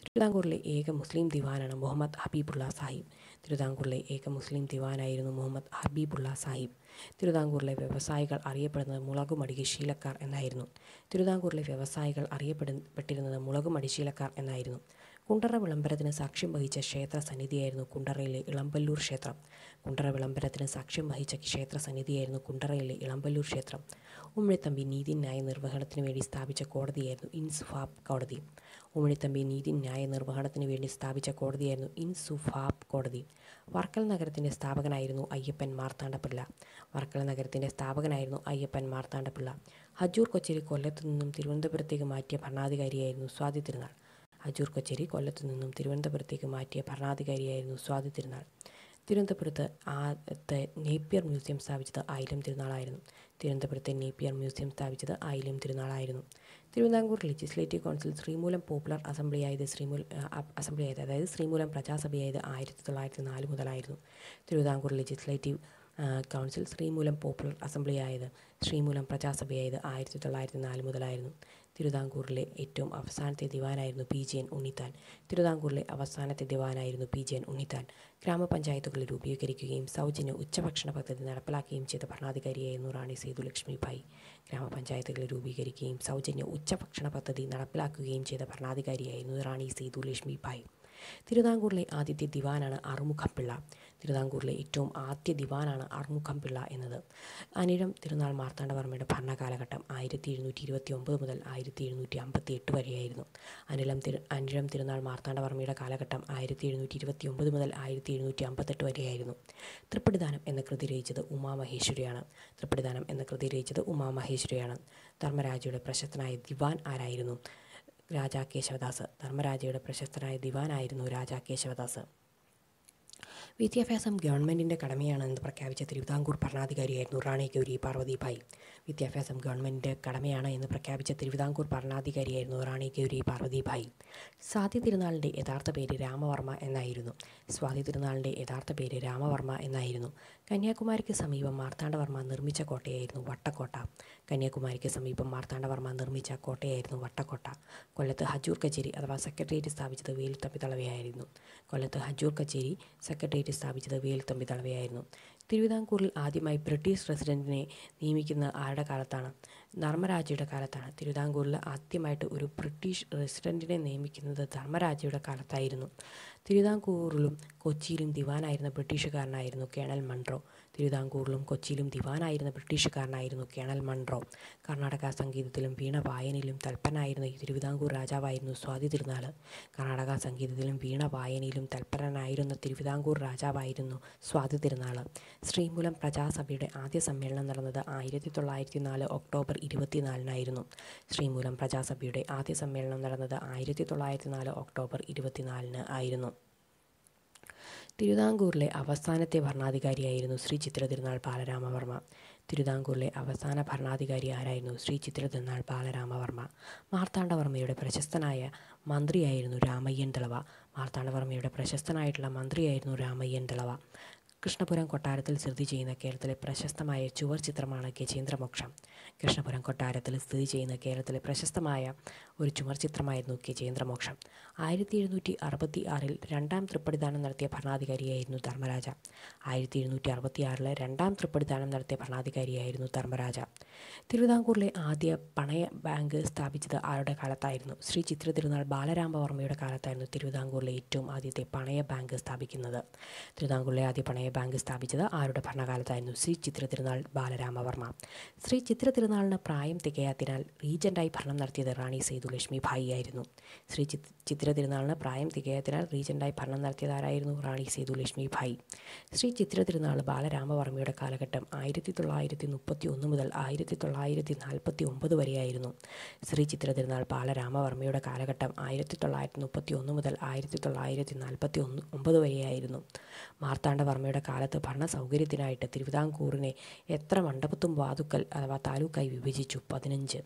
തിരുവിതാംകൂറിലെ ഏക മുസ്ലിം ദിവാനാണ് മുഹമ്മദ് ഹബീബുള്ള സാഹിബ് തിരുവിതാംകൂറിലെ ഏക മുസ്ലിം ദിവാനായിരുന്നു മുഹമ്മദ് ഹബീബുള്ള സാഹിബ് തിരുവിതാംകൂറിലെ വ്യവസായികൾ അറിയപ്പെടുന്നത് മുളകുമടികി ശീലക്കാർ എന്നായിരുന്നു തിരുവിതാംകൂറിലെ വ്യവസായികൾ അറിയപ്പെട്ടിരുന്നത് മുളകുമടി ശീലക്കാർ എന്നായിരുന്നു കുണ്ടറ വിളംബരത്തിന് സാക്ഷ്യം വഹിച്ച ക്ഷേത്ര സന്നിധിയായിരുന്നു കുണ്ടറയിലെ ഇളമ്പല്ലൂർ ക്ഷേത്രം കുണ്ടറ വിളംബരത്തിന് സാക്ഷ്യം വഹിച്ച ക്ഷേത്ര സന്നിധിയായിരുന്നു കുണ്ടറയിലെ ഇളമ്പല്ലൂർ ക്ഷേത്രം ഉമ്മിഴത്തമ്പി നീതിന്യായ നിർവഹണത്തിന് വേണ്ടി സ്ഥാപിച്ച കോടതിയായിരുന്നു ഇൻസ്ഫാബ് കോടതി ഉമ്മിണിത്തമ്പി ന്യായ നിർവഹണത്തിന് വേണ്ടി സ്ഥാപിച്ച കോടതിയായിരുന്നു ഇൻസുഫാബ് കോടതി വർക്കൽ നഗരത്തിൻ്റെ സ്ഥാപകനായിരുന്നു അയ്യപ്പൻ മാർത്താണ്ടപ്പിള്ള വർക്കൽ നഗരത്തിൻ്റെ സ്ഥാപകനായിരുന്നു അയ്യപ്പൻ മാർത്താണ്ഡപിള്ള ഹജൂർ കൊച്ചേരി കൊല്ലത്തു നിന്നും തിരുവനന്തപുരത്തേക്ക് മാറ്റിയ ഭരണാധികാരിയായിരുന്നു സ്വാതി തിരുനാൾ ഹജൂർ കൊച്ചേരി കൊല്ലത്തു നിന്നും തിരുവനന്തപുരത്തേക്ക് മാറ്റിയ ഭരണാധികാരിയായിരുന്നു സ്വാതി തിരുനാൾ തിരുവനന്തപുരത്ത് ആദ്യത്തെ നേപ്പിയർ മ്യൂസിയം സ്ഥാപിച്ചത് ആയിലം തിരുനാളായിരുന്നു തിരുവനന്തപുരത്തെ നേപ്പിയർ മ്യൂസിയം സ്ഥാപിച്ചത് ആയിലം തിരുനാളായിരുന്നു Thiruvithamkoor legislative council Sreemoolam popular അസംബ്ലിയായത് ശ്രീമൂൽ അസംബ്ലിയായത് അതായത് ശ്രീമൂലം പ്രജാസഭയായത് ആയിരത്തി തൊള്ളായിരത്തി നാല് മുതലായിരുന്നു Thiruvithamkoor legislative council Sreemoolam popular അസംബ്ലിയായത് ശ്രീമൂലം പ്രജാസഭയായത് ആയിരത്തി തൊള്ളായിരത്തി നാല് മുതലായിരുന്നു തിരുവിതാംകൂറിലെ ഏറ്റവും അവസാനത്തെ ദിവാനായിരുന്നു പി ജെ എൻ ഉണ്ണിത്താൻ തിരുവിതാംകൂറിലെ അവസാനത്തെ ദിവാനായിരുന്നു പി ജെ എൻ ഉണ്ണിത്താൻ ഗ്രാമപഞ്ചായത്തുകൾ രൂപീകരിക്കുകയും സൗജന്യ ഉച്ചഭക്ഷണ പദ്ധതി നടപ്പിലാക്കുകയും ചെയ്ത ഭരണാധികാരിയായിരുന്നു റാണി സേതുലക്ഷ്മി ഭായി ഗ്രാമപഞ്ചായത്തുകൾ രൂപീകരിക്കുകയും സൗജന്യ ഉച്ചഭക്ഷണ പദ്ധതി നടപ്പിലാക്കുകയും ചെയ്ത ഭരണാധികാരിയായിരുന്നു റാണി സേതു ലക്ഷ്മി ഭായ് തിരുവിതാംകൂറിലെ ആദ്യത്തെ ദിവാനാണ് അറുമുഖപ്പിള്ള തിരുവിതാംകൂറിലെ ഏറ്റവും ആദ്യ ദിവാനാണ് ആറുമുഖം പിള്ള എന്നത് അനിഴം തിരുനാൾ മാർത്താണ്ഡവർമ്മയുടെ ഭരണകാലഘട്ടം ആയിരത്തി എഴുന്നൂറ്റി ഇരുപത്തി ഒമ്പത് മുതൽ ആയിരത്തി എഴുന്നൂറ്റി അമ്പത്തി എട്ട് വരെയായിരുന്നു അനിലം തിരു അനിഴം തിരുനാൾ മാർത്താണ്ഡവർമ്മയുടെ കാലഘട്ടം ആയിരത്തി എഴുന്നൂറ്റി ഇരുപത്തി ഒമ്പത് മുതൽ ആയിരത്തി എഴുന്നൂറ്റി അമ്പത്തെട്ട് വരെയായിരുന്നു തൃപ്പടിദാനം എന്ന കൃതി രചിച്ചത് ഉമാമഹേശ്വരിയാണ് തൃപ്പടിദാനം എന്ന കൃതി രചിച്ചത് ഉമാമഹേശ്വരിയാണ് ധർമ്മരാജയുടെ പ്രശസ്തനായ ദിവാൻ ആരായിരുന്നു രാജാ കേശവദാസ് ധർമ്മരാജയുടെ പ്രശസ്തനായ ദിവാനായിരുന്നു രാജാ കേശവദാസ് വിദ്യാഭ്യാസം ഗവൺമെൻറ്റിൻ്റെ കടമയാണെന്ന് പ്രഖ്യാപിച്ച തിരുവിതാംകൂർ ഭരണാധികാരിയായിരുന്നു റാണി ഗൗരി ഭായ് വിദ്യാഭ്യാസം ഗവൺമെൻറ് കടമയാണ് എന്ന് പ്രഖ്യാപിച്ച തിരുവിതാംകൂർ ഭരണാധികാരിയായിരുന്നു റാണി ഗൗരി പാർവതിഭായി സ്വാതി തിരുനാളിൻ്റെ യഥാർത്ഥ പേര് രാമവർമ്മ എന്നായിരുന്നു സ്വാതി തിരുനാളിൻ്റെ യഥാർത്ഥ പേര് രാമവർമ്മ എന്നായിരുന്നു കന്യാകുമാരിക്ക് സമീപം മാർത്താണ്ഡവർമ്മ നിർമ്മിച്ച കോട്ടയായിരുന്നു വട്ടക്കോട്ട കന്യാകുമാരിക്ക് സമീപം മാർത്താണ്ഡവർമ്മ നിർമ്മിച്ച കോട്ടയായിരുന്നു വട്ടക്കോട്ട കൊല്ലത്ത് ഹജൂർ കച്ചേരി അഥവാ സെക്രട്ടേറിയറ്റ് സ്ഥാപിച്ചത് വേലുത്തമ്പി തളവയായിരുന്നു കൊല്ലത്ത് ഹജൂർ കച്ചേരി സെക്രട്ടേറിയറ്റ് സ്ഥാപിച്ചത് വേലുത്തമ്പി തളവയായിരുന്നു തിരുവിതാംകൂറിൽ ആദ്യമായി ബ്രിട്ടീഷ് റെസിഡൻറ്റിനെ നിയമിക്കുന്ന ആരുടെ കാലത്താണ് ധർമ്മരാജയുടെ കാലത്താണ് തിരുവിതാംകൂറിൽ ആദ്യമായിട്ട് ഒരു ബ്രിട്ടീഷ് റെസിഡൻറ്റിനെ നിയമിക്കുന്നത് ധർമ്മരാജയുടെ കാലത്തായിരുന്നു തിരുവിതാംകൂറിലും കൊച്ചിയിലും ദിവാനായിരുന്ന ബ്രിട്ടീഷുകാരനായിരുന്നു കേണൽ മൺട്രോ തിരുവിതാംകൂറിലും കൊച്ചിയിലും ദിവാനായിരുന്ന ബ്രിട്ടീഷുകാരനായിരുന്നു കേണൽ മൺട്രോ കർണാടക സംഗീതത്തിലും വീണ വായനയിലും തൽപ്പനായിരുന്ന ഈ തിരുവിതാംകൂർ രാജാവായിരുന്നു സ്വാതി തിരുനാൾ കർണാടക സംഗീതത്തിലും വീണ വായനയിലും തൽപ്പരനായിരുന്ന തിരുവിതാംകൂർ രാജാവായിരുന്നു സ്വാതി തിരുനാൾ ശ്രീമൂലം പ്രജാസഭയുടെ ആദ്യ സമ്മേളനം നടന്നത് ആയിരത്തി തൊള്ളായിരത്തി നാല് ഒക്ടോബർ ഇരുപത്തിനാലിനായിരുന്നു ശ്രീമൂലം പ്രജാസഭയുടെ ആദ്യ സമ്മേളനം നടന്നത് ആയിരത്തി തൊള്ളായിരത്തി നാല് ഒക്ടോബർ ഇരുപത്തിനാലിന് ആയിരുന്നു തിരുവിതാംകൂറിലെ അവസാനത്തെ ഭരണാധികാരിയായിരുന്നു ശ്രീ ചിത്ര തിരുനാൾ ബാലരാമവർമ്മ തിരുവിതാംകൂറിലെ അവസാന ഭരണാധികാരി ആരായിരുന്നു ശ്രീ ചിത്ര തിരുനാൾ ബാലരാമവർമ്മ മാർത്താണ്ഡവർമ്മയുടെ പ്രശസ്തനായ മന്ത്രിയായിരുന്നു രാമയ്യൻ തളവ മാർത്താണ്ഡവർമ്മയുടെ പ്രശസ്തനായിട്ടുള്ള മന്ത്രിയായിരുന്നു രാമയ്യൻ തളവ കൃഷ്ണപുരം കൊട്ടാരത്തിൽ സ്ഥിതി ചെയ്യുന്ന കേരളത്തിലെ പ്രശസ്തമായ ചുവർ ചിത്രമാണ് ഗജേന്ദ്രമോക്ഷം കൃഷ്ണപുരം കൊട്ടാരത്തിൽ സ്ഥിതി ചെയ്യുന്ന കേരളത്തിലെ പ്രശസ്തമായ ഒരു ചുവർ ചിത്രമായിരുന്നു ഗജേന്ദ്രമോക്ഷം ആയിരത്തി എഴുന്നൂറ്റി അറുപത്തി ആറിൽ രണ്ടാം തൃപ്പടിദാനം നടത്തിയ ഭരണാധികാരിയായിരുന്നു ധർമ്മരാജ ആയിരത്തി എഴുന്നൂറ്റി അറുപത്തി ആറിലെ രണ്ടാം തൃപ്പടിദാനം നടത്തിയ ഭരണാധികാരിയായിരുന്നു ധർമ്മരാജ തിരുവിതാംകൂറിലെ ആദ്യ പണയ ബാങ്ക് സ്ഥാപിച്ചത് ആരുടെ കാലത്തായിരുന്നു ശ്രീ ചിത്ര തിരുനാൾ ബാലരാമവർമ്മയുടെ കാലത്തായിരുന്നു തിരുവിതാംകൂറിലെ ഏറ്റവും ആദ്യത്തെ പണയ ബാങ്ക് സ്ഥാപിക്കുന്നത് തിരുവിതാംകൂറിലെ ആദ്യ പണയ ബാങ്ക് സ്ഥാപിച്ചത് ആരുടെ ഭരണകാലത്തായിരുന്നു ശ്രീ ചിത്ര തിരുനാൾ ബാലരാമവർമ്മ ശ്രീ ചിത്ര തിരുനാളിന് പ്രായം തികയാത്തിനാൽ റീജൻ്റായി ഭരണം നടത്തിയത് റാണി ലക്ഷ്മി ഭായി ആയിരുന്നു ശ്രീ ചിത് ചിത്ര തിരുനാളിന് പ്രായം തികയാത്തിനാൽ റീജൻ്റായി ഭരണം നടത്തിയതാരായിരുന്നു റാണി റാണി ലക്ഷ്മി ഭായി ശ്രീ ചിത്ര തിരുനാൾ ബാലരാമവർമ്മയുടെ കാലഘട്ടം ആയിരത്തി തൊള്ളായിരത്തി മുപ്പത്തി ഒന്ന് മുതൽ ആയിരത്തി തൊള്ളായിരത്തി നാൽപ്പത്തി ഒമ്പത് വരെയായിരുന്നു ശ്രീ ചിത്ര തിരുനാൾ ബാലരാമവർമ്മയുടെ കാലഘട്ടം ആയിരത്തി തൊള്ളായിരത്തി മുപ്പത്തി ഒന്ന് മുതൽ ആയിരത്തി തൊള്ളായിരത്തി നാൽപ്പത്തി ഒന്ന് ഒമ്പത് വരെയായിരുന്നു മാർത്താണ്ഡവർമ്മയുടെ നമ്മുടെ കാലത്ത് ഭരണ സൗകര്യത്തിനായിട്ട് തിരുവിതാംകൂറിനെ എത്ര മണ്ഡപത്തും വാതുക്കൽ അഥവാ താലൂക്കായി വിഭജിച്ചു പതിനഞ്ച്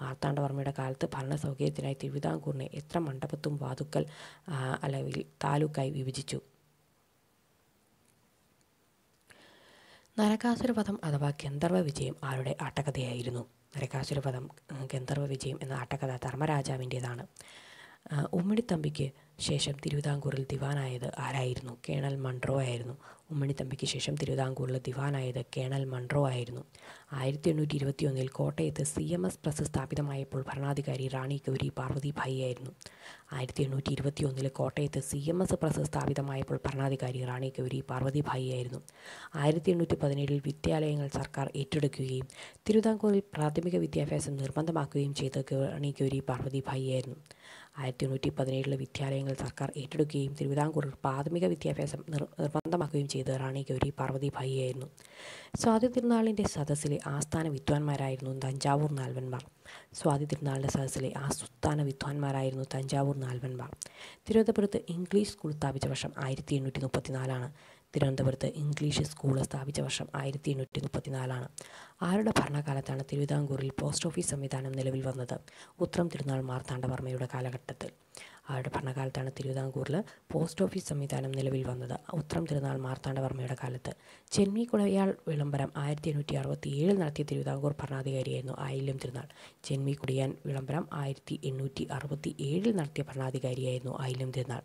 മാർത്താണ്ഡവർമ്മയുടെ കാലത്ത് ഭരണ സൗകര്യത്തിനായി തിരുവിതാംകൂറിനെ എത്ര മണ്ഡപത്തും വാതുക്കൽ അല്ലെങ്കിൽ താലൂക്കായി വിഭജിച്ചു നരകാസുരപഥം അഥവാ ഗന്ധർവ വിജയം ആരുടെ ആട്ടകഥയായിരുന്നു നരകാസുരപഥം ഗന്ധർവ വിജയം എന്ന ആട്ടകഥ ധർമ്മരാജാവിൻ്റെതാണ് ഉമ്മിടിത്തമ്പിക്ക് ശേഷം തിരുവിതാംകൂറിൽ ദിവാനായത് ആരായിരുന്നു കേണൽ മൺട്രോ ആയിരുന്നു ഉമ്മണിത്തമ്പിക്ക് ശേഷം തിരുവിതാംകൂറിലെ ദിവാനായത് കേണൽ മൺറോ ആയിരുന്നു ആയിരത്തി എണ്ണൂറ്റി ഒന്നിൽ കോട്ടയത്ത് സി എം എസ് പ്രസ് സ്ഥാപിതമായപ്പോൾ ഭരണാധികാരി റാണി ഗൗരി പാർവതി ഭായി ആയിരുന്നു ആയിരത്തി എണ്ണൂറ്റി ഒന്നിൽ കോട്ടയത്ത് സി എം എസ് പ്രസ് സ്ഥാപിതമായപ്പോൾ ഭരണാധികാരി റാണി ഗൗരി പാർവതി ഭായി ആയിരുന്നു ആയിരത്തി എണ്ണൂറ്റി പതിനേഴിൽ വിദ്യാലയങ്ങൾ സർക്കാർ ഏറ്റെടുക്കുകയും തിരുവിതാംകൂറിൽ പ്രാഥമിക വിദ്യാഭ്യാസം നിർബന്ധമാക്കുകയും ചെയ്ത റാണി ഗൗരി പാർവതി ഭായി ആയിരുന്നു ആയിരത്തി എണ്ണൂറ്റി പതിനേഴിലെ വിദ്യാലയങ്ങൾ സർക്കാർ ഏറ്റെടുക്കുകയും തിരുവിതാംകൂറിൽ പ്രാഥമിക വിദ്യാഭ്യാസം നിർബന്ധമാക്കുകയും ചെയ്ത റാണി ഗൗരി പാർവതിഭായിയായിരുന്നു സ്വാതി തിരുനാളിൻ്റെ സദസ്സിലെ ആസ്ഥാന വിദ്വാൻമാരായിരുന്നു തഞ്ചാവൂർ നാൽവന്മാർ സ്വാതി തിരുനാളിൻ്റെ സദസ്സിലെ ആസ്ഥാന വിദ്വാൻമാരായിരുന്നു തഞ്ചാവൂർ നാൽവന്മാർ തിരുവനന്തപുരത്ത് ഇംഗ്ലീഷ് സ്കൂൾ സ്ഥാപിച്ച വർഷം ആയിരത്തി എണ്ണൂറ്റി മുപ്പത്തിനാലാണ് തിരുവനന്തപുരത്ത് ഇംഗ്ലീഷ് സ്കൂൾ സ്ഥാപിച്ച വർഷം ആയിരത്തി എണ്ണൂറ്റി മുപ്പത്തിനാലാണ് ആരുടെ ഭരണകാലത്താണ് തിരുവിതാംകൂറിൽ പോസ്റ്റ് ഓഫീസ് സംവിധാനം നിലവിൽ വന്നത് ഉത്രം തിരുനാൾ മാർത്താണ്ഡവർമ്മയുടെ കാലഘട്ടത്തിൽ അവരുടെ ഭരണകാലത്താണ് തിരുവിതാംകൂറിൽ പോസ്റ്റ് ഓഫീസ് സംവിധാനം നിലവിൽ വന്നത് ഉത്തരം തിരുനാൾ മാർത്താണ്ഡവർമ്മയുടെ കാലത്ത് ചെന്മി കുടയാൾ വിളംബരം ആയിരത്തി എണ്ണൂറ്റി അറുപത്തി ഏഴിൽ നടത്തിയ തിരുവിതാംകൂർ ഭരണാധികാരിയായിരുന്നു ആയില്യം തിരുനാൾ ചെന്മി കുടിയാൻ വിളംബരം ആയിരത്തി എണ്ണൂറ്റി അറുപത്തി ഏഴിൽ നടത്തിയ ഭരണാധികാരിയായിരുന്നു ആയില്യം തിരുനാൾ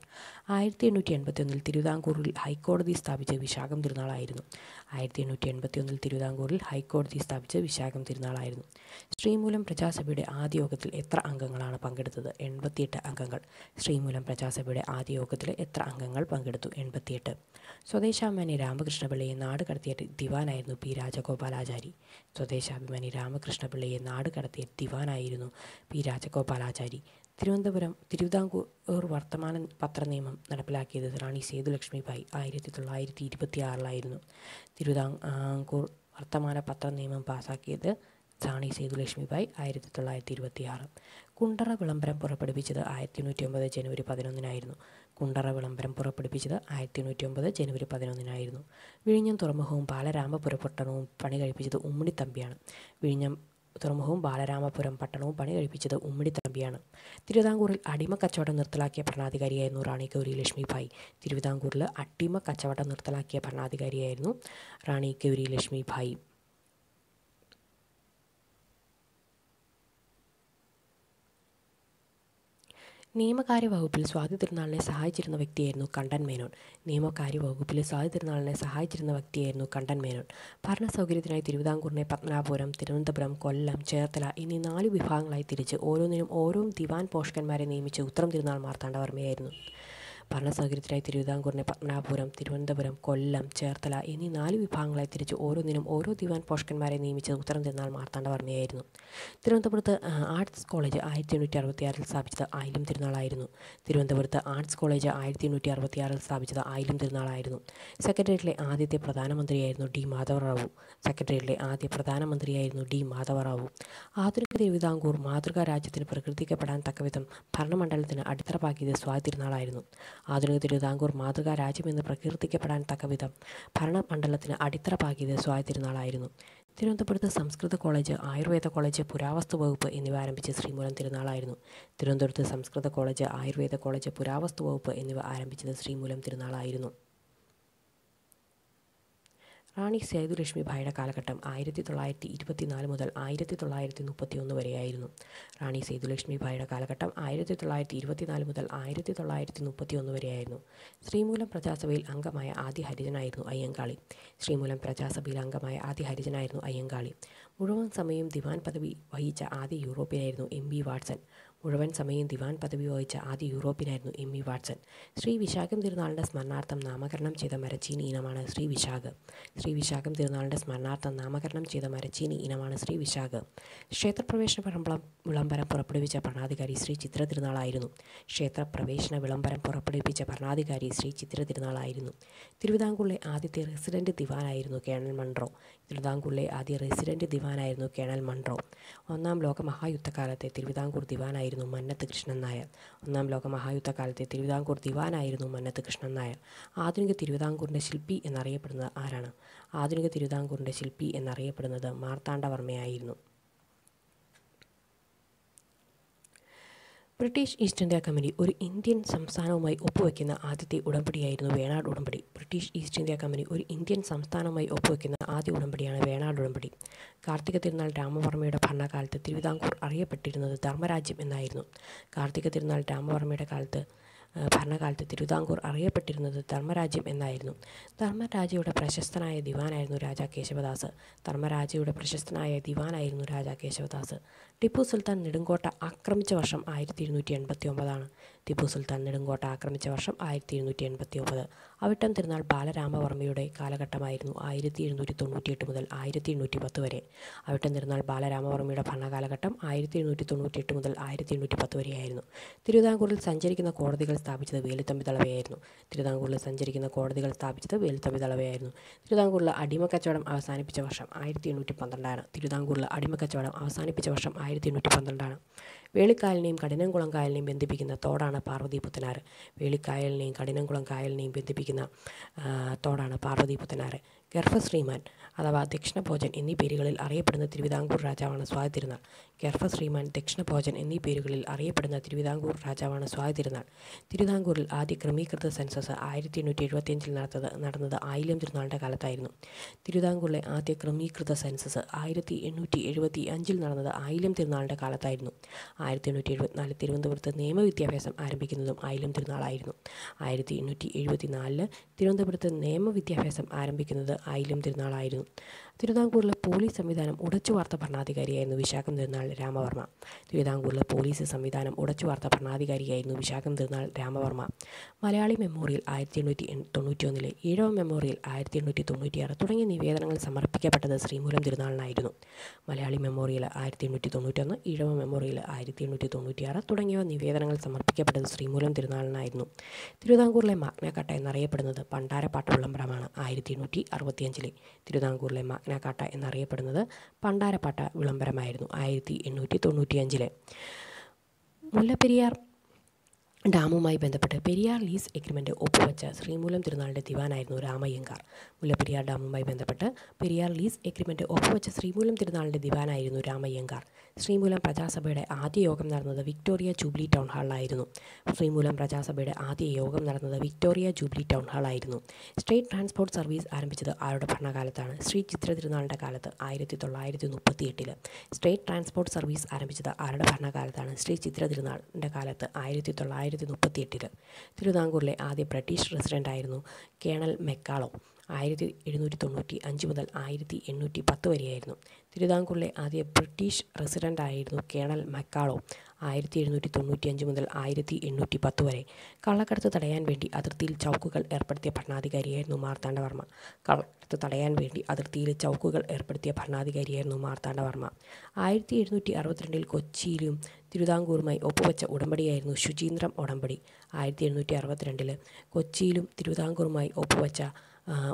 ആയിരത്തി എണ്ണൂറ്റി എൺപത്തി ഒന്നിൽ തിരുവിതാംകൂറിൽ ഹൈക്കോടതി സ്ഥാപിച്ച വിശാഖം തിരുനാളായിരുന്നു ആയിരത്തി എണ്ണൂറ്റി എൺപത്തി ഒന്നിൽ തിരുവിതാംകൂറിൽ ഹൈക്കോടതി സ്ഥാപിച്ച വിശാഖം തിരുനാളായിരുന്നു ശ്രീമൂലം പ്രജാസഭയുടെ ആദ്യ യോഗത്തിൽ എത്ര അംഗങ്ങളാണ് പങ്കെടുത്തത് എൺപത്തിയെട്ട് അംഗങ്ങൾ ശ്രീമൂലം പ്രജാസഭയുടെ ആദ്യ യോഗത്തിൽ എത്ര അംഗങ്ങൾ പങ്കെടുത്തു എൺപത്തിയെട്ട് സ്വദേശാഭിമാനി രാമകൃഷ്ണപിള്ളയെ നാട് കടത്തിയ ദിവാനായിരുന്നു പി രാജഗോപാലാചാരി സ്വദേശാഭിമാനി രാമകൃഷ്ണപിള്ളയെ നാട് കടത്തിയ ദിവാനായിരുന്നു പി രാജഗോപാലാചാരി തിരുവനന്തപുരം തിരുവിതാംകൂർ വർത്തമാന പത്രനിയമം നടപ്പിലാക്കിയത് റാണി സേതുലക്ഷ്മി ബായി ആയിരത്തി തൊള്ളായിരത്തി ഇരുപത്തി ആറിലായിരുന്നു തിരുവിതാംകൂർ വർത്തമാന പത്ര നിയമം പാസാക്കിയത് സാണി സേതുലക്ഷ്മിബായി ആയിരത്തി തൊള്ളായിരത്തി ആറ് കുണ്ടറ വിളംബരം പുറപ്പെടുവിച്ചത് ആയിരത്തി എണ്ണൂറ്റി ഒമ്പത് ജനുവരി പതിനൊന്നിനായിരുന്നു കുണ്ടറ വിളംബരം പുറപ്പെടുവിച്ചത് ആയിരത്തി എണ്ണൂറ്റി ഒമ്പത് ജനുവരി പതിനൊന്നിനായിരുന്നു വിഴിഞ്ഞം തുറമുഖവും ബാലരാമപുര പട്ടണവും പണി കഴിപ്പിച്ചത് ഉമ്മിണിത്തമ്പിയാണ് വിഴിഞ്ഞം തുറമുഖവും ബാലരാമപുരം പട്ടണവും പണി കഴിപ്പിച്ചത് ഉമ്മിണിത്തമ്പിയാണ് തിരുവിതാംകൂറിൽ അടിമ കച്ചവടം നിർത്തലാക്കിയ ഭരണാധികാരിയായിരുന്നു റാണി ഗൗരി ലക്ഷ്മിഭായ് തിരുവിതാംകൂറിൽ അടിമ കച്ചവടം നിർത്തലാക്കിയ ഭരണാധികാരിയായിരുന്നു റാണി ഗൗരി ലക്ഷ്മിഭായ് നിയമകാര്യ വകുപ്പിൽ സ്വാതി തിരുനാളിനെ സഹായിച്ചിരുന്ന വ്യക്തിയായിരുന്നു കണ്ടൻ മേനോൻ നിയമകാര്യ വകുപ്പിൽ സ്വാതി തിരുനാളിനെ സഹായിച്ചിരുന്ന വ്യക്തിയായിരുന്നു കണ്ടൻ മേനോൻ ഭരണ സൗകര്യത്തിനായി തിരുവിതാംകൂറിനെ പത്മനാഭപുരം തിരുവനന്തപുരം കൊല്ലം ചേർത്തല എന്നീ നാല് വിഭാഗങ്ങളായി തിരിച്ച് ഓരോന്നിനും ഓരോ ദിവാൻ പോഷകന്മാരെ നിയമിച്ച് ഉത്തരം തിരുനാൾ മാർത്താണ്ഡവർമ്മയായിരുന്നു പഠന തിരുവിതാംകൂറിനെ പത്മനാഭപുരം തിരുവനന്തപുരം കൊല്ലം ചേർത്തല എന്നീ നാല് വിഭാഗങ്ങളായി തിരിച്ച് ഓരോന്നിനും ഓരോ ദിവാൻ പോഷകന്മാരെ നിയമിച്ചത് ഉത്തരം മാർത്താണ്ഡ മാർത്താണ്ഡവർമ്മയായിരുന്നു തിരുവനന്തപുരത്ത് ആർട്സ് കോളേജ് ആയിരത്തി എണ്ണൂറ്റി അറുപത്തിയാറിൽ സ്ഥാപിച്ചത് ആയിലും തിരുനാളായിരുന്നു തിരുവനന്തപുരത്ത് ആർട്സ് കോളേജ് ആയിരത്തി എണ്ണൂറ്റി അറുപത്തിയാറിൽ സ്ഥാപിച്ചത് ആയിലും തിരുനാളായിരുന്നു സെക്രട്ടേറിയറ്റിലെ ആദ്യത്തെ പ്രധാനമന്ത്രിയായിരുന്നു ഡി മാധവറാവു സെക്രട്ടേറിയറ്റിലെ ആദ്യ പ്രധാനമന്ത്രിയായിരുന്നു ഡി മാധവറാവു ആധുനിക തിരുവിതാംകൂർ മാതൃകാ രാജ്യത്തിന് പ്രകൃതിക്കപ്പെടാൻ തക്കവിധം ഭരണമണ്ഡലത്തിന് അടിത്തറ പാകിയത് സ്വാതി ആധുനിക തിരുവിതാംകൂർ മാതൃകാ രാജ്യമെന്ന് പ്രകീർത്തിക്കപ്പെടാൻ വിധം ഭരണമണ്ഡലത്തിന് അടിത്തറ പാകിയത് സ്വായ തിരുനാളായിരുന്നു തിരുവനന്തപുരത്ത് സംസ്കൃത കോളേജ് ആയുർവേദ കോളേജ് പുരാവസ്തു വകുപ്പ് എന്നിവ ആരംഭിച്ച ശ്രീമൂലം തിരുനാളായിരുന്നു തിരുവനന്തപുരത്ത് സംസ്കൃത കോളേജ് ആയുർവേദ കോളേജ് പുരാവസ്തു വകുപ്പ് എന്നിവ ആരംഭിച്ചത് ശ്രീമൂലം തിരുനാളായിരുന്നു റാണി സേതുലക്ഷ്മി ഭായിയുടെ കാലഘട്ടം ആയിരത്തി തൊള്ളായിരത്തി ഇരുപത്തിനാല് മുതൽ ആയിരത്തി തൊള്ളായിരത്തി മുപ്പത്തിയൊന്ന് വരെയായിരുന്നു റാണി സേതുലക്ഷ്മി ഭായിയുടെ കാലഘട്ടം ആയിരത്തി തൊള്ളായിരത്തി ഇരുപത്തിനാല് മുതൽ ആയിരത്തി തൊള്ളായിരത്തി മുപ്പത്തിയൊന്ന് വരെയായിരുന്നു ശ്രീമൂലം പ്രജാസഭയിൽ അംഗമായ ആദ്യ ഹരിജനായിരുന്നു അയ്യങ്കാളി ശ്രീമൂലം പ്രജാസഭയിൽ അംഗമായ ആദ്യ ഹരിജനായിരുന്നു അയ്യങ്കാളി മുഴുവൻ സമയം ദിവാൻ പദവി വഹിച്ച ആദ്യ യൂറോപ്യനായിരുന്നു എം വി വാട്സൺ മുഴുവൻ സമയം ദിവാൻ പദവി വഹിച്ച ആദ്യ യൂറോപ്പിനായിരുന്നു M E Watson Sree Vishakham തിരുനാളിൻ്റെ സ്മരണാർത്ഥം നാമകരണം ചെയ്ത മരച്ചീനി ഇനമാണ് ശ്രീ വിശാഖ് ശ്രീ വിശാഖം തിരുനാളിൻ്റെ സ്മരണാർത്ഥം നാമകരണം ചെയ്ത മരച്ചീനി ഇനമാണ് ശ്രീ വിശാഖ് ക്ഷേത്രപ്രവേശന വിളംബരം വിളംബരം പുറപ്പെടുവിച്ച ഭരണാധികാരി ശ്രീ ചിത്ര തിരുനാളായിരുന്നു ക്ഷേത്രപ്രവേശന വിളംബരം പുറപ്പെടുവിച്ച ഭരണാധികാരി ശ്രീ ചിത്ര തിരുനാളായിരുന്നു തിരുവിതാംകൂറിലെ ആദ്യത്തെ റെസിഡൻറ്റ് ദിവാനായിരുന്നു കേണൽ മൺട്രോ തിരുവിതാംകൂറിലെ ആദ്യ റെസിഡൻറ്റ് ദിവാനായിരുന്നു കേണൽ മൺട്രോ ഒന്നാം ലോക മഹായുദ്ധകാലത്തെ തിരുവിതാംകൂർ ദിവാനായിരുന്നു ദിവാനായിരുന്നു മന്നത്ത് കൃഷ്ണൻ നായർ ഒന്നാം ലോക മഹായുദ്ധകാലത്തെ തിരുവിതാംകൂർ ദിവാനായിരുന്നു മന്നത്ത് കൃഷ്ണൻ നായർ ആധുനിക തിരുവിതാംകൂറിൻ്റെ ശില്പി എന്നറിയപ്പെടുന്നത് ആരാണ് ആധുനിക തിരുവിതാംകൂറിൻ്റെ ശില്പി എന്നറിയപ്പെടുന്നത് മാർത്താണ്ഡവർമ്മയായിരുന്നു ബ്രിട്ടീഷ് ഈസ്റ്റ് ഇന്ത്യ കമ്പനി ഒരു ഇന്ത്യൻ സംസ്ഥാനവുമായി ഒപ്പുവെക്കുന്ന ആദ്യത്തെ ഉടമ്പടിയായിരുന്നു വേണാട് ഉടമ്പടി ബ്രിട്ടീഷ് ഈസ്റ്റ് ഇന്ത്യ കമ്പനി ഒരു ഇന്ത്യൻ സംസ്ഥാനവുമായി ഒപ്പുവെക്കുന്ന ആദ്യ ഉടമ്പടിയാണ് വേണാട് ഉടമ്പടി കാർത്തിക തിരുനാൾ രാമവർമ്മയുടെ ഭരണകാലത്ത് തിരുവിതാംകൂർ അറിയപ്പെട്ടിരുന്നത് ധർമ്മരാജ്യം എന്നായിരുന്നു കാർത്തിക തിരുനാൾ രാമവർമ്മയുടെ കാലത്ത് ഭരണകാലത്ത് തിരുവിതാംകൂർ അറിയപ്പെട്ടിരുന്നത് ധർമ്മരാജ്യം എന്നായിരുന്നു ധർമ്മരാജയുടെ പ്രശസ്തനായ ദിവാനായിരുന്നു രാജാ കേശവദാസ് ധർമ്മരാജയുടെ പ്രശസ്തനായ ദിവാനായിരുന്നു രാജാ കേശവദാസ് ടിപ്പു സുൽത്താൻ നെടുങ്കോട്ട ആക്രമിച്ച വർഷം ആയിരത്തി ഇരുന്നൂറ്റി എൺപത്തി ഒമ്പതാണ് ടിപ്പു സുൽത്താൻ നെടുങ്കോട്ട ആക്രമിച്ച വർഷം ആയിരത്തി എഴുന്നൂറ്റി എൺപത്തി ഒമ്പത് അവിട്ടം തിരുനാൾ ബാലരാമവർമ്മയുടെ കാലഘട്ടമായിരുന്നു ആയിരത്തി എഴുന്നൂറ്റി തൊണ്ണൂറ്റിയെട്ട് മുതൽ ആയിരത്തി എണ്ണൂറ്റി പത്ത് വരെ അവിട്ടം തിരുനാൾ ബാലരാമവർമ്മയുടെ ഭരണകാലഘട്ടം ആയിരത്തി എണ്ണൂറ്റി തൊണ്ണൂറ്റിയെട്ട് മുതൽ ആയിരത്തി എണ്ണൂറ്റി പത്ത് വരെയായിരുന്നു തിരുവിതാംകൂറിൽ സഞ്ചരിക്കുന്ന കോടതികൾ സ്ഥാപിച്ചത് വേലുത്തമ്പി തളവയായിരുന്നു തിരുവിതാംകൂറിൽ സഞ്ചരിക്കുന്ന കോടതികൾ സ്ഥാപിച്ചത് വേലുത്തമ്പി തളവയായിരുന്നു തിരുവിതാംകൂറിലെ അടിമ കച്ചവടം അവസാനിപ്പിച്ച വർഷം ആയിരത്തി എണ്ണൂറ്റി പന്ത്രണ്ടാണ് തിരുവിതാംകൂറിലെ അടിമ കച്ചവടം അവസാനിപ്പിച്ച വർഷം ആയിരത്തി എണ്ണൂറ്റി പന്ത്രണ്ടാണ് വേളിക്കായലിനെയും കഠിനംകുളം കായലിനെയും ബന്ധിപ്പിക്കുന്ന തോടാണ് പാർവതി പുത്തനാറ് വേളിക്കായലിനെയും കഠിനംകുളം കായലിനെയും ബന്ധിപ്പിക്കുന്ന തോടാണ് പാർവതി പുത്തനാറ് ഗർഭശ്രീമാൻ അഥവാ ദക്ഷിണഭോജൻ എന്നീ പേരുകളിൽ അറിയപ്പെടുന്ന തിരുവിതാംകൂർ രാജാവാണ് സ്വാതി തിരുനാൾ കെർഫ ശ്രീമാൻ ദക്ഷിണഭോജൻ എന്നീ പേരുകളിൽ അറിയപ്പെടുന്ന തിരുവിതാംകൂർ രാജാവാണ് സ്വാതി തിരുനാൾ തിരുവിതാംകൂറിൽ ആദ്യ ക്രമീകൃത സെൻസസ് ആയിരത്തി എണ്ണൂറ്റി എഴുപത്തിയഞ്ചിൽ നടത്തത് നടന്നത് ആയില്യം തിരുനാളിൻ്റെ കാലത്തായിരുന്നു തിരുവിതാംകൂറിലെ ആദ്യ ക്രമീകൃത സെൻസസ് ആയിരത്തി എണ്ണൂറ്റി എഴുപത്തി അഞ്ചിൽ നടന്നത് ആയില്യം തിരുനാളിൻ്റെ കാലത്തായിരുന്നു ആയിരത്തി എണ്ണൂറ്റി എഴുപത്തിനാല് തിരുവനന്തപുരത്ത് നിയമവിദ്യാഭ്യാസം ആരംഭിക്കുന്നതും ആയില്യം തിരുനാളായിരുന്നു ആയിരത്തി എണ്ണൂറ്റി നാലില് തിരുവനന്തപുരത്ത് നിയമവിദ്യാഭ്യാസം ആരംഭിക്കുന്നത് ആയില്യം തിരുനാളായിരുന്നു തിരുവിതാംകൂറിലെ പോലീസ് സംവിധാനം ഉടച്ചു വാർത്ത ഭരണാധികാരിയായിരുന്നു വിശാഖം തിരുനാൾ രാമവർമ്മ തിരുവിതാംകൂറിലെ പോലീസ് സംവിധാനം ഉടച്ചു വാർത്ത ഭരണാധികാരിയായിരുന്നു വിശാഖം തിരുനാൾ രാമവർമ്മ മലയാളി മെമ്മോറിയൽ ആയിരത്തി എണ്ണൂറ്റി തൊണ്ണൂറ്റി ഒന്നിലെ ഈഴവ മെമ്മോറിയൽ ആയിരത്തി എണ്ണൂറ്റി തൊണ്ണൂറ്റിയാറ് തുടങ്ങിയ നിവേദനങ്ങൾ സമർപ്പിക്കപ്പെട്ടത് ശ്രീമൂലം തിരുനാളിനായിരുന്നു മലയാളി മെമ്മോറിയൽ ആയിരത്തി എണ്ണൂറ്റി തൊണ്ണൂറ്റൊന്ന് ഈഴവ മെമ്മോറിയൽ ആയിരത്തി എണ്ണൂറ്റി തൊണ്ണൂറ്റിയാറ് തുടങ്ങിയവ നിവേദനങ്ങൾ സമർപ്പിക്കപ്പെട്ടത് ശ്രീമൂലം തിരുനാളിനായിരുന്നു തിരുവിതാംകൂറിലെ മാഗ്നക്കാട്ട എന്നറിയപ്പെടുന്നത് പണ്ടാരപ്പാട്ട് ആയിരത്തി എണ്ണൂറ്റി അറുപത്തിയഞ്ചിലെ തിരുവിതാംകൂറിലെ മാഗ്നക്കാട്ട എന്നറിയപ്പെടുന്നത് പണ്ടാരപ്പാട്ട വിളംബരമായിരുന്നു ആയിരത്തി എണ്ണൂറ്റി തൊണ്ണൂറ്റിയഞ്ചിലെ മുല്ലപ്പെരിയാർ ഡാമുമായി ബന്ധപ്പെട്ട് പെരിയാർ ലീസ് എഗ്രിമെൻ്റ് ഒപ്പുവെച്ച ശ്രീമൂലം തിരുനാളിൻ്റെ ദിവാനായിരുന്നു രാമയ്യങ്കാർ മുല്ലപ്പെരിയാർ ഡാമുമായി ബന്ധപ്പെട്ട് പെരിയാർ ലീസ് എഗ്രിമെൻ്റ് ഒപ്പുവെച്ച ശ്രീമൂലം തിരുനാളിൻ്റെ ദിവാനായിരുന്നു രാമയ്യങ്കാർ ശ്രീമൂലം പ്രജാസഭയുടെ ആദ്യ യോഗം നടന്നത് വിക്ടോറിയ ജൂബിലി ടൗൺ ഹാളിലായിരുന്നു ശ്രീമൂലം പ്രജാസഭയുടെ ആദ്യ യോഗം നടന്നത് വിക്ടോറിയ ജൂബിലി ടൗൺ ഹാളായിരുന്നു സ്റ്റേറ്റ് ട്രാൻസ്പോർട്ട് സർവീസ് ആരംഭിച്ചത് ആരുടെ ഭരണകാലത്താണ് ശ്രീ ചിത്ര തിരുനാളിൻ്റെ കാലത്ത് ആയിരത്തി തൊള്ളായിരത്തി മുപ്പത്തി എട്ടിൽ സ്റ്റേറ്റ് ട്രാൻസ്പോർട്ട് സർവീസ് ആരംഭിച്ചത് ആരുടെ ഭരണകാലത്താണ് ശ്രീ ചിത്ര തിരുനാളിൻ്റെ കാലത്ത് ആയിരത്തി തൊള്ളായിരത്തി തൊള്ളായിരത്തി എട്ടിൽ തിരുവിതാംകൂറിലെ ആദ്യ ബ്രിട്ടീഷ് ആയിരുന്നു കേണൽ മെക്കാളോ ആയിരത്തി എഴുന്നൂറ്റി തൊണ്ണൂറ്റി അഞ്ച് മുതൽ ആയിരത്തി എണ്ണൂറ്റി പത്ത് വരെയായിരുന്നു തിരുവിതാംകൂറിലെ ആദ്യ ബ്രിട്ടീഷ് ആയിരുന്നു കേണൽ മെക്കാളോ ആയിരത്തി എഴുന്നൂറ്റി തൊണ്ണൂറ്റി അഞ്ച് മുതൽ ആയിരത്തി എണ്ണൂറ്റി പത്ത് വരെ കള്ളക്കടത്ത് തടയാൻ വേണ്ടി അതിർത്തിയിൽ ചൗക്കുകൾ ഏർപ്പെടുത്തിയ ഭരണാധികാരിയായിരുന്നു മാർത്താണ്ഡവർമ്മ കള്ളക്കടത്ത് തടയാൻ വേണ്ടി അതിർത്തിയിൽ ചൗക്കുകൾ ഏർപ്പെടുത്തിയ ഭരണാധികാരിയായിരുന്നു മാർത്താണ്ഡവർമ്മ ആയിരത്തി എഴുന്നൂറ്റി അറുപത്തിരണ്ടിൽ കൊച്ചിയിലും തിരുവിതാംകൂറുമായി ഒപ്പുവെച്ച ഉടമ്പടിയായിരുന്നു ശുചീന്ദ്രം ഉടമ്പടി ആയിരത്തി എഴുന്നൂറ്റി അറുപത്തിരണ്ടിൽ കൊച്ചിയിലും തിരുവിതാംകൂറുമായി ഒപ്പുവെച്ച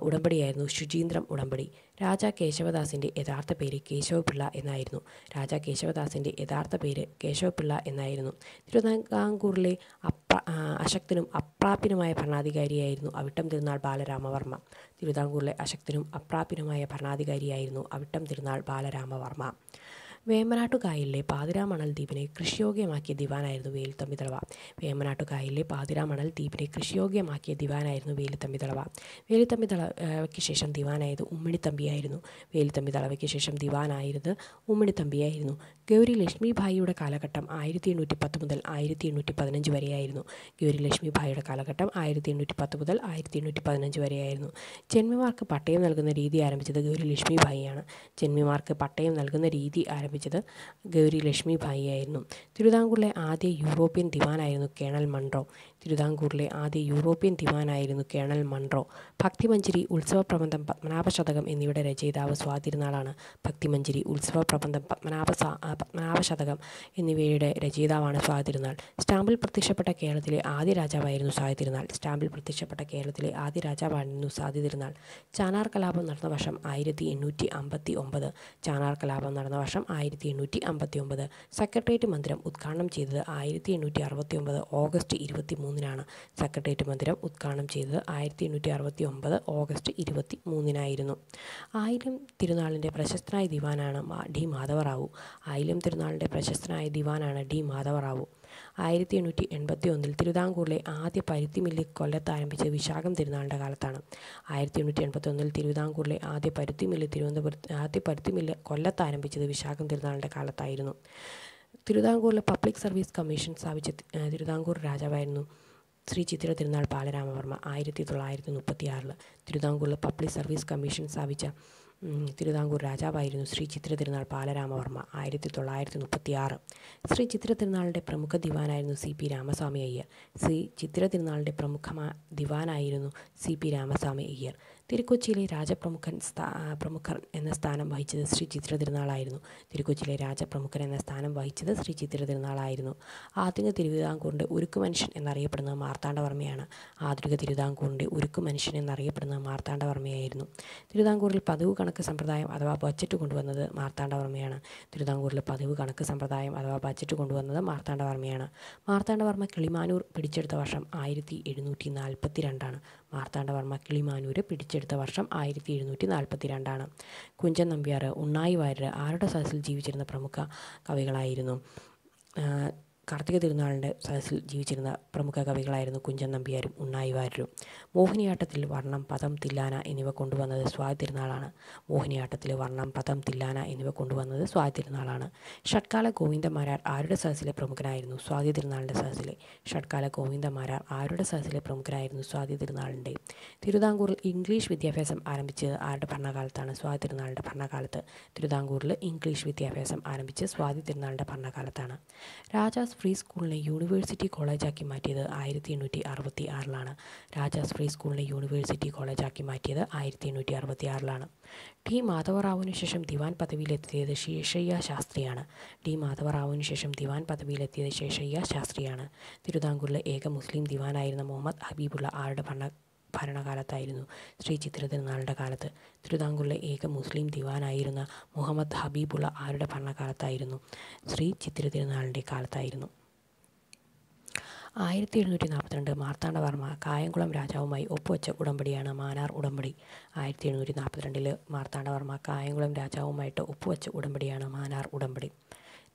ഉടമ്പടിയായിരുന്നു ശുചീന്ദ്രം ഉടമ്പടി രാജാ കേശവദാസിൻ്റെ യഥാർത്ഥ പേര് കേശവപിള്ള എന്നായിരുന്നു രാജാ കേശവദാസിൻ്റെ യഥാർത്ഥ പേര് കേശവപിള്ള എന്നായിരുന്നു തിരുവിതാംകൂറിലെ അപ്പ അശക്തനും അപ്രാപ്യനുമായ ഭരണാധികാരിയായിരുന്നു അവിട്ടം തിരുനാൾ ബാലരാമവർമ്മ തിരുവിതാംകൂറിലെ അശക്തനും അപ്രാപ്യനുമായ ഭരണാധികാരിയായിരുന്നു അവിട്ടം തിരുനാൾ ബാലരാമവർമ്മ വേമ്പനാട്ടുകായലിലെ മണൽ ദ്വീപിനെ കൃഷിയോഗ്യമാക്കിയ ദിവാനായിരുന്നു വേലുത്തമ്പി ദളവ പാതിരാ മണൽ ദ്വീപിനെ കൃഷിയോഗ്യമാക്കിയ ദിവാനായിരുന്നു വേലുത്തമ്പി ദളവ ശേഷം ദിവാനായത് ഉമ്മിണിത്തമ്പിയായിരുന്നു വേലുത്തമ്പി ശേഷം ദിവാനായത് ഉമ്മിണിത്തമ്പിയായിരുന്നു ഗൗരി ലക്ഷ്മിഭായിയുടെ കാലഘട്ടം ആയിരത്തി എണ്ണൂറ്റി പത്ത് മുതൽ ആയിരത്തി എണ്ണൂറ്റി പതിനഞ്ച് വരെയായിരുന്നു ഗൗരി ലക്ഷ്മിഭായിയുടെ കാലഘട്ടം ആയിരത്തി എണ്ണൂറ്റി പത്ത് മുതൽ ആയിരത്തി എണ്ണൂറ്റി പതിനഞ്ച് വരെയായിരുന്നു ജന്മിമാർക്ക് പട്ടയം നൽകുന്ന രീതി ആരംഭിച്ചത് ഗൗരി ലക്ഷ്മിഭായിയാണ് ജന്മിമാർക്ക് പട്ടയം നൽകുന്ന രീതി ആരംഭിച്ചത് സ്ഥാപിച്ചത് ഗൗരി ലക്ഷ്മി ഭായി ആയിരുന്നു തിരുവിതാംകൂറിലെ ആദ്യ യൂറോപ്യൻ ദിവാനായിരുന്നു കേണൽ മൺട്രോ തിരുവിതാംകൂറിലെ ആദ്യ യൂറോപ്യൻ ദിവാനായിരുന്നു കേണൽ മൺട്രോ ഭക്തിമഞ്ചരി ഉത്സവപ്രബന്ധം പത്മനാഭ ശതകം എന്നിവയുടെ രചയിതാവ് സ്വാതിരുനാളാണ് ഭക്തിമഞ്ചരി ഉത്സവപ്രബന്ധം പത്മനാഭ പത്മനാഭ ശതകം എന്നിവയുടെ രചയിതാവാണ് സ്വാതിരുനാൾ സ്റ്റാമ്പിൽ പ്രത്യക്ഷപ്പെട്ട കേരളത്തിലെ ആദ്യ രാജാവായിരുന്നു സ്വാതിരുനാൾ സ്റ്റാമ്പിൽ പ്രത്യക്ഷപ്പെട്ട കേരളത്തിലെ ആദ്യ രാജാവായിരുന്നു സ്വാതിരുനാൾ ചാനാർ കലാപം നടന്ന വർഷം ആയിരത്തി എണ്ണൂറ്റി അമ്പത്തി ഒമ്പത് ചാനാർ കലാപം നടന്ന വർഷം ആയിരത്തി ആയിരത്തി എണ്ണൂറ്റി അമ്പത്തി ഒമ്പത് സെക്രട്ടേറിയറ്റ് മന്ദിരം ഉദ്ഘാടനം ചെയ്തത് ആയിരത്തി എണ്ണൂറ്റി അറുപത്തി ഒമ്പത് ഓഗസ്റ്റ് ഇരുപത്തി മൂന്നിനാണ് സെക്രട്ടേറിയറ്റ് മന്ദിരം ഉദ്ഘാടനം ചെയ്തത് ആയിരത്തി എണ്ണൂറ്റി അറുപത്തി ഒമ്പത് ഓഗസ്റ്റ് ഇരുപത്തി മൂന്നിനായിരുന്നു ആയിരം തിരുനാളിൻ്റെ പ്രശസ്തനായ ദിവാനാണ് ഡി മാധവറാവു ആയിരം തിരുനാളിൻ്റെ പ്രശസ്തനായ ദിവാനാണ് ഡി മാധവറാവു ആയിരത്തി എണ്ണൂറ്റി എൺപത്തി ഒന്നിൽ തിരുവിതാംകൂറിലെ ആദ്യ പരുത്തി മില്ല് കൊല്ലത്ത് ആരംഭിച്ച വിശാഖം തിരുനാളിൻ്റെ കാലത്താണ് ആയിരത്തി എണ്ണൂറ്റി എൺപത്തി ഒന്നിൽ തിരുവിതാംകൂറിലെ ആദ്യ പരുത്തി മില്ല് തിരുവനന്തപുരത്ത് ആദ്യ പരുത്തി മില്ല് കൊല്ലത്ത് ആരംഭിച്ചത് വിശാഖം തിരുനാളിൻ്റെ കാലത്തായിരുന്നു തിരുവിതാംകൂറിലെ പബ്ലിക് സർവീസ് കമ്മീഷൻ സ്ഥാപിച്ച തിരുവിതാംകൂർ രാജാവായിരുന്നു ശ്രീ ചിത്ര തിരുനാൾ ബാലരാമവർമ്മ ആയിരത്തി തൊള്ളായിരത്തി മുപ്പത്തി ആറിൽ തിരുവിതാംകൂറിലെ പബ്ലിക് സർവീസ് കമ്മീഷൻ സ്ഥാപിച്ച തിരുവിതാംകൂർ രാജാവായിരുന്നു ശ്രീ ചിത്ര തിരുനാൾ ബാലരാമവർമ്മ ആയിരത്തി തൊള്ളായിരത്തി മുപ്പത്തി ആറ് ശ്രീ ചിത്ര തിരുനാളിൻ്റെ പ്രമുഖ ദിവാനായിരുന്നു സി പി രാമസ്വാമി അയ്യർ ശ്രീ ചിത്ര തിരുനാളിൻ്റെ പ്രമുഖ ദിവാനായിരുന്നു സി പി രാമസ്വാമി അയ്യർ തിരുക്കൊച്ചിയിലെ രാജപ്രമുഖൻ പ്രമുഖർ എന്ന സ്ഥാനം വഹിച്ചത് ശ്രീ ചിത്ര തിരുനാളായിരുന്നു തിരുക്കൊച്ചിയിലെ രാജപ്രമുഖൻ എന്ന സ്ഥാനം വഹിച്ചത് ശ്രീ ചിത്ര തിരുനാളായിരുന്നു ആധുനിക തിരുവിതാംകൂറിൻ്റെ ഉരുക്കു മനുഷ്യൻ എന്നറിയപ്പെടുന്ന മാർത്താണ്ഡവർമ്മയാണ് ആധുനിക തിരുവിതാംകൂറിൻ്റെ ഉരുക്കു മനുഷ്യൻ എന്നറിയപ്പെടുന്ന മാർത്താണ്ഡവർമ്മയായിരുന്നു തിരുവിതാംകൂറിൽ പതിവ് കണക്ക് സമ്പ്രദായം അഥവാ ബജറ്റ് കൊണ്ടുവന്നത് മാർത്താണ്ഡവർമ്മയാണ് തിരുവിതാംകൂറിൽ പതിവ് കണക്ക് സമ്പ്രദായം അഥവാ ബജറ്റ് കൊണ്ടുവന്നത് മാർത്താണ്ഡവർമ്മയാണ് മാർത്താണ്ഡവർമ്മ കിളിമാനൂർ പിടിച്ചെടുത്ത വർഷം ആയിരത്തി എഴുന്നൂറ്റി നാൽപ്പത്തി രണ്ടാണ് മാർത്താണ്ഡവർമ്മ കിളിമാനൂര് പിടിച്ചെടുത്ത വർഷം ആയിരത്തി എഴുന്നൂറ്റി നാൽപ്പത്തി രണ്ടാണ് കുഞ്ചൻ നമ്പ്യാർ ഉണ്ണായി വാര്യർ ആരുടെ സദസ്സിൽ ജീവിച്ചിരുന്ന പ്രമുഖ കവികളായിരുന്നു കാർത്തിക തിരുനാളിൻ്റെ സദസ്സിൽ ജീവിച്ചിരുന്ന പ്രമുഖ കവികളായിരുന്നു കുഞ്ചൻ നമ്പ്യാരും ഉണ്ണായി വാര്യരും മോഹിനിയാട്ടത്തിൽ വർണ്ണം പദം തില്ലാന എന്നിവ കൊണ്ടുവന്നത് സ്വാതി തിരുനാളാണ് മോഹിനിയാട്ടത്തിൽ വർണ്ണം പദം തില്ലാന എന്നിവ കൊണ്ടുവന്നത് സ്വാതി തിരുനാളാണ് ഷഡ്കാല ഗോവിന്ദമാരാർ ആരുടെ സദസ്സിലെ പ്രമുഖനായിരുന്നു സ്വാതി തിരുനാളിൻ്റെ സദസ്സിലെ ഷഡ്കാല ഗോവിന്ദമാരാർ ആരുടെ സദസ്സിലെ പ്രമുഖനായിരുന്നു സ്വാതി തിരുനാളിൻ്റെ തിരുവിതാംകൂറിൽ ഇംഗ്ലീഷ് വിദ്യാഭ്യാസം ആരംഭിച്ചത് ആരുടെ ഭരണകാലത്താണ് സ്വാതി തിരുനാളിൻ്റെ ഭരണകാലത്ത് തിരുവിതാംകൂറിൽ ഇംഗ്ലീഷ് വിദ്യാഭ്യാസം ആരംഭിച്ച് സ്വാതി തിരുനാളിൻ്റെ ഭരണകാലത്താണ് രാജാസ് ഫ്രീ സ്കൂളിനെ യൂണിവേഴ്സിറ്റി കോളേജാക്കി മാറ്റിയത് ആയിരത്തി എണ്ണൂറ്റി അറുപത്തി ആറിലാണ് രാജാസ് ഫ്രീ മിലിറ്ററി സ്കൂളിനെ യൂണിവേഴ്സിറ്റി കോളേജാക്കി മാറ്റിയത് ആയിരത്തി എണ്ണൂറ്റി അറുപത്തി ആറിലാണ് ടി മാധവറാവുവിന് ശേഷം ദിവാൻ പദവിയിലെത്തിയത് ശേഷയ്യ ശാസ്ത്രിയാണ് ടി മാധവറാവുവിന് ശേഷം ദിവാൻ പദവിയിലെത്തിയത് ശേഷയ്യ ശാസ്ത്രിയാണ് തിരുവിതാംകൂറിലെ ഏക മുസ്ലിം ദിവാനായിരുന്ന മുഹമ്മദ് ഹബീബുള്ള ആരുടെ ഭരണ ഭരണകാലത്തായിരുന്നു ശ്രീ ചിത്ര തിരുനാളിൻ്റെ കാലത്ത് തിരുവിതാംകൂറിലെ ഏക മുസ്ലിം ദിവാനായിരുന്ന മുഹമ്മദ് ഹബീബുള്ള ആരുടെ ഭരണകാലത്തായിരുന്നു ശ്രീ ചിത്ര തിരുനാളിൻ്റെ കാലത്തായിരുന്നു ആയിരത്തി എഴുന്നൂറ്റി നാൽപ്പത്തിരണ്ട് മാർത്താണ്ഡവർമ്മ കായംകുളം രാജാവുമായി ഒപ്പുവെച്ച ഉടമ്പടിയാണ് മാനാർ ഉടമ്പടി ആയിരത്തി എഴുന്നൂറ്റി നാൽപ്പത്തിരണ്ടിൽ മാർത്താണ്ഡവർമ്മ കായംകുളം രാജാവുമായിട്ട് ഒപ്പുവെച്ച ഉടമ്പടിയാണ് മാനാർ ഉടമ്പടി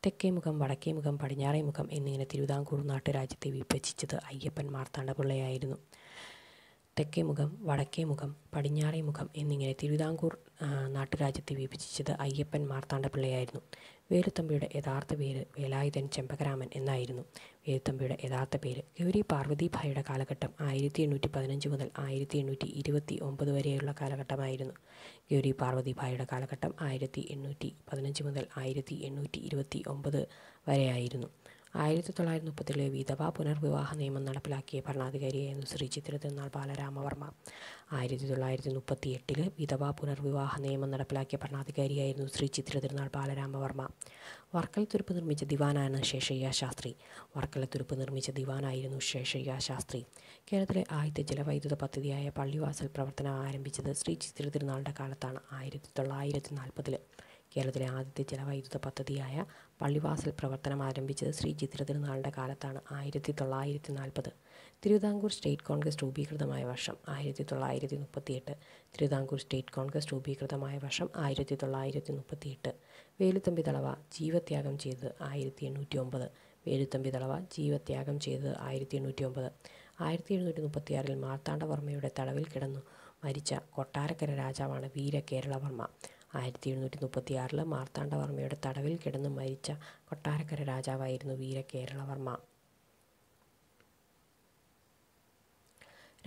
തെക്കേ മുഖം വടക്കേ മുഖം പടിഞ്ഞാറേ മുഖം എന്നിങ്ങനെ തിരുവിതാംകൂർ നാട്ടുരാജ്യത്തെ വിഭജിച്ചത് അയ്യപ്പൻ മാർത്താണ്ഡപിള്ളയായിരുന്നു തെക്കേ മുഖം വടക്കേ മുഖം പടിഞ്ഞാറേ മുഖം എന്നിങ്ങനെ തിരുവിതാംകൂർ നാട്ടുരാജ്യത്തെ വിഭജിച്ചത് അയ്യപ്പൻ മാർത്താണ്ഡപിള്ളയായിരുന്നു വേലുത്തമ്പിയുടെ യഥാർത്ഥ പേര് വേലായുധൻ ചെമ്പകരാമൻ എന്നായിരുന്നു എഴുത്തമ്പിയുടെ യഥാർത്ഥ പേര് ഗൗരി പാർവതിഭായിയുടെ കാലഘട്ടം ആയിരത്തി എണ്ണൂറ്റി പതിനഞ്ച് മുതൽ ആയിരത്തി എണ്ണൂറ്റി ഇരുപത്തി ഒമ്പത് വരെയുള്ള കാലഘട്ടമായിരുന്നു ഗൗരി പാർവതിഭായിയുടെ കാലഘട്ടം ആയിരത്തി എണ്ണൂറ്റി പതിനഞ്ച് മുതൽ ആയിരത്തി എണ്ണൂറ്റി ഇരുപത്തി ഒമ്പത് വരെയായിരുന്നു ആയിരത്തി തൊള്ളായിരത്തി മുപ്പത്തിലെ വിധവാ പുനർവിവാഹ നിയമം നടപ്പിലാക്കിയ ഭരണാധികാരിയായിരുന്നു ശ്രീ ചിത്തിര തിരുനാൾ ബാലരാമവർമ്മ ആയിരത്തി തൊള്ളായിരത്തി മുപ്പത്തി എട്ടിൽ വിധവാ പുനർവിവാഹ നിയമം നടപ്പിലാക്കിയ ഭരണാധികാരിയായിരുന്നു ശ്രീ ചിത്തിര തിരുനാൾ ബാലരാമവർമ്മ വർക്കല തുരുപ്പ് നിർമ്മിച്ച ദിവാനാണ് ശേഷയ്യ ശാസ്ത്രി വർക്കല തുരുപ്പ് നിർമ്മിച്ച ദിവാനായിരുന്നു ശേഷയ്യ ശാസ്ത്രി കേരളത്തിലെ ആദ്യത്തെ ജലവൈദ്യുത പദ്ധതിയായ പള്ളിവാസൽ പ്രവർത്തനം ആരംഭിച്ചത് ശ്രീ ചിത്തിര കാലത്താണ് ആയിരത്തി തൊള്ളായിരത്തി നാൽപ്പതിൽ കേരളത്തിലെ ആദ്യത്തെ ജലവൈദ്യുത പദ്ധതിയായ പള്ളിവാസൽ പ്രവർത്തനം ആരംഭിച്ചത് ശ്രീ ചിത്ര തിരുനാളിൻ്റെ കാലത്താണ് ആയിരത്തി തൊള്ളായിരത്തി നാൽപ്പത് തിരുവിതാംകൂർ സ്റ്റേറ്റ് കോൺഗ്രസ് രൂപീകൃതമായ വർഷം ആയിരത്തി തൊള്ളായിരത്തി മുപ്പത്തിയെട്ട് തിരുവിതാംകൂർ സ്റ്റേറ്റ് കോൺഗ്രസ് രൂപീകൃതമായ വർഷം ആയിരത്തി തൊള്ളായിരത്തി മുപ്പത്തിയെട്ട് വേലുത്തമ്പി തളവ ജീവത്യാഗം ചെയ്തത് ആയിരത്തി എണ്ണൂറ്റി ഒമ്പത് വേലുത്തമ്പി തളവ ജീവത്യാഗം ചെയ്തത് ആയിരത്തി എണ്ണൂറ്റി ഒമ്പത് ആയിരത്തി എഴുന്നൂറ്റി മുപ്പത്തിയാറിൽ മാർത്താണ്ഡവർമ്മയുടെ തടവിൽ കിടന്നു മരിച്ച കൊട്ടാരക്കര രാജാവാണ് വീര കേരളവർമ്മ ആയിരത്തി എഴുന്നൂറ്റി മുപ്പത്തി ആറിൽ മാർത്താണ്ഡവർമ്മയുടെ തടവിൽ കിടന്ന് മരിച്ച കൊട്ടാരക്കര രാജാവായിരുന്നു വീരകേരളവർമ്മ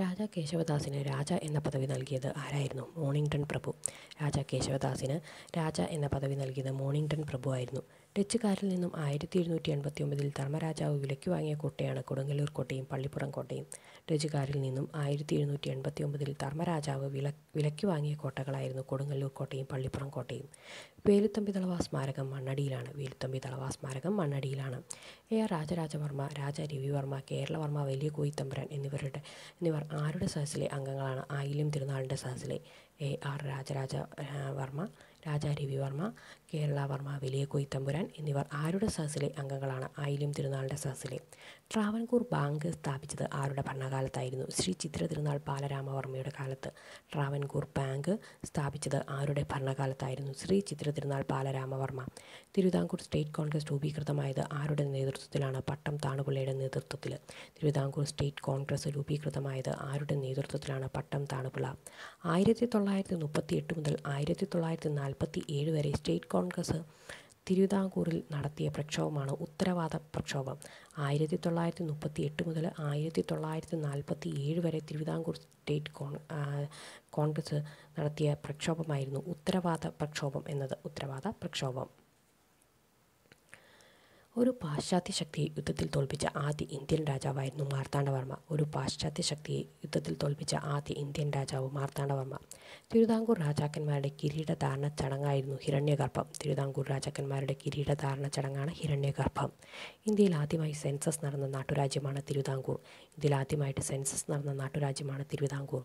രാജ കേശവദാസിന് രാജ എന്ന പദവി നൽകിയത് ആരായിരുന്നു മോണിംഗ്ടൺ പ്രഭു രാജ കേശവദാസിന് രാജ എന്ന പദവി നൽകിയത് മോണിംഗ്ടൺ പ്രഭു ആയിരുന്നു ഡച്ചുകാരിൽ നിന്നും ആയിരത്തി എഴുന്നൂറ്റി എൺപത്തി ഒമ്പതിൽ ധർമ്മരാജാവ് വിലയ്ക്ക് വാങ്ങിയ കോട്ടയാണ് കൊടുങ്ങല്ലൂർ കോട്ടയും പള്ളിപ്പുറം കോട്ടയും ഡച്ചുകാരിൽ നിന്നും ആയിരത്തി എഴുന്നൂറ്റി എൺപത്തി ഒമ്പതിൽ ധർമ്മരാജാവ് വില വിലയ്ക്ക് വാങ്ങിയ കോട്ടകളായിരുന്നു കൊടുങ്ങല്ലൂർ കോട്ടയും പള്ളിപ്പുറം കോട്ടയും വേലുത്തമ്പി തളവാ സ്മാരകം മണ്ണടിയിലാണ് വേലുത്തമ്പി തളവാ സ്മാരകം മണ്ണടിയിലാണ് എ ആർ രാജരാജവർമ്മ രാജ രവിവർമ്മ കേരളവർമ്മ വലിയ കോയിത്തമ്പുരാൻ എന്നിവരുടെ എന്നിവർ ആരുടെ സദസ്സിലെ അംഗങ്ങളാണ് ആയിലും തിരുനാളിൻ്റെ സദസ്സിലെ എ ആർ രാജരാജ വർമ്മ രാജാ രവി വർമ്മ കേരള വർമ്മ വലിയ കൊയ്ത്തമ്പുരാൻ എന്നിവർ ആരുടെ സഹസിലെ അംഗങ്ങളാണ് ആയിലും തിരുനാളിൻ്റെ സഹസിലെ ട്രാവൻകൂർ ബാങ്ക് സ്ഥാപിച്ചത് ആരുടെ ഭരണകാലത്തായിരുന്നു ശ്രീ ചിത്ര തിരുനാൾ ബാലരാമവർമ്മയുടെ കാലത്ത് ട്രാവൻകൂർ ബാങ്ക് സ്ഥാപിച്ചത് ആരുടെ ഭരണകാലത്തായിരുന്നു ശ്രീ ചിത്ര തിരുനാൾ ബാലരാമവർമ്മ തിരുവിതാംകൂർ സ്റ്റേറ്റ് കോൺഗ്രസ് രൂപീകൃതമായത് ആരുടെ നേതൃത്വത്തിലാണ് പട്ടം താണുപിള്ളയുടെ നേതൃത്വത്തിൽ തിരുവിതാംകൂർ സ്റ്റേറ്റ് കോൺഗ്രസ് രൂപീകൃതമായത് ആരുടെ നേതൃത്വത്തിലാണ് പട്ടം താണുപിള്ള ആയിരത്തി തൊള്ളായിരത്തി മുപ്പത്തി എട്ട് മുതൽ ആയിരത്തി തൊള്ളായിരത്തി നാൽപ്പത്തി ഏഴ് വരെ സ്റ്റേറ്റ് കോൺഗ്രസ് തിരുവിതാംകൂറിൽ നടത്തിയ പ്രക്ഷോഭമാണ് ഉത്തരവാദ പ്രക്ഷോഭം ആയിരത്തി തൊള്ളായിരത്തി മുപ്പത്തി എട്ട് മുതൽ ആയിരത്തി തൊള്ളായിരത്തി നാൽപ്പത്തി ഏഴ് വരെ തിരുവിതാംകൂർ സ്റ്റേറ്റ് കോൺ കോൺഗ്രസ് നടത്തിയ പ്രക്ഷോഭമായിരുന്നു ഉത്തരവാദ പ്രക്ഷോഭം എന്നത് ഉത്തരവാദ പ്രക്ഷോഭം ഒരു പാശ്ചാത്യ ശക്തിയെ യുദ്ധത്തിൽ തോൽപ്പിച്ച ആദ്യ ഇന്ത്യൻ രാജാവായിരുന്നു മാർത്താണ്ഡവർമ്മ ഒരു പാശ്ചാത്യ ശക്തിയെ യുദ്ധത്തിൽ തോൽപ്പിച്ച ആദ്യ ഇന്ത്യൻ രാജാവ് മാർത്താണ്ഡവർമ്മ തിരുവിതാംകൂർ രാജാക്കന്മാരുടെ കിരീടധാരണ ചടങ്ങായിരുന്നു ഹിരണ്യഗർഭം തിരുവിതാംകൂർ രാജാക്കന്മാരുടെ കിരീടധാരണ ചടങ്ങാണ് ഹിരണ്യഗർഭം ഇന്ത്യയിൽ ആദ്യമായി സെൻസസ് നടന്ന നാട്ടുരാജ്യമാണ് തിരുവിതാംകൂർ ഇന്ത്യയിൽ ആദ്യമായിട്ട് സെൻസസ് നടന്ന നാട്ടുരാജ്യമാണ് തിരുവിതാംകൂർ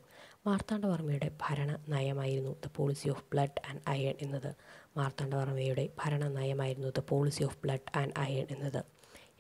മാർത്താണ്ഡവർമ്മയുടെ ഭരണ നയമായിരുന്നു the policy of blood and iron എന്നത് ഭരണ നയമായിരുന്നു the policy of blood and iron എന്നത്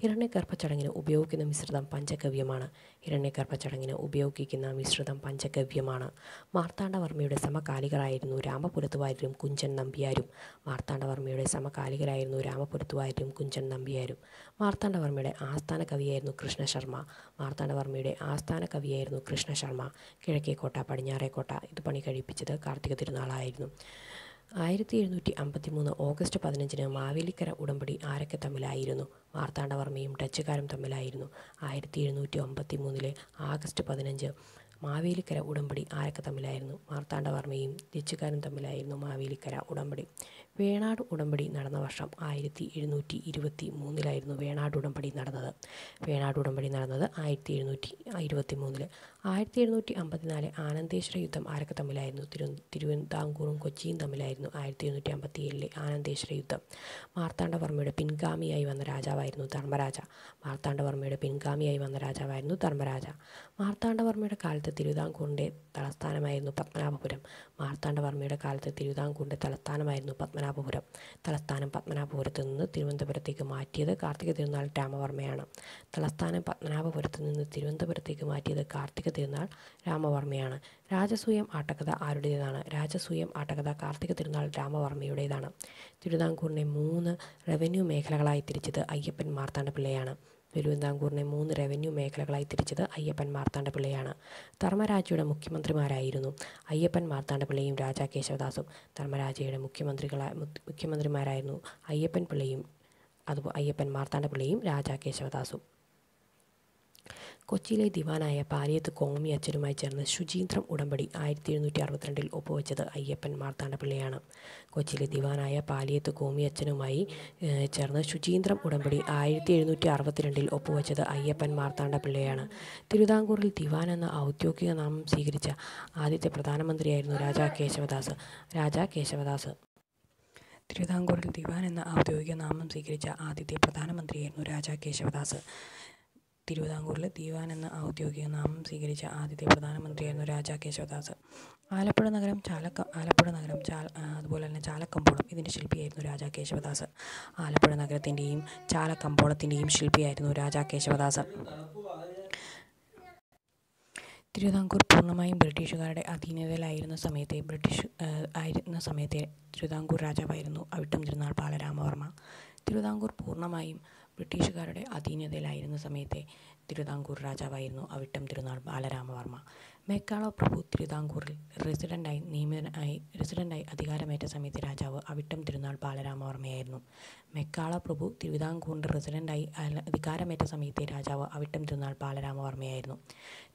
ഹിരണ്യഗർഭ ചടങ്ങിന് ഉപയോഗിക്കുന്ന മിശ്രിതം പഞ്ചഗവ്യമാണ് ഹിരണ്യഗർഭ ചടങ്ങിന് ഉപയോഗിക്കുന്ന മിശ്രിതം പഞ്ചഗവ്യമാണ് മാർത്താണ്ഡവർമ്മയുടെ സമകാലികരായിരുന്നു രാമപുരത്തുവാര്യരും കുഞ്ചൻ നമ്പ്യാരും മാർത്താണ്ഡവർമ്മയുടെ സമകാലികരായിരുന്നു രാമപുരത്തുവാര്യരും കുഞ്ചൻ നമ്പ്യാരും മാർത്താണ്ഡവർമ്മയുടെ ആസ്ഥാന കവിയായിരുന്നു കൃഷ്ണശർമ്മ മാർത്താണ്ഡവർമ്മയുടെ ആസ്ഥാന കവിയായിരുന്നു കൃഷ്ണശർമ്മ കിഴക്കേക്കോട്ട പടിഞ്ഞാറേക്കോട്ട ഇത് പണി കഴിപ്പിച്ചത് കാർത്തിക തിരുനാളായിരുന്നു ആയിരത്തി എഴുന്നൂറ്റി അമ്പത്തി മൂന്ന് ഓഗസ്റ്റ് പതിനഞ്ചിന് മാവേലിക്കര ഉടമ്പടി ആരൊക്കെ തമ്മിലായിരുന്നു മാർത്താണ്ഡവർമ്മയും ഡച്ചുകാരും തമ്മിലായിരുന്നു ആയിരത്തി എഴുന്നൂറ്റി അമ്പത്തി മൂന്നിലെ ആഗസ്റ്റ് പതിനഞ്ച് മാവേലിക്കര ഉടമ്പടി ആരൊക്കെ തമ്മിലായിരുന്നു മാർത്താണ്ഡവർമ്മയും ഡച്ചുകാരും തമ്മിലായിരുന്നു മാവേലിക്കര ഉടമ്പടി വേണാട് ഉടമ്പടി നടന്ന വർഷം ആയിരത്തി എഴുന്നൂറ്റി ഇരുപത്തി മൂന്നിലായിരുന്നു വേണാട് ഉടമ്പടി നടന്നത് വേണാട് ഉടമ്പടി നടന്നത് ആയിരത്തി എഴുന്നൂറ്റി ഇരുപത്തി മൂന്നിൽ ആയിരത്തി എഴുന്നൂറ്റി അമ്പത്തിനാല് ആനന്ദേശ്വര യുദ്ധം ആരൊക്കെ തമ്മിലായിരുന്നു തിരു തിരുവിതാംകൂറും കൊച്ചിയും തമ്മിലായിരുന്നു ആയിരത്തി എഴുന്നൂറ്റി അമ്പത്തി ഏഴിലെ ആനന്ദേശ്വര യുദ്ധം മാർത്താണ്ഡവർമ്മയുടെ പിൻഗാമിയായി വന്ന രാജാവായിരുന്നു ധർമ്മരാജ മാർത്താണ്ഡവർമ്മയുടെ പിൻഗാമിയായി വന്ന രാജാവായിരുന്നു ധർമ്മരാജ മാർത്താണ്ഡവർമ്മയുടെ കാലത്ത് തിരുവിതാംകൂറിൻ്റെ തലസ്ഥാനമായിരുന്നു പത്മനാഭപുരം മാർത്താണ്ഡവർമ്മയുടെ കാലത്ത് തിരുവിതാംകൂറിൻ്റെ തലസ്ഥാനമായിരുന്നു പത്മനാഭപുരം തലസ്ഥാനം പത്മനാഭപുരത്ത് നിന്ന് തിരുവനന്തപുരത്തേക്ക് മാറ്റിയത് കാർത്തിക തിരുനാൾ രാമവർമ്മയാണ് തലസ്ഥാനം പത്മനാഭപുരത്ത് നിന്ന് തിരുവനന്തപുരത്തേക്ക് മാറ്റിയത് കാർത്തിക തിരുനാൾ രാമവർമ്മയാണ് രാജസൂയം ആട്ടക്കഥ ആരുടേതാണ് രാജസൂയം ആട്ടക്കഥ കാർത്തിക തിരുനാൾ രാമവർമ്മയുടേതാണ് തിരുവിതാംകൂറിനെ മൂന്ന് റവന്യൂ മേഖലകളായി തിരിച്ചത് അയ്യപ്പൻ മാർത്താണ്ഡപിള്ളയാണ് തിരുവിതാംകൂറിനെ മൂന്ന് റവന്യൂ മേഖലകളായി തിരിച്ചത് അയ്യപ്പൻ മാർത്താണ്ഡപിള്ളയാണ് ധർമ്മരാജയുടെ മുഖ്യമന്ത്രിമാരായിരുന്നു അയ്യപ്പൻ മാർത്താണ്ഡപിള്ളയും രാജാ കേശവദാസും ധർമ്മരാജയുടെ മുഖ്യമന്ത്രികളായ മുഖ്യമന്ത്രിമാരായിരുന്നു അയ്യപ്പൻ പിള്ളയും അതുപോലെ അയ്യപ്പൻ മാർത്താണ്ഡപിള്ളയും രാജാ കേശവദാസും കൊച്ചിയിലെ ദിവാനായ പാലിയത്ത് കോമി അച്ഛനുമായി ചേർന്ന് ശുചീന്ദ്രം ഉടമ്പടി ആയിരത്തി എഴുന്നൂറ്റി അറുപത്തിരണ്ടിൽ ഒപ്പുവെച്ചത് അയ്യപ്പൻ മാർത്താണ്ഡപിള്ളയാണ് കൊച്ചിയിലെ ദിവാനായ പാലിയത്ത് കോമി അച്ഛനുമായി ചേർന്ന് ശുചീന്ദ്രം ഉടമ്പടി ആയിരത്തി എഴുന്നൂറ്റി അറുപത്തിരണ്ടിൽ ഒപ്പുവെച്ചത് അയ്യപ്പൻ മാർത്താണ്ഡപിള്ളയാണ് തിരുവിതാംകൂറിൽ ദിവാൻ എന്ന ഔദ്യോഗിക നാമം സ്വീകരിച്ച ആദ്യത്തെ പ്രധാനമന്ത്രിയായിരുന്നു രാജാ കേശവദാസ് രാജാ കേശവദാസ് തിരുവിതാംകൂറിൽ ദിവാൻ എന്ന ഔദ്യോഗിക നാമം സ്വീകരിച്ച ആദ്യത്തെ പ്രധാനമന്ത്രിയായിരുന്നു രാജാ കേശവദാസ് തിരുവിതാംകൂറിൽ ദീവാൻ എന്ന ഔദ്യോഗിക നാമം സ്വീകരിച്ച ആദ്യത്തെ പ്രധാനമന്ത്രിയായിരുന്നു രാജാ കേശവദാസ് ആലപ്പുഴ നഗരം ചാലക്ക ആലപ്പുഴ നഗരം ചാൽ അതുപോലെ തന്നെ ചാലക്കമ്പോളം ഇതിൻ്റെ ശില്പിയായിരുന്നു രാജാ കേശവദാസ് ആലപ്പുഴ നഗരത്തിൻ്റെയും ചാലക്കമ്പോളത്തിൻ്റെയും ശില്പിയായിരുന്നു രാജാ കേശവദാസ് തിരുവിതാംകൂർ പൂർണ്ണമായും ബ്രിട്ടീഷുകാരുടെ അധീനതയിലായിരുന്ന സമയത്തെ ബ്രിട്ടീഷ് ആയിരുന്ന സമയത്തെ തിരുവിതാംകൂർ രാജാവായിരുന്നു അവിട്ടം തിരുനാൾ ബാലരാമവർമ്മ തിരുവിതാംകൂർ പൂർണ്ണമായും ബ്രിട്ടീഷുകാരുടെ അധീനതയിലായിരുന്ന സമയത്തെ തിരുവിതാംകൂർ രാജാവായിരുന്നു അവിട്ടം തിരുനാൾ ബാലരാമവർമ്മ മെക്കാളോ പ്രഭു തിരുവിതാംകൂറിൽ റെസിഡൻ്റായി നിയമിതനായി റെസിഡൻ്റായി അധികാരമേറ്റ സമയത്ത് രാജാവ് അവിട്ടം തിരുനാൾ ബാലരാമവർമ്മയായിരുന്നു മെക്കാള പ്രഭു തിരുവിതാംകൂറിൻ്റെ റെസിഡൻ്റായി അധികാരമേറ്റ സമയത്തെ രാജാവ് അവിട്ടം തിരുനാൾ ബാലരാമവർമ്മയായിരുന്നു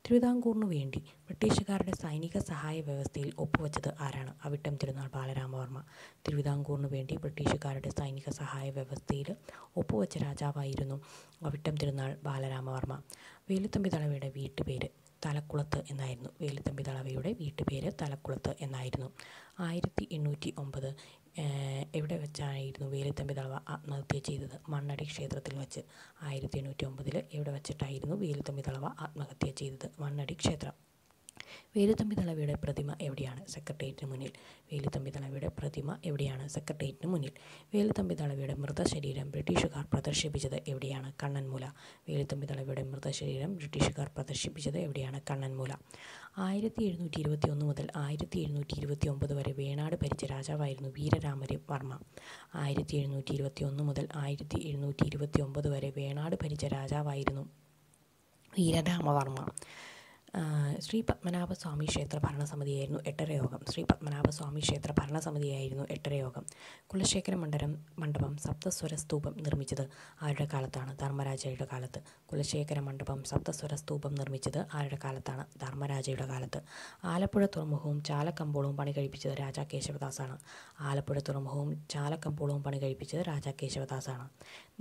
തിരുവിതാംകൂറിനു വേണ്ടി ബ്രിട്ടീഷുകാരുടെ സൈനിക സഹായ വ്യവസ്ഥയിൽ ഒപ്പുവെച്ചത് ആരാണ് അവിട്ടം തിരുനാൾ ബാലരാമവർമ്മ തിരുവിതാംകൂറിനു വേണ്ടി ബ്രിട്ടീഷുകാരുടെ സൈനിക സഹായ വ്യവസ്ഥയിൽ ഒപ്പുവെച്ച രാജാവായിരുന്നു അവിട്ടം തിരുനാൾ ബാലരാമവർമ്മ വേലുത്തമ്പി തളവയുടെ വീട്ടുപേര് തലക്കുളത്ത് എന്നായിരുന്നു വേലുത്തമ്പി ദളവയുടെ വീട്ടുപേര് തലക്കുളത്ത് എന്നായിരുന്നു ആയിരത്തി എണ്ണൂറ്റി ഒമ്പത് എവിടെ വെച്ചായിരുന്നു വേലുത്തമ്പി ദളവ ആത്മഹത്യ ചെയ്തത് മണ്ണടി ക്ഷേത്രത്തിൽ വെച്ച് ആയിരത്തി എണ്ണൂറ്റി ഒമ്പതിൽ എവിടെ വെച്ചിട്ടായിരുന്നു വേലുത്തമ്പി ദളവ ആത്മഹത്യ ചെയ്തത് മണ്ണടി ക്ഷേത്രം വേലുത്തമ്പി തളവിയുടെ പ്രതിമ എവിടെയാണ് സെക്രട്ടേറിയറ്റിന് മുന്നിൽ വേലുത്തമ്പി തളവിയുടെ പ്രതിമ എവിടെയാണ് സെക്രട്ടേറിയറ്റിന് മുന്നിൽ വേലുത്തമ്പി തളവിയുടെ മൃതശരീരം ബ്രിട്ടീഷുകാർ പ്രദർശിപ്പിച്ചത് എവിടെയാണ് കണ്ണൻമൂല വേലുത്തമ്പി തളവിയുടെ മൃതശരീരം ബ്രിട്ടീഷുകാർ പ്രദർശിപ്പിച്ചത് എവിടെയാണ് കണ്ണൻമൂല ആയിരത്തി എഴുന്നൂറ്റി ഇരുപത്തി ഒന്ന് മുതൽ ആയിരത്തി എഴുന്നൂറ്റി ഇരുപത്തി ഒമ്പത് വരെ വേണാട് ഭരിച്ച രാജാവായിരുന്നു വീരരാമരി വർമ്മ ആയിരത്തി എഴുന്നൂറ്റി ഇരുപത്തി ഒന്ന് മുതൽ ആയിരത്തി എഴുന്നൂറ്റി ഇരുപത്തി ഒമ്പത് വരെ വേണാട് ഭരിച്ച രാജാവായിരുന്നു വീരരാമവർമ്മ ശ്രീ പത്മനാഭസ്വാമി ക്ഷേത്ര ഭരണസമിതിയായിരുന്നു എട്ടരയോഗം ശ്രീ പത്മനാഭസ്വാമി ക്ഷേത്ര ഭരണസമിതിയായിരുന്നു എട്ടരയോഗം കുലശേഖര മണ്ഡലം മണ്ഡപം സപ്തസ്വര സ്തൂപം നിർമ്മിച്ചത് ആരുടെ കാലത്താണ് ധർമ്മരാജയുടെ കാലത്ത് കുലശേഖര മണ്ഡപം സപ്തസ്വര സ്തൂപം നിർമ്മിച്ചത് ആരുടെ കാലത്താണ് ധർമ്മരാജയുടെ കാലത്ത് ആലപ്പുഴ തുറമുഖവും ചാലക്കമ്പോളവും പണി കഴിപ്പിച്ചത് രാജാ കേശവദാസാണ് ആലപ്പുഴ തുറമുഖവും ചാലക്കമ്പോളവും പണി കഴിപ്പിച്ചത് രാജാ കേശവദാസാണ്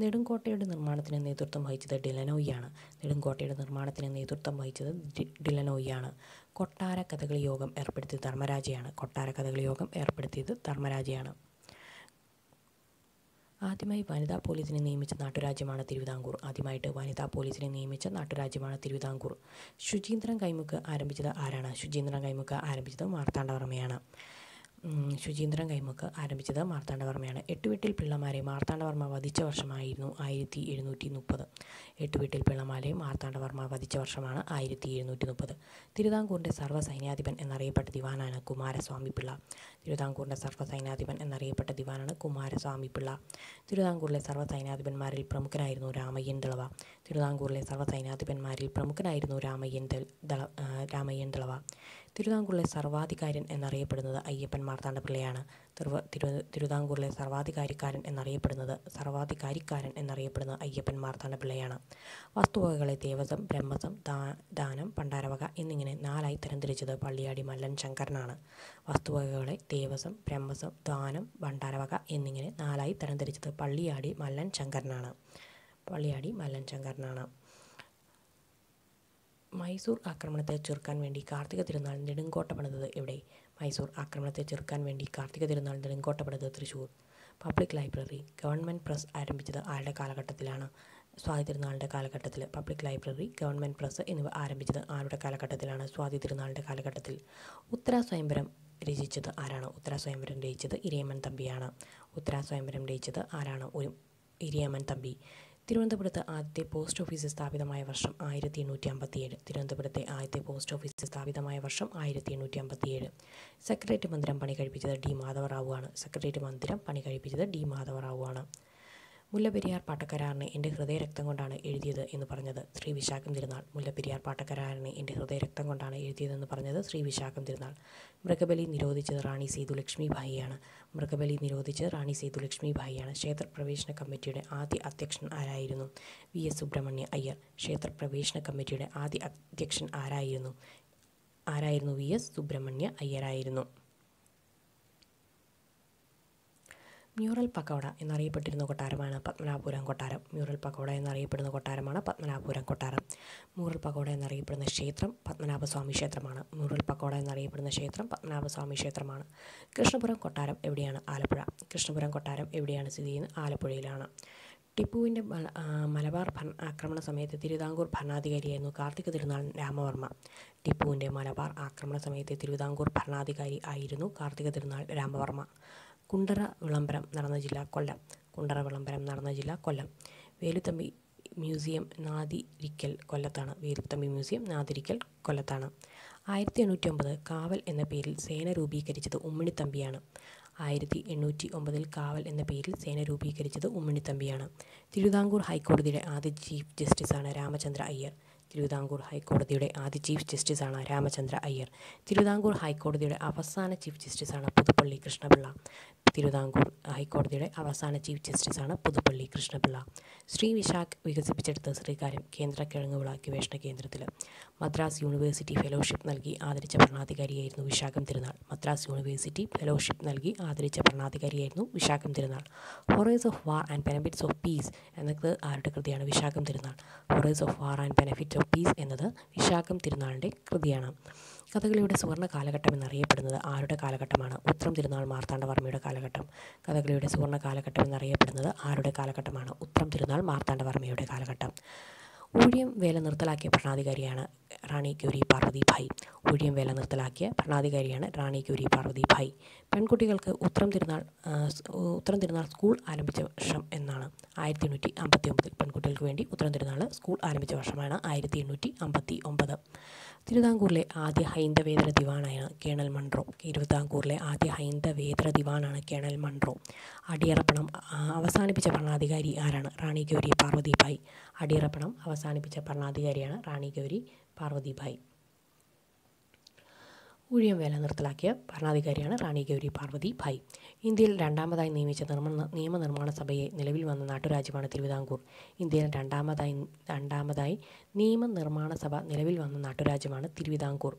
നെടുങ്കോട്ടയുടെ നിർമ്മാണത്തിന് നേതൃത്വം വഹിച്ചത് ഡിലനോയിയാണ് നെടുങ്കോട്ടയുടെ നിർമ്മാണത്തിന് നേതൃത്വം വഹിച്ചത് ഡിലനോയിയാണ് കൊട്ടാര കഥകളി യോഗം ഏർപ്പെടുത്തിയത് ധർമ്മരാജയാണ് കൊട്ടാര കഥകളി യോഗം ഏർപ്പെടുത്തിയത് ധർമ്മരാജയാണ് ആദ്യമായി വനിതാ പോലീസിനെ നിയമിച്ച നാട്ടുരാജ്യമാണ് തിരുവിതാംകൂർ ആദ്യമായിട്ട് വനിതാ പോലീസിനെ നിയമിച്ച നാട്ടുരാജ്യമാണ് തിരുവിതാംകൂർ ശുചീന്ദ്രൻ കൈമുക്ക് ആരംഭിച്ചത് ആരാണ് ശുചീന്ദ്രൻ കൈമുക്ക് ആരംഭിച്ചത് മാർത്താണ്ഡവർമ്മയാണ് ശുചീന്ദ്രൻ കൈമുക്ക് ആരംഭിച്ചത് മാർത്താണ്ഡവർമ്മയാണ് എട്ടുവീട്ടിൽ പിള്ളമാരെ മാർത്താണ്ഡവർമ്മ വധിച്ച വർഷമായിരുന്നു ആയിരത്തി എഴുന്നൂറ്റി മുപ്പത് എട്ടുവീട്ടിൽ പിള്ളമാരെ മാർത്താണ്ഡവർമ്മ വധിച്ച വർഷമാണ് ആയിരത്തി എഴുന്നൂറ്റി മുപ്പത് തിരുവിതാംകൂറിൻ്റെ സർവ്വസൈന്യാധിപൻ എന്നറിയപ്പെട്ട ദിവാനാണ് കുമാരസ്വാമി പിള്ള തിരുവിതാംകൂറിൻ്റെ സർവ്വസൈന്യാധിപൻ എന്നറിയപ്പെട്ട ദിവാനാണ് കുമാരസ്വാമി പിള്ള തിരുവിതാംകൂറിലെ സർവ്വസൈന്യാധിപന്മാരിൽ പ്രമുഖനായിരുന്നു രാമയ്യൻ ദളവ തിരുവിതാംകൂറിലെ സർവ്വസൈന്യാധിപന്മാരിൽ പ്രമുഖനായിരുന്നു രാമയ്യൻ രാമയ്യൻ ദളവ തിരുവിതാംകൂറിലെ സർവാധികാരൻ എന്നറിയപ്പെടുന്നത് അയ്യപ്പൻ മാർത്താണ്ഡ പിള്ളയാണ് തിരുവിതാംകൂറിലെ സർവാധികാരിക്കാരൻ എന്നറിയപ്പെടുന്നത് സർവാധികാരിക്കാരൻ എന്നറിയപ്പെടുന്നത് അയ്യപ്പൻ മാർത്താണ്ഡ പിള്ളയാണ് വസ്തുവകകളെ ദേവസം ബ്രഹ്മസം ദാനം പണ്ടാരവക എന്നിങ്ങനെ നാലായി തരംതിരിച്ചത് പള്ളിയാടി മല്ലൻ ശങ്കരനാണ് വസ്തുവകകളെ ദേവസം ബ്രഹ്മസം ദാനം പണ്ടാരവക എന്നിങ്ങനെ നാലായി തരംതിരിച്ചത് പള്ളിയാടി മല്ലൻ ശങ്കരനാണ് പള്ളിയാടി മല്ലൻ ശങ്കരനാണ് മൈസൂർ ആക്രമണത്തെ ചെറുക്കാൻ വേണ്ടി കാർത്തിക തിരുനാൾ നെടുങ്കോട്ട പണിതത് എവിടെ മൈസൂർ ആക്രമണത്തെ ചെറുക്കാൻ വേണ്ടി കാർത്തിക തിരുനാൾ നെടുങ്കോട്ട പണിതത് Thrissur public library government press ആരംഭിച്ചത് ആരുടെ കാലഘട്ടത്തിലാണ് സ്വാതി തിരുനാളിൻ്റെ കാലഘട്ടത്തിൽ പബ്ലിക് ലൈബ്രറി ഗവൺമെൻറ് പ്രസ് എന്നിവ ആരംഭിച്ചത് ആരുടെ കാലഘട്ടത്തിലാണ് സ്വാതി തിരുനാളിൻ്റെ കാലഘട്ടത്തിൽ ഉത്തര സ്വയംവരം രചിച്ചത് ആരാണ് ഉത്തര രചിച്ചത് ഇരിയമ്മൻ തമ്പിയാണ് ഉത്തര രചിച്ചത് ആരാണ് ഒരു ഇരിയമ്മൻ തമ്പി തിരുവനന്തപുരത്ത് ആദ്യത്തെ പോസ്റ്റ് ഓഫീസ് സ്ഥാപിതമായ വർഷം ആയിരത്തി എണ്ണൂറ്റി അമ്പത്തിയേഴ് തിരുവനന്തപുരത്തെ ആദ്യത്തെ പോസ്റ്റ് ഓഫീസ് സ്ഥാപിതമായ വർഷം ആയിരത്തി എണ്ണൂറ്റി അമ്പത്തിയേഴ് സെക്രട്ടേറിയറ്റ് മന്ദിരം പണി കഴിപ്പിച്ചത് ഡി മാധവറാവു ആണ് സെക്രട്ടേറിയറ്റ് മന്ദിരം പണി കഴിപ്പിച്ചത് ഡി മാധവറാവു ആണ് മുല്ലപ്പെരിയാർ പാട്ടക്കരാറിനെ എൻ്റെ ഹൃദയരക്തം കൊണ്ടാണ് എഴുതിയത് എന്ന് പറഞ്ഞത് ശ്രീ വിശാഖം തിരുനാൾ മുല്ലപ്പെരിയാർ പാട്ടക്കരാറിനെ എൻ്റെ ഹൃദയരക്തം കൊണ്ടാണ് എഴുതിയതെന്ന് പറഞ്ഞത് ശ്രീ വിശാഖം തിരുനാൾ മൃഗബലി നിരോധിച്ചത് റാണി സേതുലക്ഷ്മി ഭായിയാണ് മൃഗബലി നിരോധിച്ചത് റാണി സേതുലക്ഷ്മി ഭായിയാണ് ക്ഷേത്രപ്രവേശന കമ്മിറ്റിയുടെ ആദ്യ അധ്യക്ഷൻ ആരായിരുന്നു വി എസ് സുബ്രഹ്മണ്യ അയ്യർ ക്ഷേത്രപ്രവേശന കമ്മിറ്റിയുടെ ആദ്യ അധ്യക്ഷൻ ആരായിരുന്നു ആരായിരുന്നു വി എസ് സുബ്രഹ്മണ്യ അയ്യരായിരുന്നു മ്യൂറൽ പക്കോട എന്നറിയപ്പെട്ടിരുന്ന കൊട്ടാരമാണ് പത്മനാഭപുരം കൊട്ടാരം മ്യൂറൽ പക്കോട എന്നറിയപ്പെടുന്ന കൊട്ടാരമാണ് പത്മനാഭപുരം കൊട്ടാരം മ്യൂറൽ പക്കോട എന്നറിയപ്പെടുന്ന ക്ഷേത്രം പത്മനാഭസ്വാമി ക്ഷേത്രമാണ് മ്യൂറൽ പക്കോട എന്നറിയപ്പെടുന്ന ക്ഷേത്രം പത്മനാഭസ്വാമി ക്ഷേത്രമാണ് കൃഷ്ണപുരം കൊട്ടാരം എവിടെയാണ് ആലപ്പുഴ കൃഷ്ണപുരം കൊട്ടാരം എവിടെയാണ് സ്ഥിതി ചെയ്യുന്നത് ആലപ്പുഴയിലാണ് ടിപ്പുവിൻ്റെ മലബാർ ഭ ആക്രമണ സമയത്ത് തിരുവിതാംകൂർ ഭരണാധികാരിയായിരുന്നു കാർത്തിക തിരുനാൾ രാമവർമ്മ ടിപ്പുവിൻ്റെ മലബാർ ആക്രമണ സമയത്ത് തിരുവിതാംകൂർ ഭരണാധികാരി ആയിരുന്നു കാർത്തിക തിരുനാൾ രാമവർമ്മ കുണ്ടറ വിളംബരം നടന്ന ജില്ല കൊല്ലം കുണ്ടറ വിളംബരം നടന്ന ജില്ല കൊല്ലം വേലുത്തമ്പി മ്യൂസിയം നാദിരിക്കൽ കൊല്ലത്താണ് വേലുത്തമ്പി മ്യൂസിയം നാദിരിക്കൽ കൊല്ലത്താണ് ആയിരത്തി എണ്ണൂറ്റി ഒമ്പത് കാവൽ എന്ന പേരിൽ സേന രൂപീകരിച്ചത് ഉമ്മിണിത്തമ്പിയാണ് ആയിരത്തി എണ്ണൂറ്റി ഒമ്പതിൽ കാവൽ എന്ന പേരിൽ സേന രൂപീകരിച്ചത് ഉമ്മിണിത്തമ്പിയാണ് തിരുവിതാംകൂർ ഹൈക്കോടതിയുടെ ആദ്യ ചീഫ് ജസ്റ്റിസാണ് രാമചന്ദ്ര അയ്യർ തിരുവിതാംകൂർ ഹൈക്കോടതിയുടെ ആദ്യ ചീഫ് ജസ്റ്റിസാണ് രാമചന്ദ്ര അയ്യർ തിരുവിതാംകൂർ ഹൈക്കോടതിയുടെ അവസാന ചീഫ് ജസ്റ്റിസാണ് പുതുപ്പള്ളി കൃഷ്ണപിള്ള തിരുവിതാംകൂർ ഹൈക്കോടതിയുടെ അവസാന ചീഫ് ജസ്റ്റിസാണ് പുതുപ്പള്ളി കൃഷ്ണപിള്ള ശ്രീ വിശാഖ് വികസിപ്പിച്ചെടുത്ത ശ്രീകാര്യം കേന്ദ്ര കിഴങ്ങുവിള ഗവേഷണ കേന്ദ്രത്തിൽ മദ്രാസ് യൂണിവേഴ്സിറ്റി ഫെലോഷിപ്പ് നൽകി ആദരിച്ച ഭരണാധികാരിയായിരുന്നു വിശാഖം തിരുനാൾ മദ്രാസ് യൂണിവേഴ്സിറ്റി ഫെലോഷിപ്പ് നൽകി ആദരിച്ച ഭരണാധികാരിയായിരുന്നു Vishakham Thirunal horrors of war and benefits of peace എന്നത് ആരുടെ കൃതിയാണ് Vishakham Thirunal horrors of war and benefits rupees എന്നത് വിശാഖം തിരുനാളിൻ്റെ കൃതിയാണ് കഥകളിയുടെ സുവർണ്ണ കാലഘട്ടം എന്നറിയപ്പെടുന്നത് ആരുടെ കാലഘട്ടമാണ് ഉത്രം തിരുനാൾ മാർത്താണ്ഡവർമ്മയുടെ കാലഘട്ടം കഥകളിയുടെ സുവർണ്ണ കാലഘട്ടം എന്നറിയപ്പെടുന്നത് ആരുടെ കാലഘട്ടമാണ് ഉത്രം തിരുനാൾ മാർത്താണ്ഡവർമ്മയുടെ കാലഘട്ടം ഊഴിയം വേല നിർത്തലാക്കിയ ഭരണാധികാരിയാണ് റാണി ഗൗരി പാർവതി ഭായ് ഊഴിയം വേല നിർത്തലാക്കിയ ഭരണാധികാരിയാണ് റാണി ഗൗരി പാർവതി ഭായ് പെൺകുട്ടികൾക്ക് ഉത്തരം തിരുനാൾ ഉത്തരം തിരുനാൾ സ്കൂൾ ആരംഭിച്ച വർഷം എന്നാണ് ആയിരത്തി എണ്ണൂറ്റി അമ്പത്തി ഒമ്പതിൽ പെൺകുട്ടികൾക്ക് വേണ്ടി ഉത്തരം തിരുനാൾ സ്കൂൾ ആരംഭിച്ച വർഷമാണ് ആയിരത്തി എണ്ണൂറ്റി അമ്പത്തി ഒമ്പത് തിരുവിതാംകൂറിലെ ആദ്യ ഹൈന്ദവേതര ദിവാനാണ് കേണൽ മൺറോ തിരുവിതാംകൂറിലെ ആദ്യ ഹൈന്ദവേതര ദിവാനാണ് കേണൽ മൺറോ അടിയറപ്പണം അവസാനിപ്പിച്ച ഭരണാധികാരി ആരാണ് റാണി ഗൗരി പാർവതി ഭായ് അടിയറപ്പണം അവസാന അവസാനിപ്പിച്ച ഭരണാധികാരിയാണ് റാണി ഗൗരി പാർവതിഭായ് ഊഴിയം വേല നിർത്തലാക്കിയ ഭരണാധികാരിയാണ് റാണി ഗൗരി പാർവതി ഭായ് ഇന്ത്യയിൽ രണ്ടാമതായി നിയമിച്ച നിർമ്മ നിയമനിർമ്മാണ സഭയെ നിലവിൽ വന്ന നാട്ടുരാജ്യമാണ് തിരുവിതാംകൂർ ഇന്ത്യയിൽ രണ്ടാമതായി രണ്ടാമതായി നിയമനിർമ്മാണ സഭ നിലവിൽ വന്ന നാട്ടുരാജ്യമാണ് തിരുവിതാംകൂർ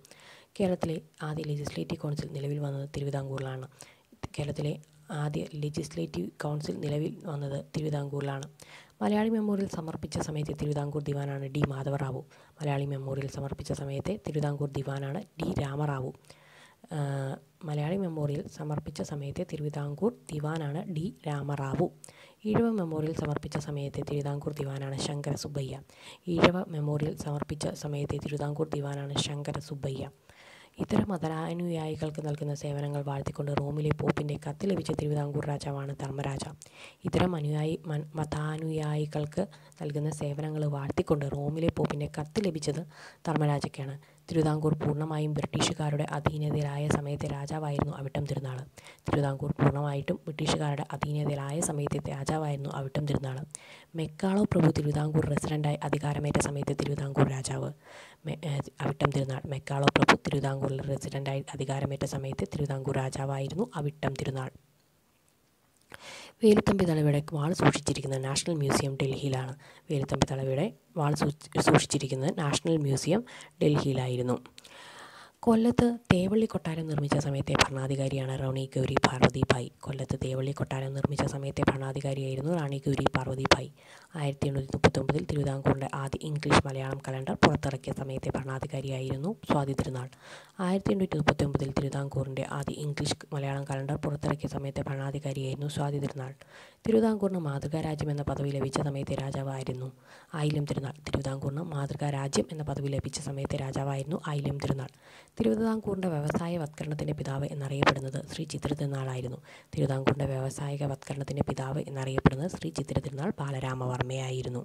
കേരളത്തിലെ ആദ്യ ലെജിസ്ലേറ്റീവ് കൗൺസിൽ നിലവിൽ വന്നത് തിരുവിതാംകൂറിലാണ് കേരളത്തിലെ ആദ്യ ലെജിസ്ലേറ്റീവ് കൗൺസിൽ നിലവിൽ വന്നത് തിരുവിതാംകൂറിലാണ് മലയാളി മെമ്മോറിയൽ സമർപ്പിച്ച സമയത്ത് തിരുവിതാംകൂർ ദിവാനാണ് ഡി മാധവറാവു മലയാളി മെമ്മോറിയൽ സമർപ്പിച്ച സമയത്തെ തിരുവിതാംകൂർ ദിവാനാണ് ഡി രാമറാവു മലയാളി മെമ്മോറിയൽ സമർപ്പിച്ച സമയത്തെ തിരുവിതാംകൂർ ദിവാനാണ് ഡി രാമറാവു ഈഴവ മെമ്മോറിയൽ സമർപ്പിച്ച സമയത്തെ തിരുവിതാംകൂർ ദിവാനാണ് ശങ്കര സുബ്ബയ്യ ഈഴവ മെമ്മോറിയൽ സമർപ്പിച്ച സമയത്തെ തിരുവിതാംകൂർ ദിവാനാണ് ശങ്കര സുബ്ബയ്യ ഇത്തരം മതനുയായികൾക്ക് നൽകുന്ന സേവനങ്ങൾ വാഴ്ത്തിക്കൊണ്ട് റോമിലെ പോപ്പിൻ്റെ കത്ത് ലഭിച്ച തിരുവിതാംകൂർ രാജാവാണ് ധർമ്മരാജ ഇത്തരം അനുയായി മതാനുയായികൾക്ക് നൽകുന്ന സേവനങ്ങൾ വാഴ്ത്തിക്കൊണ്ട് റോമിലെ പോപ്പിൻ്റെ കത്ത് ലഭിച്ചത് ധർമ്മരാജയ്ക്കാണ് തിരുവിതാംകൂർ പൂർണ്ണമായും ബ്രിട്ടീഷുകാരുടെ അധീനതയിലായ സമയത്തെ രാജാവായിരുന്നു അവിട്ടം തിരുനാൾ തിരുവിതാംകൂർ പൂർണ്ണമായിട്ടും ബ്രിട്ടീഷുകാരുടെ അധീനതയിലായ സമയത്തെ രാജാവായിരുന്നു അവിട്ടം തിരുനാൾ മെക്കാളോ പ്രഭു തിരുവിതാംകൂർ റെസിഡൻ്റായി അധികാരമേറ്റ സമയത്ത് തിരുവിതാംകൂർ രാജാവ് അവിട്ടം തിരുനാൾ മെക്കാളോ പ്രഭു തിരുവിതാംകൂറിൽ റെസിഡൻ്റായി അധികാരമേറ്റ സമയത്ത് തിരുവിതാംകൂർ രാജാവായിരുന്നു അവിട്ടം തിരുനാൾ വേലുത്തമ്പി തളവയുടെ വാൾ സൂക്ഷിച്ചിരിക്കുന്നത് നാഷണൽ മ്യൂസിയം ഡൽഹിയിലാണ് വേലുത്തമ്പി തളവയുടെ വാൾ സൂക്ഷിച്ചിരിക്കുന്നത് നാഷണൽ മ്യൂസിയം ഡൽഹിയിലായിരുന്നു കൊല്ലത്ത് തേവള്ളി കൊട്ടാരം നിർമ്മിച്ച സമയത്തെ ഭരണാധികാരിയാണ് റാണി ഗൗരി ഭായ് കൊല്ലത്ത് തേവള്ളി കൊട്ടാരം നിർമ്മിച്ച സമയത്തെ ഭരണാധികാരിയായിരുന്നു റാണി ഗൗരി ഭായ് ആയിരത്തി എണ്ണൂറ്റി ഒമ്പതിൽ തിരുവിതാംകൂറിൻ്റെ ആദ്യ ഇംഗ്ലീഷ് മലയാളം കലണ്ടർ പുറത്തിറക്കിയ സമയത്തെ ഭരണാധികാരിയായിരുന്നു സ്വാതി തിരുനാൾ ആയിരത്തി എണ്ണൂറ്റി ഒമ്പതിൽ തിരുവിതാംകൂറിൻ്റെ ആദ്യ ഇംഗ്ലീഷ് മലയാളം കലണ്ടർ പുറത്തിറക്കിയ സമയത്തെ ഭരണാധികാരിയായിരുന്നു സ്വാതി തിരുനാൾ തിരുവിതാംകൂറിന് മാതൃകാരാജ്യം എന്ന പദവി ലഭിച്ച സമയത്തെ രാജാവായിരുന്നു ആയിലും തിരുനാൾ തിരുവിതാംകൂറിന് മാതൃകാരാജ്യം എന്ന പദവി ലഭിച്ച സമയത്തെ രാജാവായിരുന്നു ആയിലും തിരുനാൾ തിരുവിതാംകൂറിൻ്റെ വത്കരണത്തിൻ്റെ പിതാവ് എന്നറിയപ്പെടുന്നത് ശ്രീ ചിത്ര തിരുനാളായിരുന്നു തിരുവിതാംകൂറിൻ്റെ വത്കരണത്തിൻ്റെ പിതാവ് എന്നറിയപ്പെടുന്നത് ശ്രീ ചിത്ര തിരുനാൾ ബാലരാമവർമ്മയായിരുന്നു